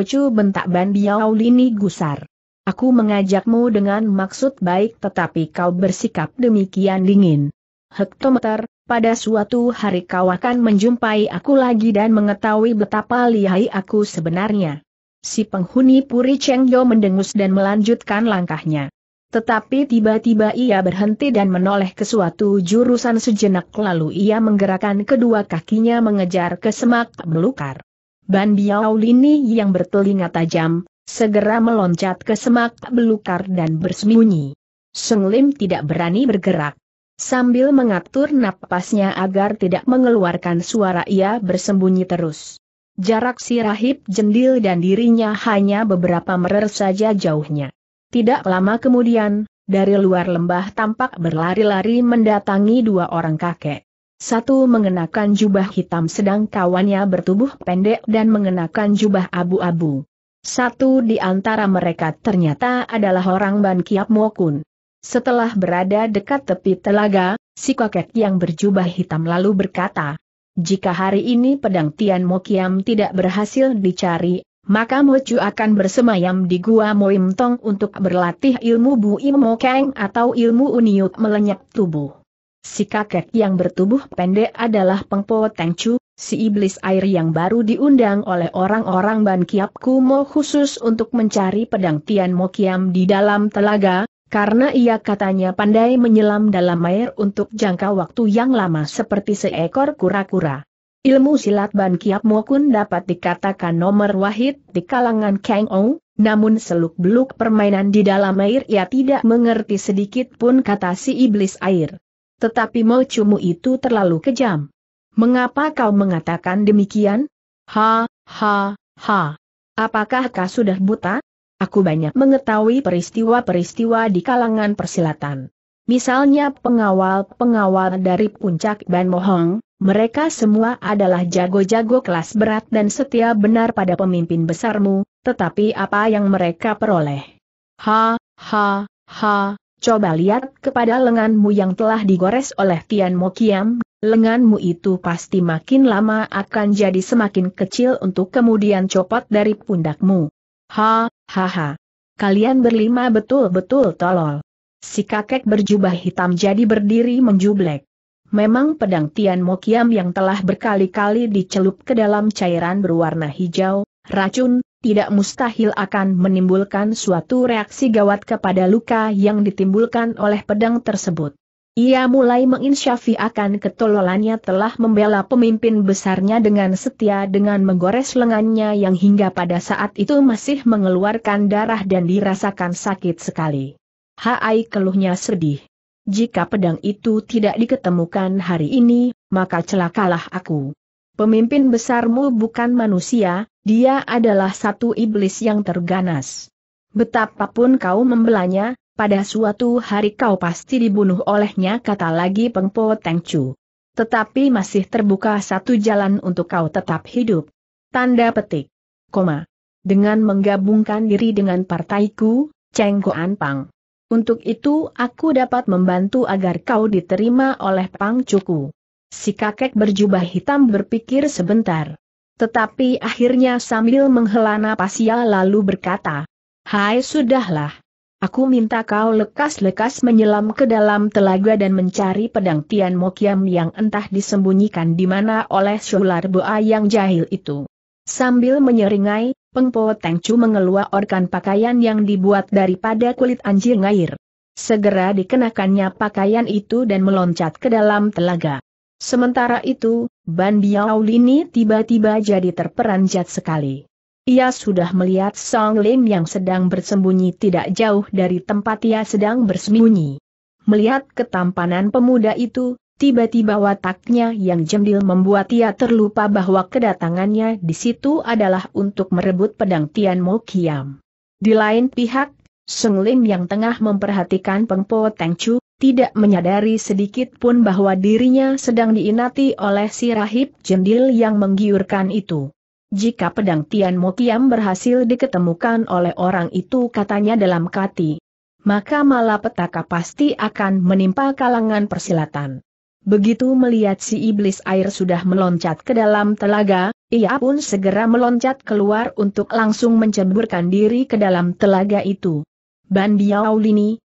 Chu bentak Ban Biao Lini gusar. Aku mengajakmu dengan maksud baik tetapi kau bersikap demikian dingin. Hektometer, pada suatu hari kau akan menjumpai aku lagi dan mengetahui betapa lihai aku sebenarnya. Si penghuni Puri Cheng Yo mendengus dan melanjutkan langkahnya. Tetapi tiba-tiba ia berhenti dan menoleh ke suatu jurusan sejenak lalu ia menggerakkan kedua kakinya mengejar ke semak belukar. Ban Biao Lini yang bertelinga tajam, segera meloncat ke semak belukar dan bersembunyi. Seng Lim tidak berani bergerak. Sambil mengatur napasnya agar tidak mengeluarkan suara ia bersembunyi terus. Jarak si rahib jendil dan dirinya hanya beberapa merer saja jauhnya. Tidak lama kemudian, dari luar lembah tampak berlari-lari mendatangi dua orang kakek. Satu mengenakan jubah hitam sedang kawannya bertubuh pendek dan mengenakan jubah abu-abu. Satu di antara mereka ternyata adalah orang Ban Kiap Mokun. Setelah berada dekat tepi telaga, si kakek yang berjubah hitam lalu berkata, jika hari ini pedang Tian Mokiam tidak berhasil dicari, maka Mochu akan bersemayam di Gua Moim Tong untuk berlatih ilmu Bu Imo atau ilmu Uniuk melenyap tubuh. Si kakek yang bertubuh pendek adalah Pengpo Tengchu, si iblis air yang baru diundang oleh orang-orang Ban Kiap Kumo khusus untuk mencari pedang Tian Mokiam di dalam telaga, karena ia katanya pandai menyelam dalam air untuk jangka waktu yang lama seperti seekor kura-kura. Ilmu silat Ban Kiap Kun dapat dikatakan nomor wahid di kalangan Kang Ou, namun seluk-beluk permainan di dalam air ia tidak mengerti sedikit pun kata si iblis air. Tetapi cuma itu terlalu kejam. Mengapa kau mengatakan demikian? Ha, ha, ha. Apakah kau sudah buta? Aku banyak mengetahui peristiwa-peristiwa di kalangan persilatan. Misalnya pengawal-pengawal dari puncak Ban Mohong, mereka semua adalah jago-jago kelas berat dan setia benar pada pemimpin besarmu, tetapi apa yang mereka peroleh? Ha, ha, ha, coba lihat kepada lenganmu yang telah digores oleh Tian Mokiam, lenganmu itu pasti makin lama akan jadi semakin kecil untuk kemudian copot dari pundakmu. Ha, ha, ha. Kalian berlima betul-betul tolol. Si kakek berjubah hitam jadi berdiri menjublek. Memang pedang Tian Mokiam yang telah berkali-kali dicelup ke dalam cairan berwarna hijau, racun, tidak mustahil akan menimbulkan suatu reaksi gawat kepada luka yang ditimbulkan oleh pedang tersebut. Ia mulai menginsyafi akan ketololannya telah membela pemimpin besarnya dengan setia dengan menggores lengannya yang hingga pada saat itu masih mengeluarkan darah dan dirasakan sakit sekali. Hai keluhnya sedih. Jika pedang itu tidak diketemukan hari ini, maka celakalah aku. Pemimpin besarmu bukan manusia, dia adalah satu iblis yang terganas. Betapapun kau membelanya, pada suatu hari kau pasti dibunuh olehnya kata lagi Pengpo Tengcu. Tetapi masih terbuka satu jalan untuk kau tetap hidup. Tanda petik. Koma. Dengan menggabungkan diri dengan partaiku, Cheng Goan Pang. Untuk itu aku dapat membantu agar kau diterima oleh Pang Cuku. Si kakek berjubah hitam berpikir sebentar. Tetapi akhirnya sambil menghela napas ia lalu berkata, Hai sudahlah. Aku minta kau lekas-lekas menyelam ke dalam telaga dan mencari pedang Tian Mokiam yang entah disembunyikan di mana oleh Shular Boa yang jahil itu. Sambil menyeringai, Pengpo Tengcu mengeluarkan pakaian yang dibuat daripada kulit anjing air. Segera dikenakannya pakaian itu dan meloncat ke dalam telaga. Sementara itu, Ban Lini tiba-tiba jadi terperanjat sekali. Ia sudah melihat Song Lim yang sedang bersembunyi tidak jauh dari tempat ia sedang bersembunyi. Melihat ketampanan pemuda itu, Tiba-tiba wataknya yang jendil membuat ia terlupa bahwa kedatangannya di situ adalah untuk merebut pedang Tian Mo Kiam. Di lain pihak, Sung Lim yang tengah memperhatikan Peng Po Teng Chu, tidak menyadari sedikit pun bahwa dirinya sedang diinati oleh si rahib jendil yang menggiurkan itu. Jika pedang Tian Mo Kiam berhasil diketemukan oleh orang itu katanya dalam kati, maka malapetaka pasti akan menimpa kalangan persilatan. Begitu melihat si iblis air sudah meloncat ke dalam telaga, ia pun segera meloncat keluar untuk langsung menceburkan diri ke dalam telaga itu. Ban Biao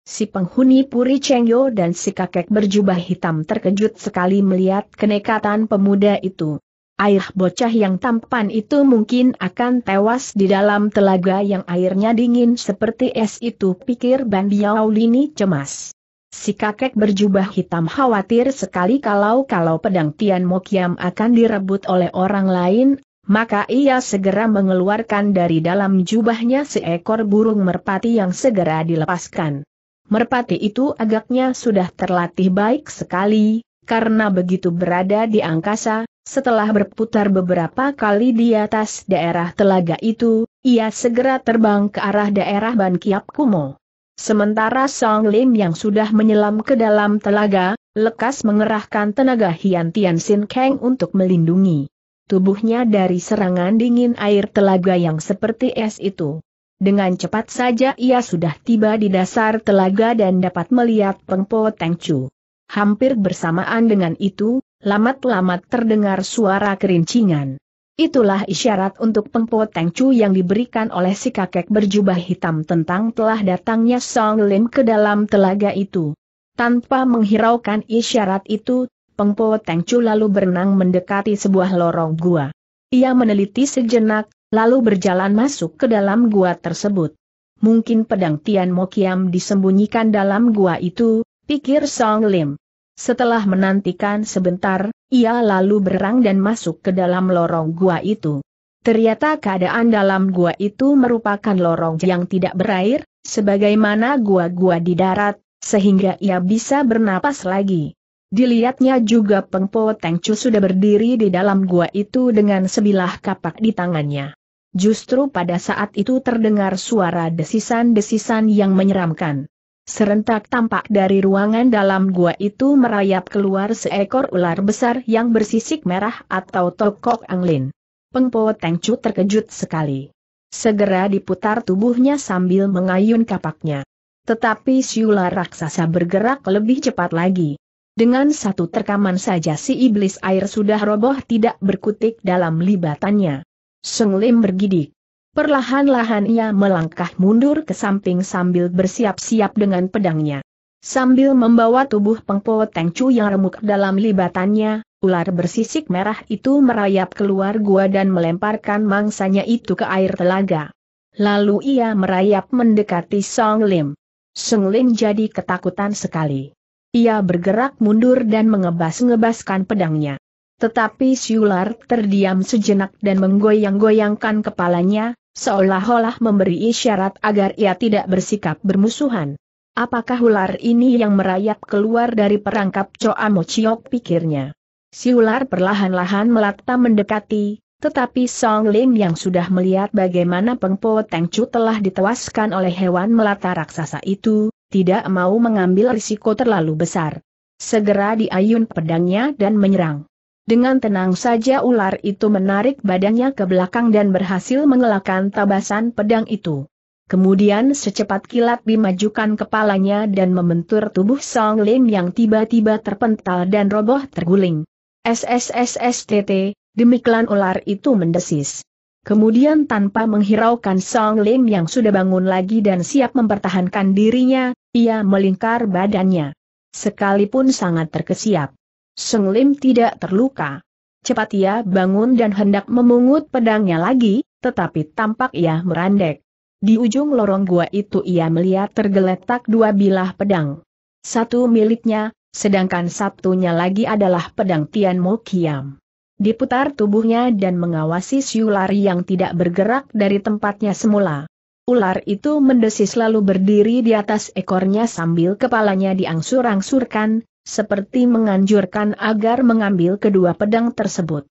si penghuni Puri Chengyo dan si kakek berjubah hitam terkejut sekali melihat kenekatan pemuda itu. Air bocah yang tampan itu mungkin akan tewas di dalam telaga yang airnya dingin seperti es itu pikir Ban Biao cemas. Si kakek berjubah hitam khawatir sekali kalau-kalau pedang Tian Mokiam akan direbut oleh orang lain, maka ia segera mengeluarkan dari dalam jubahnya seekor burung merpati yang segera dilepaskan. Merpati itu agaknya sudah terlatih baik sekali, karena begitu berada di angkasa, setelah berputar beberapa kali di atas daerah telaga itu, ia segera terbang ke arah daerah Ban Kiap Kumo. Sementara Song Lim yang sudah menyelam ke dalam telaga, lekas mengerahkan tenaga Hian Tian Sin Kang untuk melindungi tubuhnya dari serangan dingin air telaga yang seperti es itu. Dengan cepat saja ia sudah tiba di dasar telaga dan dapat melihat Pengpo Teng Chu. Hampir bersamaan dengan itu, lamat-lamat terdengar suara kerincingan. Itulah isyarat untuk Pengpo Teng yang diberikan oleh si kakek berjubah hitam tentang telah datangnya Song Lim ke dalam telaga itu. Tanpa menghiraukan isyarat itu, Pengpo Teng lalu berenang mendekati sebuah lorong gua. Ia meneliti sejenak, lalu berjalan masuk ke dalam gua tersebut. Mungkin pedang Tian Mokiam disembunyikan dalam gua itu, pikir Song Lim. Setelah menantikan sebentar, ia lalu berang dan masuk ke dalam lorong gua itu. Ternyata keadaan dalam gua itu merupakan lorong yang tidak berair, sebagaimana gua-gua di darat, sehingga ia bisa bernapas lagi. Dilihatnya juga Pengpo Tengcu sudah berdiri di dalam gua itu dengan sebilah kapak di tangannya. Justru pada saat itu terdengar suara desisan-desisan yang menyeramkan. Serentak tampak dari ruangan dalam gua itu merayap keluar seekor ular besar yang bersisik merah atau tokok anglin. Pengpo Tengcu terkejut sekali. Segera diputar tubuhnya sambil mengayun kapaknya. Tetapi si ular raksasa bergerak lebih cepat lagi. Dengan satu terkaman saja si iblis air sudah roboh tidak berkutik dalam libatannya. Seng Lim bergidik. Perlahan-lahan ia melangkah mundur ke samping sambil bersiap-siap dengan pedangnya. Sambil membawa tubuh Pengpo Tengcu yang remuk dalam libatannya, ular bersisik merah itu merayap keluar gua dan melemparkan mangsanya itu ke air telaga. Lalu ia merayap mendekati Song Lim. Song Lim jadi ketakutan sekali. Ia bergerak mundur dan mengebas-ngebaskan pedangnya. Tetapi Siular terdiam sejenak dan menggoyang-goyangkan kepalanya, seolah-olah memberi isyarat agar ia tidak bersikap bermusuhan. Apakah ular ini yang merayap keluar dari perangkap Choa Mochiok pikirnya? Siular perlahan-lahan melata mendekati, tetapi Song Ling yang sudah melihat bagaimana Pengpo Teng Chu telah ditewaskan oleh hewan melata raksasa itu, tidak mau mengambil risiko terlalu besar. Segera diayun pedangnya dan menyerang. Dengan tenang saja ular itu menarik badannya ke belakang dan berhasil mengelakkan tabasan pedang itu. Kemudian secepat kilat dimajukan kepalanya dan membentur tubuh Song Lim yang tiba-tiba terpental dan roboh terguling. SSSSTT, demikian ular itu mendesis. Kemudian tanpa menghiraukan Song Lim yang sudah bangun lagi dan siap mempertahankan dirinya, ia melingkar badannya. Sekalipun sangat terkesiap. Seng Lim tidak terluka. Cepat ia bangun dan hendak memungut pedangnya lagi, tetapi tampak ia merandek. Di ujung lorong gua itu ia melihat tergeletak dua bilah pedang. Satu miliknya, sedangkan satunya lagi adalah pedang Tian Mo Kiam. Diputar tubuhnya dan mengawasi si ular yang tidak bergerak dari tempatnya semula. Ular itu mendesis lalu berdiri di atas ekornya sambil kepalanya diangsur-angsurkan, seperti menganjurkan agar mengambil kedua pedang tersebut.